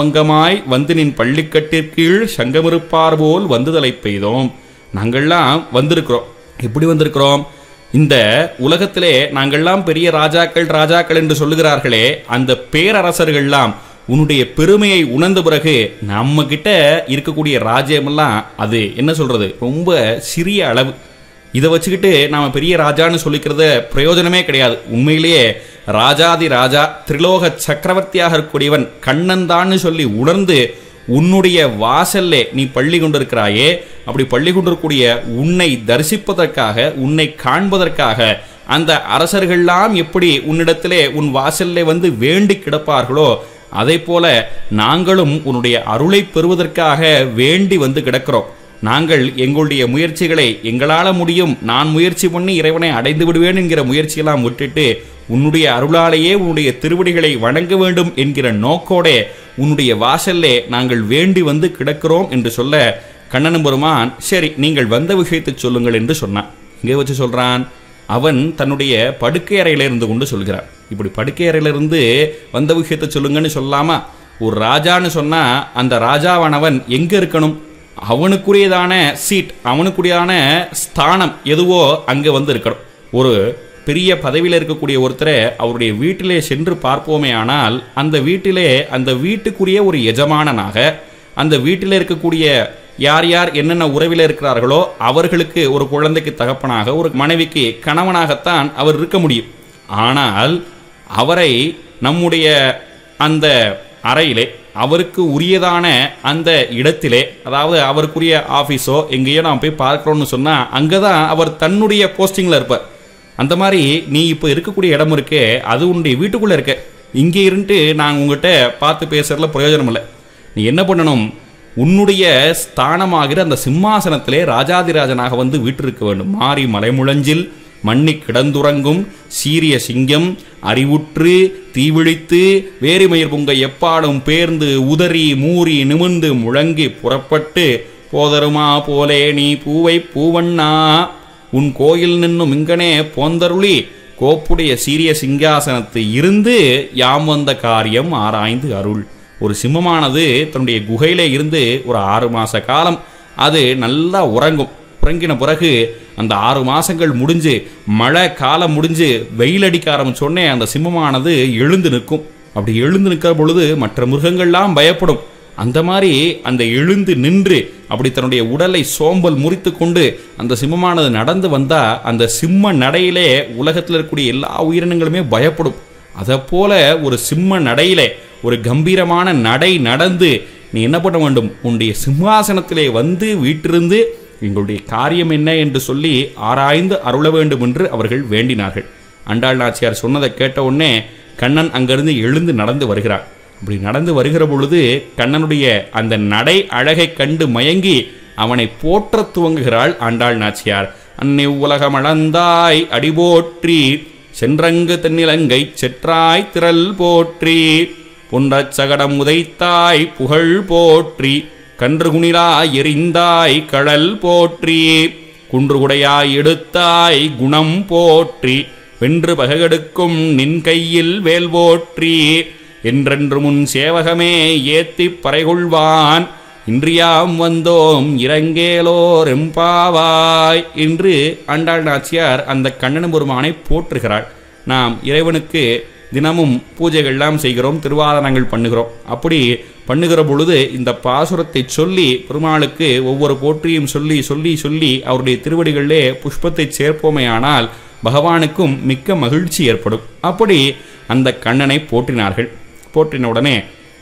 Speaker 1: பங்கமாய் வந்து நின் பள்ளிக்கட்டிற்கீழ் சங்கமிருப்பார் போல் வந்துதலை பெய்தோம் நாங்கள்லாம் வந்திருக்கிறோம் எப்படி வந்திருக்கிறோம் இந்த உலகத்திலே நாங்கள்லாம் பெரிய ராஜாக்கள் ராஜாக்கள் என்று சொல்லுகிறார்களே அந்த பேரரசர்கள்லாம் உன்னுடைய பெருமையை உணர்ந்த பிறகு நம்ம கிட்ட இருக்கக்கூடிய ராஜ்யமெல்லாம் அது என்ன சொல்றது ரொம்ப சிறிய அளவு இதை வச்சுக்கிட்டு நாம் பெரிய ராஜான்னு சொல்லிக்கிறத பிரயோஜனமே கிடையாது உண்மையிலேயே ராஜாதி ராஜா திரிலோக சக்கரவர்த்தியாக இருக்கக்கூடியவன் கண்ணன்தான்னு சொல்லி உணர்ந்து உன்னுடைய வாசல்லே நீ பள்ளி கொண்டிருக்கிறாயே அப்படி பள்ளி கொண்டிருக்கூடிய உன்னை தரிசிப்பதற்காக உன்னை காண்பதற்காக அந்த அரசர்கள்லாம் எப்படி உன்னிடத்திலே உன் வாசல்லே வந்து வேண்டி கிடப்பார்களோ அதே போல நாங்களும் உன்னுடைய அருளை பெறுவதற்காக வேண்டி வந்து கிடக்கிறோம் நாங்கள் எங்களுடைய முயற்சிகளை எங்களால் முடியும் நான் முயற்சி பண்ணி இறைவனை அடைந்து விடுவேன் என்கிற முயற்சியெல்லாம் விட்டுட்டு உன்னுடைய அருளாலேயே உன்னுடைய திருவடிகளை வணங்க வேண்டும் என்கிற நோக்கோட உன்னுடைய வாசல்லே நாங்கள் வேண்டி வந்து கிடக்கிறோம் என்று சொல்ல கண்ணனும் பெருமான் சரி நீங்கள் வந்த விஷயத்தை சொல்லுங்கள் என்று சொன்னான் இங்கே வச்சு சொல்கிறான் அவன் தன்னுடைய படுக்கை அறையில இருந்து கொண்டு சொல்கிறான் இப்படி படுக்கை அறையிலிருந்து வந்த விஷயத்தை சொல்லுங்கன்னு சொல்லாமா ஒரு ராஜான்னு சொன்னால் அந்த ராஜாவானவன் எங்கே இருக்கணும் அவனுக்குரியதான சீட் அவனுக்குரியதான ஸ்தானம் எதுவோ அங்கே வந்து இருக்கணும் ஒரு பெரிய பதவியில் இருக்கக்கூடிய ஒருத்தரை அவருடைய வீட்டிலே சென்று பார்ப்போமே ஆனால் அந்த வீட்டிலே அந்த வீட்டுக்குரிய ஒரு எஜமானனாக அந்த வீட்டில் இருக்கக்கூடிய யார் யார் என்னென்ன உறவில் இருக்கிறார்களோ அவர்களுக்கு ஒரு குழந்தைக்கு தகப்பனாக ஒரு மனைவிக்கு கணவனாகத்தான் அவர் இருக்க முடியும் ஆனால் அவரை நம்முடைய அந்த அறையிலே அவருக்கு உரியதான அந்த இடத்திலே அதாவது அவருக்குரிய ஆஃபீஸோ எங்கேயோ நான் போய் பார்க்குறோன்னு சொன்னால் அங்கே தான் அவர் தன்னுடைய போஸ்டிங்கில் இருப்பார் அந்த மாதிரி நீ இப்போ இருக்கக்கூடிய இடம் இருக்கு அது உன்னுடைய வீட்டுக்குள்ளே இருக்க இங்கே இருந்துட்டு நான் உங்ககிட்ட பார்த்து பேசுகிறதில் பிரயோஜனம் இல்லை நீ என்ன பண்ணணும் உன்னுடைய ஸ்தானமாகிற அந்த சிம்மாசனத்திலே ராஜாதிராஜனாக வந்து வீட்டிருக்க வேண்டும் மாறி மலைமுழஞ்சில் மண்ணி கிடந்துறங்கும் சீரிய சிங்கம் அறிவுற்று தீவிழித்து வேறுமயிர் புங்க எப்பாடும் பேர்ந்து உதறி மூறி நிமிர்ந்து முழங்கி புறப்பட்டு போதருமா போலே நீ பூவை பூவண்ணா உன் கோயில் நின்னும் இங்கனே போந்தருளி கோப்புடைய சீரிய சிங்காசனத்து இருந்து யாம் வந்த காரியம் ஆராய்ந்து அருள் ஒரு சிம்மமானது தன்னுடைய குகையிலே இருந்து ஒரு ஆறு மாத காலம் அது நல்லா உறங்கும் உறங்கின பிறகு அந்த ஆறு மாதங்கள் முடிஞ்சு மழை காலம் முடிஞ்சு வெயில் அடிக்க ஆரம்பிச்சோடனே அந்த சிம்மமானது எழுந்து நிற்கும் அப்படி எழுந்து நிற்கிற பொழுது மற்ற மிருகங்கள்லாம் பயப்படும் அந்த மாதிரி அந்த எழுந்து நின்று அப்படி தன்னுடைய உடலை சோம்பல் முறித்து கொண்டு அந்த சிம்மமானது நடந்து வந்தால் அந்த சிம்ம நடையிலே உலகத்தில் இருக்கக்கூடிய எல்லா உயிரினங்களுமே பயப்படும் அதை போல ஒரு சிம்ம நடையில ஒரு கம்பீரமான நடை நடந்து நீ என்ன பண்ண வேண்டும் உன்னுடைய சிம்மாசனத்திலே வந்து வீட்டிலிருந்து எங்களுடைய காரியம் என்ன என்று சொல்லி ஆராய்ந்து அருள வேண்டும் என்று அவர்கள் வேண்டினார்கள் அண்டாள் நாச்சியார் சொன்னதை கேட்ட உடனே கண்ணன் அங்கிருந்து எழுந்து நடந்து வருகிறார் அப்படி நடந்து வருகிற பொழுது கண்ணனுடைய அந்த நடை அழகை கண்டு மயங்கி அவனை போற்ற துவங்குகிறாள் ஆண்டாள் நாச்சியார் அன்னை உலகம் அளந்தாய் அடிபோற்றி சென்றங்கு தென்னிலங்கை செற்றாய் திரள் போற்றி பொன்றச் சகடம் உதைத்தாய் புகழ் போற்றி கன்று கன்றுகுணிலா எரிந்தாய் கடல் போற்றி குன்றுகுடையாய் எடுத்தாய் குணம் போற்றி வென்று பககெடுக்கும் நின் கையில் வேல் போற்றி என்றென்று முன் சேவகமே ஏத்திப் பறைகொள்வான் இன்றியாம் வந்தோம் இரங்கேலோர் எம்பாவாய் என்று அண்டாள் நாச்சியார் அந்த கண்ணன் பெருமானை போற்றுகிறாள் நாம் இறைவனுக்கு தினமும் பூஜைகள்லாம் செய்கிறோம் திருவாதனங்கள் பண்ணுகிறோம் அப்படி பண்ணுகிற பொழுது இந்த பாசுரத்தை சொல்லி பெருமாளுக்கு ஒவ்வொரு போற்றியும் சொல்லி சொல்லி சொல்லி அவருடைய திருவடிகளிலே புஷ்பத்தை சேர்ப்போமே ஆனால் பகவானுக்கும் மிக்க மகிழ்ச்சி ஏற்படும் அப்படி அந்த கண்ணனை போற்றினார்கள் போற்றின உடனே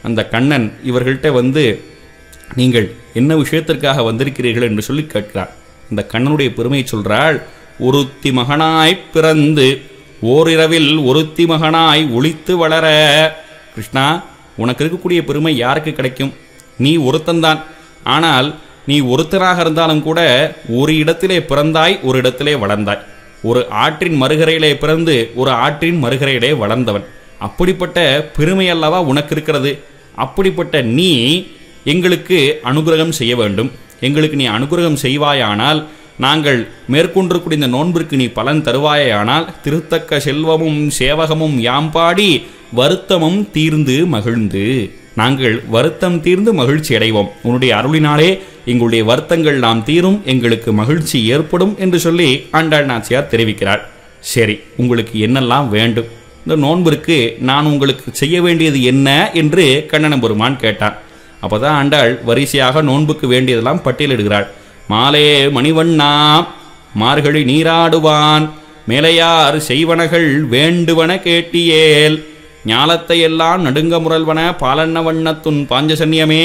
Speaker 1: அந்த கண்ணன் இவர்கள்ட்ட வந்து நீங்கள் என்ன விஷயத்திற்காக வந்திருக்கிறீர்கள் என்று சொல்லி கேட்கிறார் அந்த கண்ணனுடைய பெருமையை சொல்கிறாள் ஒருத்தி மகனாய் பிறந்து ஓரிரவில் ஒருத்தி மகனாய் ஒழித்து வளர கிருஷ்ணா உனக்கு இருக்கக்கூடிய பெருமை யாருக்கு கிடைக்கும் நீ ஒருத்தன்தான் ஆனால் நீ ஒருத்தராக இருந்தாலும் கூட ஒரு இடத்திலே பிறந்தாய் ஒரு இடத்திலே வளர்ந்தாய் ஒரு ஆற்றின் மறுகரையிலே பிறந்து ஒரு ஆற்றின் மறுகரையிலே வளர்ந்தவன் அப்படிப்பட்ட பெருமை அல்லவா உனக்கு இருக்கிறது அப்படிப்பட்ட நீ எங்களுக்கு அனுகிரகம் செய்ய வேண்டும் எங்களுக்கு நீ அனுகிரகம் செய்வாயானால் நாங்கள் மேற்கொண்டிருக்கூடிய இந்த நோன்பிற்கு நீ பலன் தருவாயானால் திருத்தக்க செல்வமும் சேவகமும் யாம் பாடி வருத்தமும் தீர்ந்து மகிழ்ந்து நாங்கள் வருத்தம் தீர்ந்து மகிழ்ச்சி அடைவோம் உன்னுடைய அருளினாலே எங்களுடைய வருத்தங்கள் நாம் தீரும் எங்களுக்கு மகிழ்ச்சி ஏற்படும் என்று சொல்லி ஆண்டாள் நாச்சியார் தெரிவிக்கிறார் சரி உங்களுக்கு என்னெல்லாம் வேண்டும் இந்த நோன்பிற்கு நான் உங்களுக்கு செய்ய வேண்டியது என்ன என்று கண்ணன பெருமான் கேட்டான் அப்போதான் ஆண்டாள் வரிசையாக நோன்புக்கு வேண்டியதெல்லாம் பட்டியலிடுகிறாள் மாலே மணிவண்ணா மார்கழி நீராடுவான் மேலையார் செய்வனகள் வேண்டுவன கேட்டியேல் ஞாலத்தையெல்லாம் நடுங்க முரல்வன பாலன்ன வண்ணத்துன் பாஞ்சசன்யமே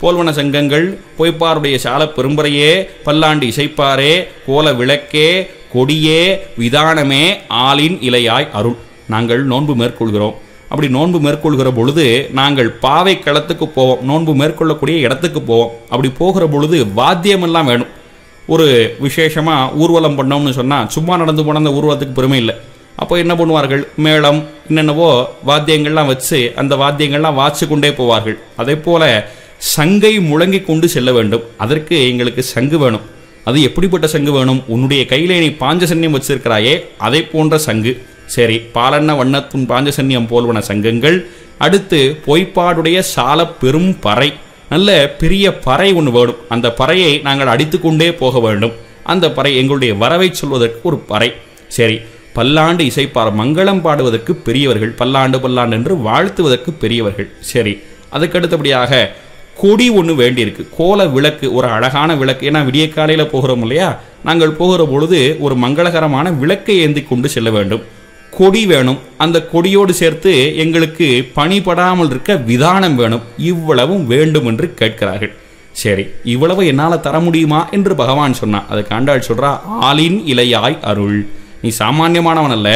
Speaker 1: போல்வன சங்கங்கள் பொய்ப்பாருடைய சால பெரும்பறையே பல்லாண்டு இசைப்பாரே கோல விளக்கே கொடியே விதானமே ஆளின் இலையாய் அருள் நாங்கள் நோன்பு மேற்கொள்கிறோம் அப்படி நோன்பு மேற்கொள்கிற பொழுது நாங்கள் பாவை களத்துக்கு போவோம் நோன்பு மேற்கொள்ளக்கூடிய இடத்துக்கு போவோம் அப்படி போகிற பொழுது வாத்தியமெல்லாம் வேணும் ஒரு விசேஷமாக ஊர்வலம் பண்ணோம்னு சொன்னால் சும்மா நடந்து போன அந்த ஊர்வலத்துக்கு பெருமை இல்லை அப்போ என்ன பண்ணுவார்கள் மேளம் என்னென்னவோ வாத்தியங்கள்லாம் வச்சு அந்த வாத்தியங்கள்லாம் வாச்சு கொண்டே போவார்கள் அதே போல் சங்கை முழங்கி கொண்டு செல்ல வேண்டும் அதற்கு எங்களுக்கு சங்கு வேணும் அது எப்படிப்பட்ட சங்கு வேணும் உன்னுடைய கையில் நீ சன்னியம் வச்சிருக்கிறாயே அதை போன்ற சங்கு சரி பாலன்ன வண்ணத்தும் பாஞ்சசன்னியம் போல்வன சங்கங்கள் அடுத்து பொய்ப்பாடுடைய சால பெரும் பறை நல்ல பெரிய பறை ஒன்று வேணும் அந்த பறையை நாங்கள் அடித்துக்கொண்டே போக வேண்டும் அந்த பறை எங்களுடைய வரவை சொல்வதற்கு ஒரு பறை சரி பல்லாண்டு இசைப்பார் மங்களம் பாடுவதற்கு பெரியவர்கள் பல்லாண்டு பல்லாண்டு என்று வாழ்த்துவதற்கு பெரியவர்கள் சரி அதுக்கடுத்தபடியாக கொடி ஒன்று வேண்டியிருக்கு கோல விளக்கு ஒரு அழகான விளக்கு ஏன்னா விடிய காலையில் போகிறோம் இல்லையா நாங்கள் போகிற பொழுது ஒரு மங்களகரமான விளக்கை ஏந்தி கொண்டு செல்ல வேண்டும் கொடி வேணும் அந்த கொடியோடு சேர்த்து எங்களுக்கு பணிபடாமல் இருக்க விதானம் வேணும் இவ்வளவும் வேண்டும் என்று கேட்கிறார்கள் சரி இவ்வளவு என்னால் தர முடியுமா என்று பகவான் சொன்னான் அதுக்கு ஆண்டாள் சொல்றா ஆளின் இலையாய் அருள் நீ சாமானியமானவன் அல்ல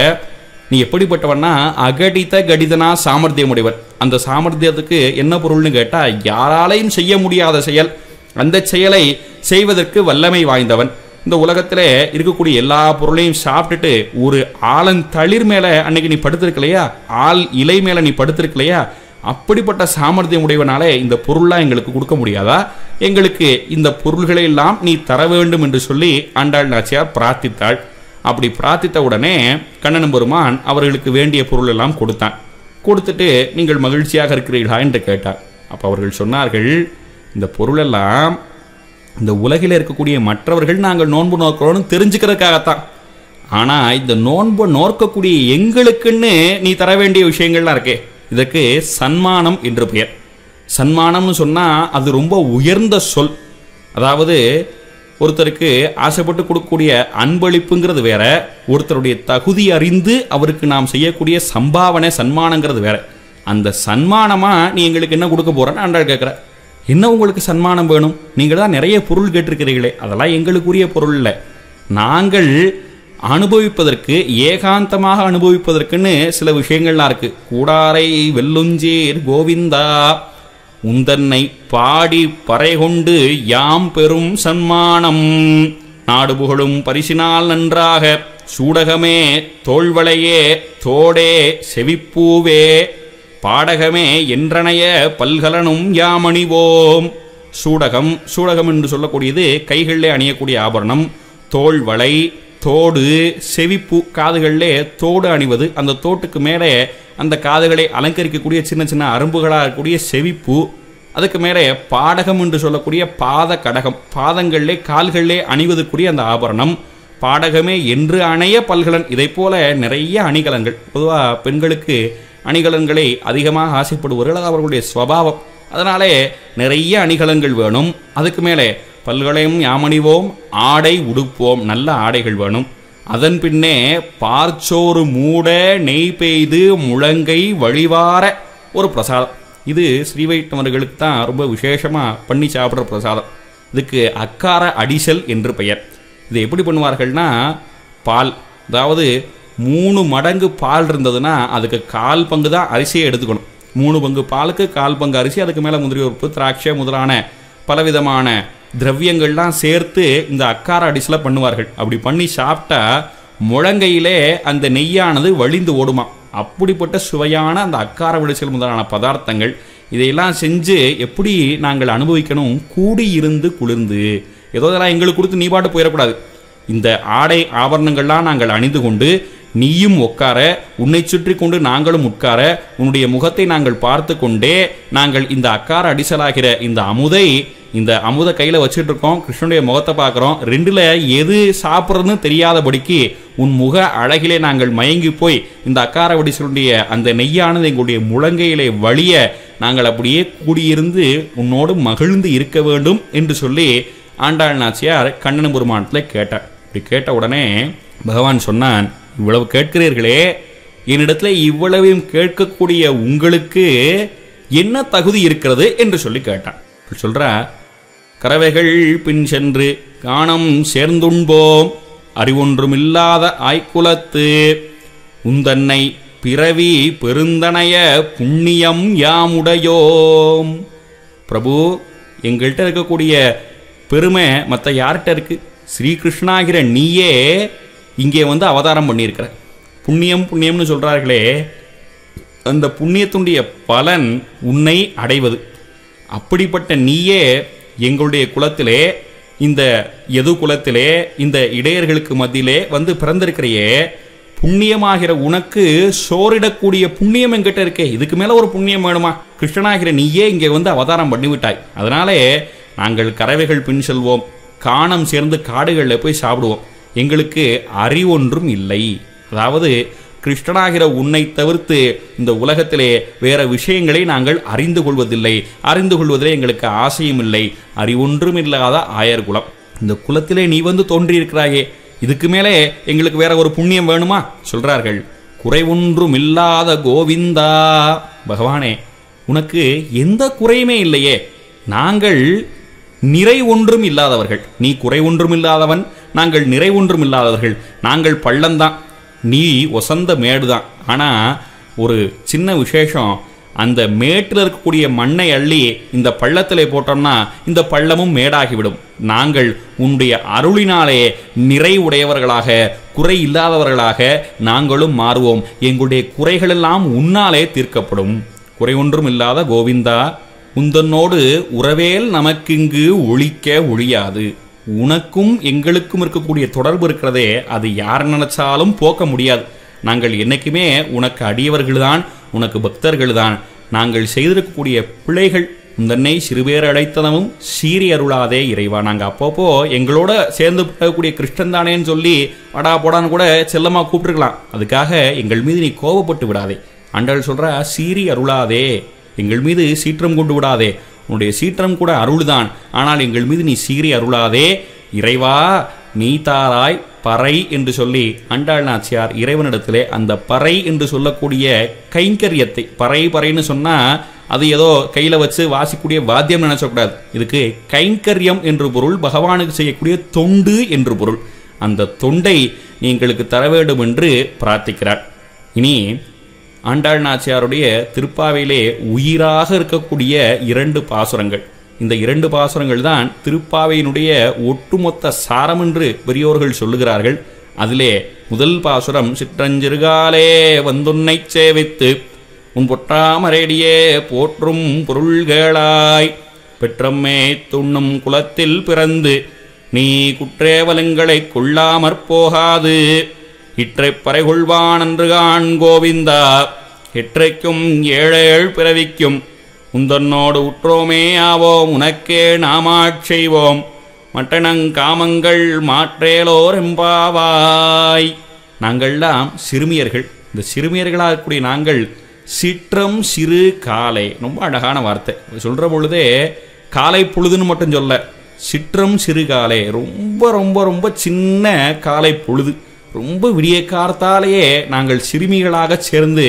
Speaker 1: நீ எப்படிப்பட்டவன்னா அகடித்த கடிதனா சாமர்த்தியம் உடையவர் அந்த சாமர்த்தியத்துக்கு என்ன பொருள்னு கேட்டால் யாராலையும் செய்ய முடியாத செயல் அந்த செயலை செய்வதற்கு வல்லமை வாய்ந்தவன் இந்த உலகத்தில் இருக்கக்கூடிய எல்லா பொருளையும் சாப்பிட்டுட்டு ஒரு தளிர் மேலே அன்னைக்கு நீ படுத்திருக்கலையா ஆள் இலை மேலே நீ படுத்திருக்கலையா அப்படிப்பட்ட சாமர்த்தியம் உடையவனாலே இந்த பொருள்லாம் எங்களுக்கு கொடுக்க முடியாதா எங்களுக்கு இந்த பொருள்களை எல்லாம் நீ தர வேண்டும் என்று சொல்லி ஆண்டாள் நாச்சியார் பிரார்த்தித்தாள் அப்படி பிரார்த்தித்த உடனே கண்ணன் பெருமான் அவர்களுக்கு வேண்டிய பொருள் எல்லாம் கொடுத்தான் கொடுத்துட்டு நீங்கள் மகிழ்ச்சியாக இருக்கிறீர்களா என்று கேட்டார் அப்போ அவர்கள் சொன்னார்கள் இந்த பொருளெல்லாம் இந்த உலகில் இருக்கக்கூடிய மற்றவர்கள் நாங்கள் நோன்பு நோக்கிறோன்னு தெரிஞ்சுக்கிறதுக்காகத்தான் ஆனால் இந்த நோன்பு நோக்கக்கூடிய எங்களுக்குன்னு நீ தர வேண்டிய விஷயங்கள்லாம் இருக்கே இதற்கு சன்மானம் என்று பெயர் சன்மானம்னு சொன்னால் அது ரொம்ப உயர்ந்த சொல் அதாவது ஒருத்தருக்கு ஆசைப்பட்டு கொடுக்கக்கூடிய அன்பளிப்புங்கிறது வேற ஒருத்தருடைய தகுதி அறிந்து அவருக்கு நாம் செய்யக்கூடிய சம்பாவனை சன்மானங்கிறது வேற அந்த சன்மானமாக நீ எங்களுக்கு என்ன கொடுக்க போகிறேன்னு அன்றாள் கேட்குற என்ன உங்களுக்கு சன்மானம் வேணும் நீங்கள் தான் நிறைய பொருள் கேட்டிருக்கிறீர்களே அதெல்லாம் எங்களுக்குரிய பொருள் இல்லை நாங்கள் அனுபவிப்பதற்கு ஏகாந்தமாக அனுபவிப்பதற்குன்னு சில விஷயங்கள்லாம் இருக்குது கூடாரை வெல்லுஞ்சேர் கோவிந்தா உந்தன்னை பாடி கொண்டு யாம் பெரும் சன்மானம் நாடு புகழும் பரிசினால் நன்றாக சூடகமே தோல்வளையே தோடே செவிப்பூவே பாடகமே என்றனைய பல்கலனும் யாமணிவோம் சூடகம் சூடகம் என்று சொல்லக்கூடியது கைகளிலே அணியக்கூடிய ஆபரணம் தோல் வளை தோடு செவிப்பு காதுகளிலே தோடு அணிவது அந்த தோட்டுக்கு மேலே அந்த காதுகளை அலங்கரிக்கக்கூடிய சின்ன சின்ன அரும்புகளாக இருக்கக்கூடிய செவிப்பு அதுக்கு மேலே பாடகம் என்று சொல்லக்கூடிய பாத கடகம் பாதங்களிலே கால்களிலே அணிவதற்குரிய அந்த ஆபரணம் பாடகமே என்று அணைய பல்கலன் இதை போல நிறைய அணிகலன்கள் பொதுவாக பெண்களுக்கு அணிகலன்களை அதிகமாக ஆசைப்படுவார்கள் அது அவர்களுடைய ஸ்வபாவம் அதனாலே நிறைய அணிகலன்கள் வேணும் அதுக்கு மேலே பல்களையும் யாமணிவோம் ஆடை உடுப்போம் நல்ல ஆடைகள் வேணும் அதன் பின்னே பார்ச்சோறு மூட நெய் பெய்து முழங்கை வழிவார ஒரு பிரசாதம் இது ஸ்ரீ வைஷ்ணவர்களுக்கு தான் ரொம்ப விசேஷமாக பண்ணி சாப்பிட்ற பிரசாதம் இதுக்கு அக்கார அடிசல் என்று பெயர் இது எப்படி பண்ணுவார்கள்னா பால் அதாவது மூணு மடங்கு பால் இருந்ததுன்னா அதுக்கு கால் பங்கு தான் அரிசியை எடுத்துக்கணும் மூணு பங்கு பாலுக்கு கால் பங்கு அரிசி அதுக்கு மேலே முந்திரி உறுப்பு திராட்சை முதலான பலவிதமான திரவியங்கள்லாம் சேர்த்து இந்த அக்கார அடிசில் பண்ணுவார்கள் அப்படி பண்ணி சாப்பிட்டா முழங்கையிலே அந்த நெய்யானது வழிந்து ஓடுமா அப்படிப்பட்ட சுவையான அந்த அக்கார விளைச்சல் முதலான பதார்த்தங்கள் இதையெல்லாம் செஞ்சு எப்படி நாங்கள் அனுபவிக்கணும் கூடியிருந்து குளிர்ந்து ஏதோ இதெல்லாம் எங்களுக்கு கொடுத்து நீ பாட்டு போயிடக்கூடாது இந்த ஆடை ஆபரணங்கள்லாம் நாங்கள் அணிந்து கொண்டு நீயும் உட்கார உன்னை சுற்றி கொண்டு நாங்களும் உட்கார உன்னுடைய முகத்தை நாங்கள் பார்த்து கொண்டே நாங்கள் இந்த அக்கார அடிசலாகிற இந்த அமுதை இந்த அமுத கையில் வச்சுட்டு இருக்கோம் கிருஷ்ணனுடைய முகத்தை பார்க்குறோம் ரெண்டில் எது சாப்பிட்றதுன்னு தெரியாதபடிக்கு உன் முக அழகிலே நாங்கள் மயங்கி போய் இந்த அக்கார வடிசலுடைய அந்த நெய்யானது எங்களுடைய முழங்கையிலே வழிய நாங்கள் அப்படியே கூடியிருந்து உன்னோடு மகிழ்ந்து இருக்க வேண்டும் என்று சொல்லி ஆண்டாள் நாச்சியார் கண்ணன் பெருமானத்தில் கேட்டார் இப்படி கேட்ட உடனே பகவான் சொன்னான் இவ்வளவு கேட்கிறீர்களே என்னிடத்தில் இவ்வளவையும் கேட்கக்கூடிய உங்களுக்கு என்ன தகுதி இருக்கிறது என்று சொல்லி கேட்டான் சொல்ற கறவைகள் பின் சென்று காணம் சேர்ந்துண்போம் அறிவொன்றும் இல்லாத ஆய்குலத்து உந்தன்னை பிறவி பெருந்தனைய புண்ணியம் யாமுடையோம் பிரபு எங்கள்கிட்ட இருக்கக்கூடிய பெருமை மற்ற யார்கிட்ட இருக்கு ஸ்ரீகிருஷ்ணாகிற நீயே இங்கே வந்து அவதாரம் பண்ணியிருக்கிற புண்ணியம் புண்ணியம்னு சொல்கிறார்களே அந்த புண்ணியத்துடைய பலன் உன்னை அடைவது அப்படிப்பட்ட நீயே எங்களுடைய குலத்திலே இந்த எது குலத்திலே இந்த இடையர்களுக்கு மத்தியிலே வந்து பிறந்திருக்கிறையே புண்ணியமாகிற உனக்கு சோரிடக்கூடிய புண்ணியம் எங்கிட்ட இருக்கே இதுக்கு மேலே ஒரு புண்ணியம் வேணுமா கிருஷ்ணனாகிற நீயே இங்கே வந்து அவதாரம் பண்ணிவிட்டாய் அதனாலே நாங்கள் கறவைகள் பின் செல்வோம் காணம் சேர்ந்து காடுகளில் போய் சாப்பிடுவோம் எங்களுக்கு அறிவொன்றும் இல்லை அதாவது கிருஷ்ணனாகிற உன்னை தவிர்த்து இந்த உலகத்திலே வேற விஷயங்களை நாங்கள் அறிந்து கொள்வதில்லை அறிந்து கொள்வதிலே எங்களுக்கு ஆசையும் இல்லை அறிவொன்றும் இல்லாத ஆயர் குலம் இந்த குலத்திலே நீ வந்து தோன்றியிருக்கிறாயே இதுக்கு மேலே எங்களுக்கு வேற ஒரு புண்ணியம் வேணுமா சொல்கிறார்கள் குறைவொன்றும் இல்லாத கோவிந்தா பகவானே உனக்கு எந்த குறையுமே இல்லையே நாங்கள் நிறை ஒன்றும் இல்லாதவர்கள் நீ குறை ஒன்றும் இல்லாதவன் நாங்கள் நிறை ஒன்றும் இல்லாதவர்கள் நாங்கள் பள்ளந்தான் நீ ஒசந்த மேடு தான் ஆனால் ஒரு சின்ன விசேஷம் அந்த மேட்டில் இருக்கக்கூடிய மண்ணை அள்ளி இந்த பள்ளத்தில் போட்டோம்னா இந்த பள்ளமும் மேடாகிவிடும் நாங்கள் உன்னுடைய அருளினாலே நிறை உடையவர்களாக குறை இல்லாதவர்களாக நாங்களும் மாறுவோம் எங்களுடைய குறைகளெல்லாம் உன்னாலே தீர்க்கப்படும் குறை ஒன்றும் இல்லாத கோவிந்தா உந்தன்னோடு உறவேல் நமக்கிங்கு ஒழிக்க ஒழியாது உனக்கும் எங்களுக்கும் இருக்கக்கூடிய தொடர்பு இருக்கிறதே அது யார் நினைச்சாலும் போக்க முடியாது நாங்கள் என்றைக்குமே உனக்கு அடியவர்கள்தான் உனக்கு பக்தர்கள்தான் நாங்கள் செய்திருக்கக்கூடிய பிழைகள் உந்தன்னை சிறுபேர் அழைத்தனமும் சீரி அருளாதே இறைவா நாங்கள் அப்பப்போ எங்களோட சேர்ந்து போகக்கூடிய கிருஷ்ணன் தானேன்னு சொல்லி வடா போடான்னு கூட செல்லமாக கூப்பிட்டுருக்கலாம் அதுக்காக எங்கள் மீது நீ கோபப்பட்டு விடாதே அண்டல் சொல்கிற சீரி அருளாதே எங்கள் மீது சீற்றம் கொண்டு விடாதே உன்னுடைய சீற்றம் கூட அருள்தான் ஆனால் எங்கள் மீது நீ சீறி அருளாதே இறைவா நீ தாராய் பறை என்று சொல்லி அண்டாள் நாச்சியார் இறைவனிடத்திலே அந்த பறை என்று சொல்லக்கூடிய கைங்கரியத்தை பறை பறைன்னு சொன்னால் அது ஏதோ கையில் வச்சு வாசிக்கூடிய வாத்தியம் நினைச்சக்கூடாது இதுக்கு கைங்கரியம் என்று பொருள் பகவானுக்கு செய்யக்கூடிய தொண்டு என்று பொருள் அந்த தொண்டை நீங்களுக்கு தர வேண்டும் என்று பிரார்த்திக்கிறார் இனி ஆண்டாள் நாச்சியாருடைய திருப்பாவையிலே உயிராக இருக்கக்கூடிய இரண்டு பாசுரங்கள் இந்த இரண்டு பாசுரங்கள் தான் திருப்பாவையினுடைய ஒட்டுமொத்த சாரம் என்று பெரியோர்கள் சொல்லுகிறார்கள் அதிலே முதல் பாசுரம் சிற்றஞ்சிறுகாலே வந்துன்னை சேவித்து உன் பொற்றாமரேடியே போற்றும் பொருள்களாய் பெற்றம்மே துண்ணும் குலத்தில் பிறந்து நீ குற்றேவலங்களை கொள்ளாமற் போகாது இற்றை பறைகொள்வான் என்று கான் கோவிந்தா இற்றைக்கும் ஏழேழ் பிறவிக்கும் உந்தன்னோடு உற்றோமே ஆவோம் உனக்கே நாமாட்செய்வோம் மட்டணங் காமங்கள் மாற்றேலோர் எம்பாவாய் நாங்கள்லாம் சிறுமியர்கள் இந்த சிறுமியர்களாக இருக்கக்கூடிய நாங்கள் சிற்றம் சிறு காலை ரொம்ப அழகான வார்த்தை சொல்கிற பொழுதே காலை பொழுதுன்னு மட்டும் சொல்ல சிற்றம் சிறு காலை ரொம்ப ரொம்ப ரொம்ப சின்ன காலை பொழுது ரொம்ப விடிய காலத்தாலேயே நாங்கள் சிறுமிகளாக சேர்ந்து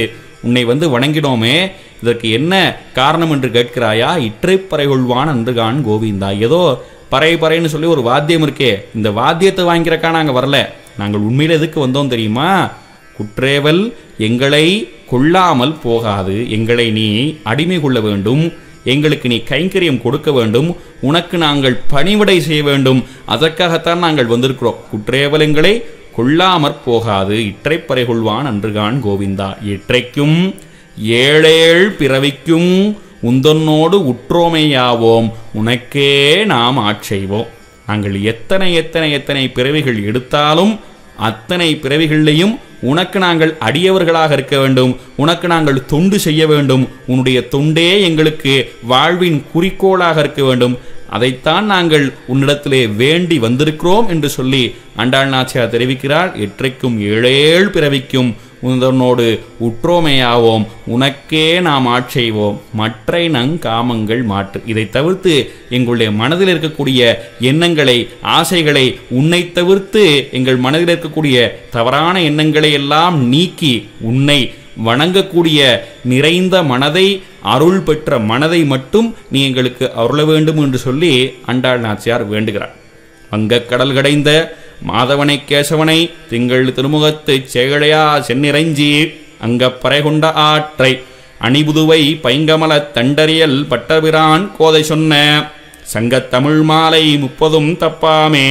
Speaker 1: உன்னை வந்து வணங்கினோமே இதற்கு என்ன காரணம் என்று கேட்கிறாயா இற்றை கொள்வான் அன்றுகான் கோவிந்தா ஏதோ பறை பறைன்னு சொல்லி ஒரு வாத்தியம் இருக்கே இந்த வாத்தியத்தை வாங்கிறக்கா நாங்கள் வரல நாங்கள் உண்மையில் எதுக்கு வந்தோம் தெரியுமா குற்றேவல் எங்களை கொள்ளாமல் போகாது எங்களை நீ அடிமை கொள்ள வேண்டும் எங்களுக்கு நீ கைங்கரியம் கொடுக்க வேண்டும் உனக்கு நாங்கள் பணிவிடை செய்ய வேண்டும் அதற்காகத்தான் நாங்கள் வந்திருக்கிறோம் குற்றேவல் எங்களை கொள்ளாமற் போகாது இற்றைப்பறை கொள்வான் அன்றுகான் கோவிந்தா இற்றைக்கும் ஏழேழ் பிறவிக்கும் உந்தன்னோடு உற்றோமையாவோம் உனக்கே நாம் ஆட்செய்வோம் நாங்கள் எத்தனை எத்தனை எத்தனை பிறவிகள் எடுத்தாலும் அத்தனை பிறவிகளிலையும் உனக்கு நாங்கள் அடியவர்களாக இருக்க வேண்டும் உனக்கு நாங்கள் தொண்டு செய்ய வேண்டும் உன்னுடைய தொண்டே எங்களுக்கு வாழ்வின் குறிக்கோளாக இருக்க வேண்டும் அதைத்தான் நாங்கள் உன்னிடத்திலே வேண்டி வந்திருக்கிறோம் என்று சொல்லி அண்டாள் நாச்சியார் தெரிவிக்கிறாள் எற்றைக்கும் ஏழேழு பிறவிக்கும் உன்னோடு உற்றோமையாவோம் உனக்கே நாம் ஆட்சிவோம் மற்றை நங் காமங்கள் மாற்று இதை தவிர்த்து எங்களுடைய மனதில் இருக்கக்கூடிய எண்ணங்களை ஆசைகளை உன்னை தவிர்த்து எங்கள் மனதில் இருக்கக்கூடிய தவறான எண்ணங்களை எல்லாம் நீக்கி உன்னை வணங்கக்கூடிய நிறைந்த மனதை அருள் பெற்ற மனதை மட்டும் நீ எங்களுக்கு அருள வேண்டும் என்று சொல்லி அண்டாள் நாச்சியார் வேண்டுகிறார் வங்கக்கடல் கடைந்த மாதவனை கேசவனை திங்கள் திருமுகத்து செயலையா சென்னிறைஞ்சி அங்கப்பறை கொண்ட ஆற்றை அணிபுதுவை பைங்கமல தண்டறியல் பட்டபிரான் கோதை சொன்ன சங்கத்தமிழ் மாலை முப்பதும் தப்பாமே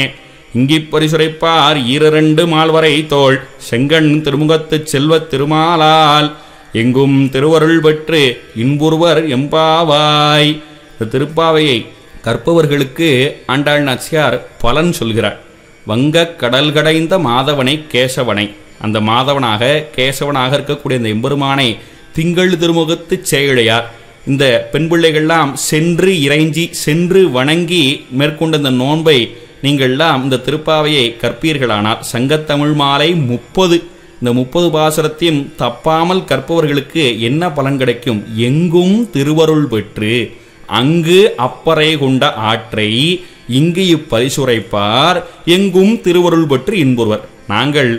Speaker 1: இங்கி பரிசுரைப்பார் ஈரண்டு மால்வரை தோள் செங்கண் திருமுகத்து செல்வத் திருமாலால் எங்கும் திருவருள் பெற்று இன்புருவர் எம்பாவாய் திருப்பாவையை கற்பவர்களுக்கு ஆண்டாள் நாச்சியார் பலன் சொல்கிறார் வங்கக் கடல் கடைந்த மாதவனை கேசவனை அந்த மாதவனாக கேசவனாக இருக்கக்கூடிய இந்த எம்பெருமானை திங்கள் திருமுகத்து செயலையார் இந்த பெண் பிள்ளைகள்லாம் சென்று இறைஞ்சி சென்று வணங்கி மேற்கொண்ட இந்த நோன்பை நீங்கள்லாம் இந்த திருப்பாவையை கற்பீர்களானால் சங்கத்தமிழ் மாலை முப்பது இந்த முப்பது பாசரத்தையும் தப்பாமல் கற்பவர்களுக்கு என்ன பலன் கிடைக்கும் எங்கும் திருவருள் பெற்று அங்கு அப்பறை கொண்ட ஆற்றை இங்கு இப்பரிசுரைப்பார் எங்கும் திருவருள் பெற்று இன்புறுவர் நாங்கள்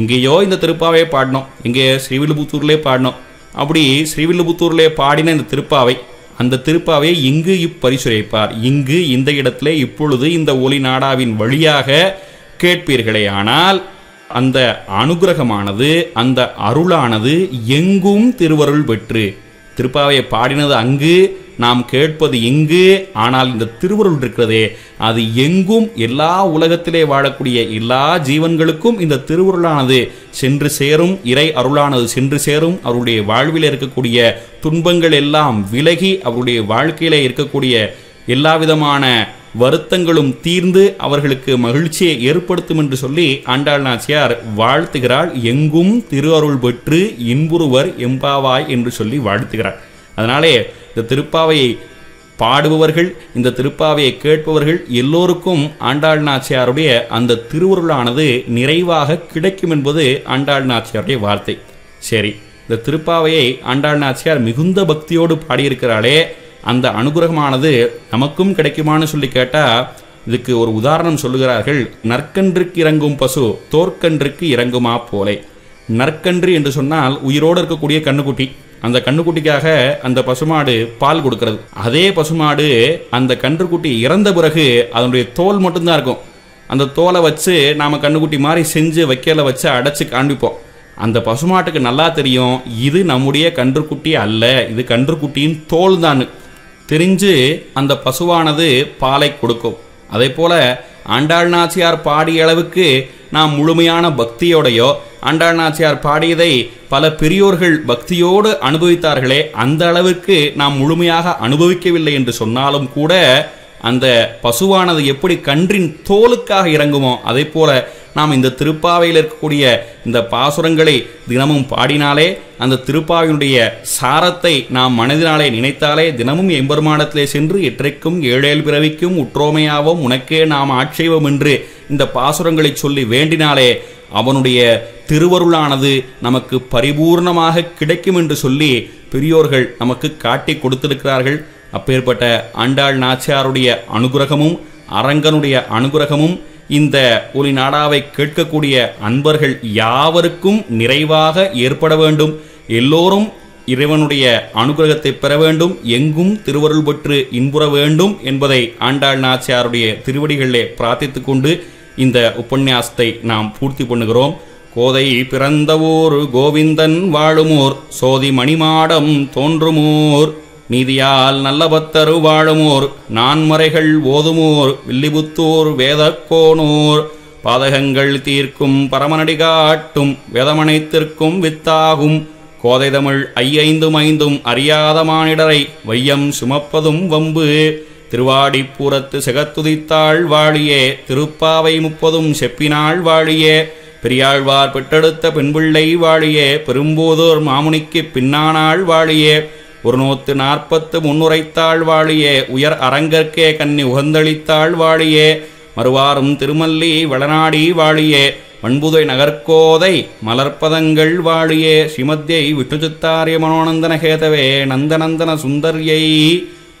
Speaker 1: எங்கேயோ இந்த திருப்பாவையை பாடினோம் எங்கே ஸ்ரீவில்லிபுத்தூர்லேயே பாடினோம் அப்படி ஸ்ரீவில்லிபுத்தூர்லேயே பாடின இந்த திருப்பாவை அந்த திருப்பாவை இங்கு இப்பரிசுரைப்பார் இங்கு இந்த இடத்துல இப்பொழுது இந்த ஒளி நாடாவின் வழியாக கேட்பீர்களே ஆனால் அந்த அனுகிரகமானது அந்த அருளானது எங்கும் திருவருள் பெற்று திருப்பாவையை பாடினது அங்கு நாம் கேட்பது எங்கு ஆனால் இந்த திருவருள் இருக்கிறதே அது எங்கும் எல்லா உலகத்திலே வாழக்கூடிய எல்லா ஜீவன்களுக்கும் இந்த திருவருளானது சென்று சேரும் இறை அருளானது சென்று சேரும் அவருடைய வாழ்வில் இருக்கக்கூடிய துன்பங்கள் எல்லாம் விலகி அவருடைய வாழ்க்கையிலே இருக்கக்கூடிய எல்லா விதமான வருத்தங்களும் தீர்ந்து அவர்களுக்கு மகிழ்ச்சியை ஏற்படுத்தும் என்று சொல்லி ஆண்டாள் நாச்சியார் வாழ்த்துகிறாள் எங்கும் திருவருள் பெற்று இன்புறுவர் எம்பாவாய் என்று சொல்லி வாழ்த்துகிறார் அதனாலே இந்த திருப்பாவையை பாடுபவர்கள் இந்த திருப்பாவையை கேட்பவர்கள் எல்லோருக்கும் ஆண்டாள் நாச்சியாருடைய அந்த திருவுருளானது நிறைவாக கிடைக்கும் என்பது ஆண்டாள் நாச்சியாருடைய வார்த்தை சரி இந்த திருப்பாவையை ஆண்டாள் நாச்சியார் மிகுந்த பக்தியோடு பாடியிருக்கிறாளே அந்த அனுகிரகமானது நமக்கும் கிடைக்குமான்னு சொல்லி கேட்டால் இதுக்கு ஒரு உதாரணம் சொல்லுகிறார்கள் நற்கன்றுக்கு இறங்கும் பசு தோற்கன்றுக்கு இறங்குமா போலே நற்கன்று என்று சொன்னால் உயிரோடு இருக்கக்கூடிய கண்ணுக்குட்டி அந்த கண்ணுக்குட்டிக்காக அந்த பசுமாடு பால் கொடுக்கறது அதே பசுமாடு அந்த கன்றுக்குட்டி இறந்த பிறகு அதனுடைய தோல் மட்டும்தான் இருக்கும் அந்த தோலை வச்சு நாம் கண்ணுக்குட்டி மாதிரி செஞ்சு வைக்கல வச்சு அடைச்சி காண்பிப்போம் அந்த பசுமாட்டுக்கு நல்லா தெரியும் இது நம்முடைய கன்றுக்குட்டி அல்ல இது கன்றுக்குட்டியின் தோல் தான் திரிஞ்சு அந்த பசுவானது பாலை கொடுக்கும் அதே போல ஆண்டாள் நாச்சியார் பாடிய அளவுக்கு நாம் முழுமையான பக்தியோடையோ ஆண்டாள் நாச்சியார் பாடியதை பல பெரியோர்கள் பக்தியோடு அனுபவித்தார்களே அந்த அளவுக்கு நாம் முழுமையாக அனுபவிக்கவில்லை என்று சொன்னாலும் கூட அந்த பசுவானது எப்படி கன்றின் தோலுக்காக இறங்குமோ அதே போல நாம் இந்த திருப்பாவையில் இருக்கக்கூடிய இந்த பாசுரங்களை தினமும் பாடினாலே அந்த திருப்பாவினுடைய சாரத்தை நாம் மனதினாலே நினைத்தாலே தினமும் எம்பெருமானத்திலே சென்று எற்றைக்கும் ஏழேல் பிறவிக்கும் உற்றோமையாவோம் உனக்கே நாம் ஆட்சேபம் என்று இந்த பாசுரங்களை சொல்லி வேண்டினாலே அவனுடைய திருவருளானது நமக்கு பரிபூர்ணமாக கிடைக்கும் என்று சொல்லி பெரியோர்கள் நமக்கு காட்டி கொடுத்திருக்கிறார்கள் அப்பேற்பட்ட ஆண்டாள் நாச்சியாருடைய அனுகிரகமும் அரங்கனுடைய அனுகிரகமும் இந்த ஒளி நாடாவை கேட்கக்கூடிய அன்பர்கள் யாவருக்கும் நிறைவாக ஏற்பட வேண்டும் எல்லோரும் இறைவனுடைய அனுகிரகத்தை பெற வேண்டும் எங்கும் திருவருள் பெற்று இன்புற வேண்டும் என்பதை ஆண்டாள் நாச்சியாருடைய திருவடிகளிலே பிரார்த்தித்து கொண்டு இந்த உபன்யாசத்தை நாம் பூர்த்தி பண்ணுகிறோம் கோதை பிறந்தவோர் கோவிந்தன் வாழுமோர் சோதி மணிமாடம் தோன்றுமோர் நீதியால் நல்ல பத்தரு வாழுமோர் நான்முறைகள் ஓதுமோர் வில்லிபுத்தூர் வேதக்கோனூர் பாதகங்கள் தீர்க்கும் பரமனடி காட்டும் வேதமனைத்திற்கும் வித்தாகும் கோதைதமிழ் ஐயைந்தும் ஐந்தும் அறியாத மானிடரை வையம் சுமப்பதும் வம்பு திருவாடிப்பூரத்து செகத்துதித்தாள் வாழியே திருப்பாவை முப்பதும் செப்பினாள் வாழியே பெரியாழ்வார் பெற்றெடுத்த பெண்பிள்ளை வாழியே பெரும்போதோர் மாமுனிக்கு பின்னானாள் வாழியே ஒரு நூற்று நாற்பத்து வாழியே உயர் அரங்கற்கே கன்னி உகந்தளித்தாள் வாழியே மறுவாரும் திருமல்லி வளநாடி வாழியே வண்புதை நகர்கோதை மலர்பதங்கள் வாழியே ஸ்ரீமத்யை விட்டுச்சித்தாரிய மனோநந்தன கேதவே நந்தநந்தன சுந்தர்யை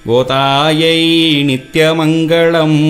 Speaker 1: கோதாயை நித்தியமங்களம்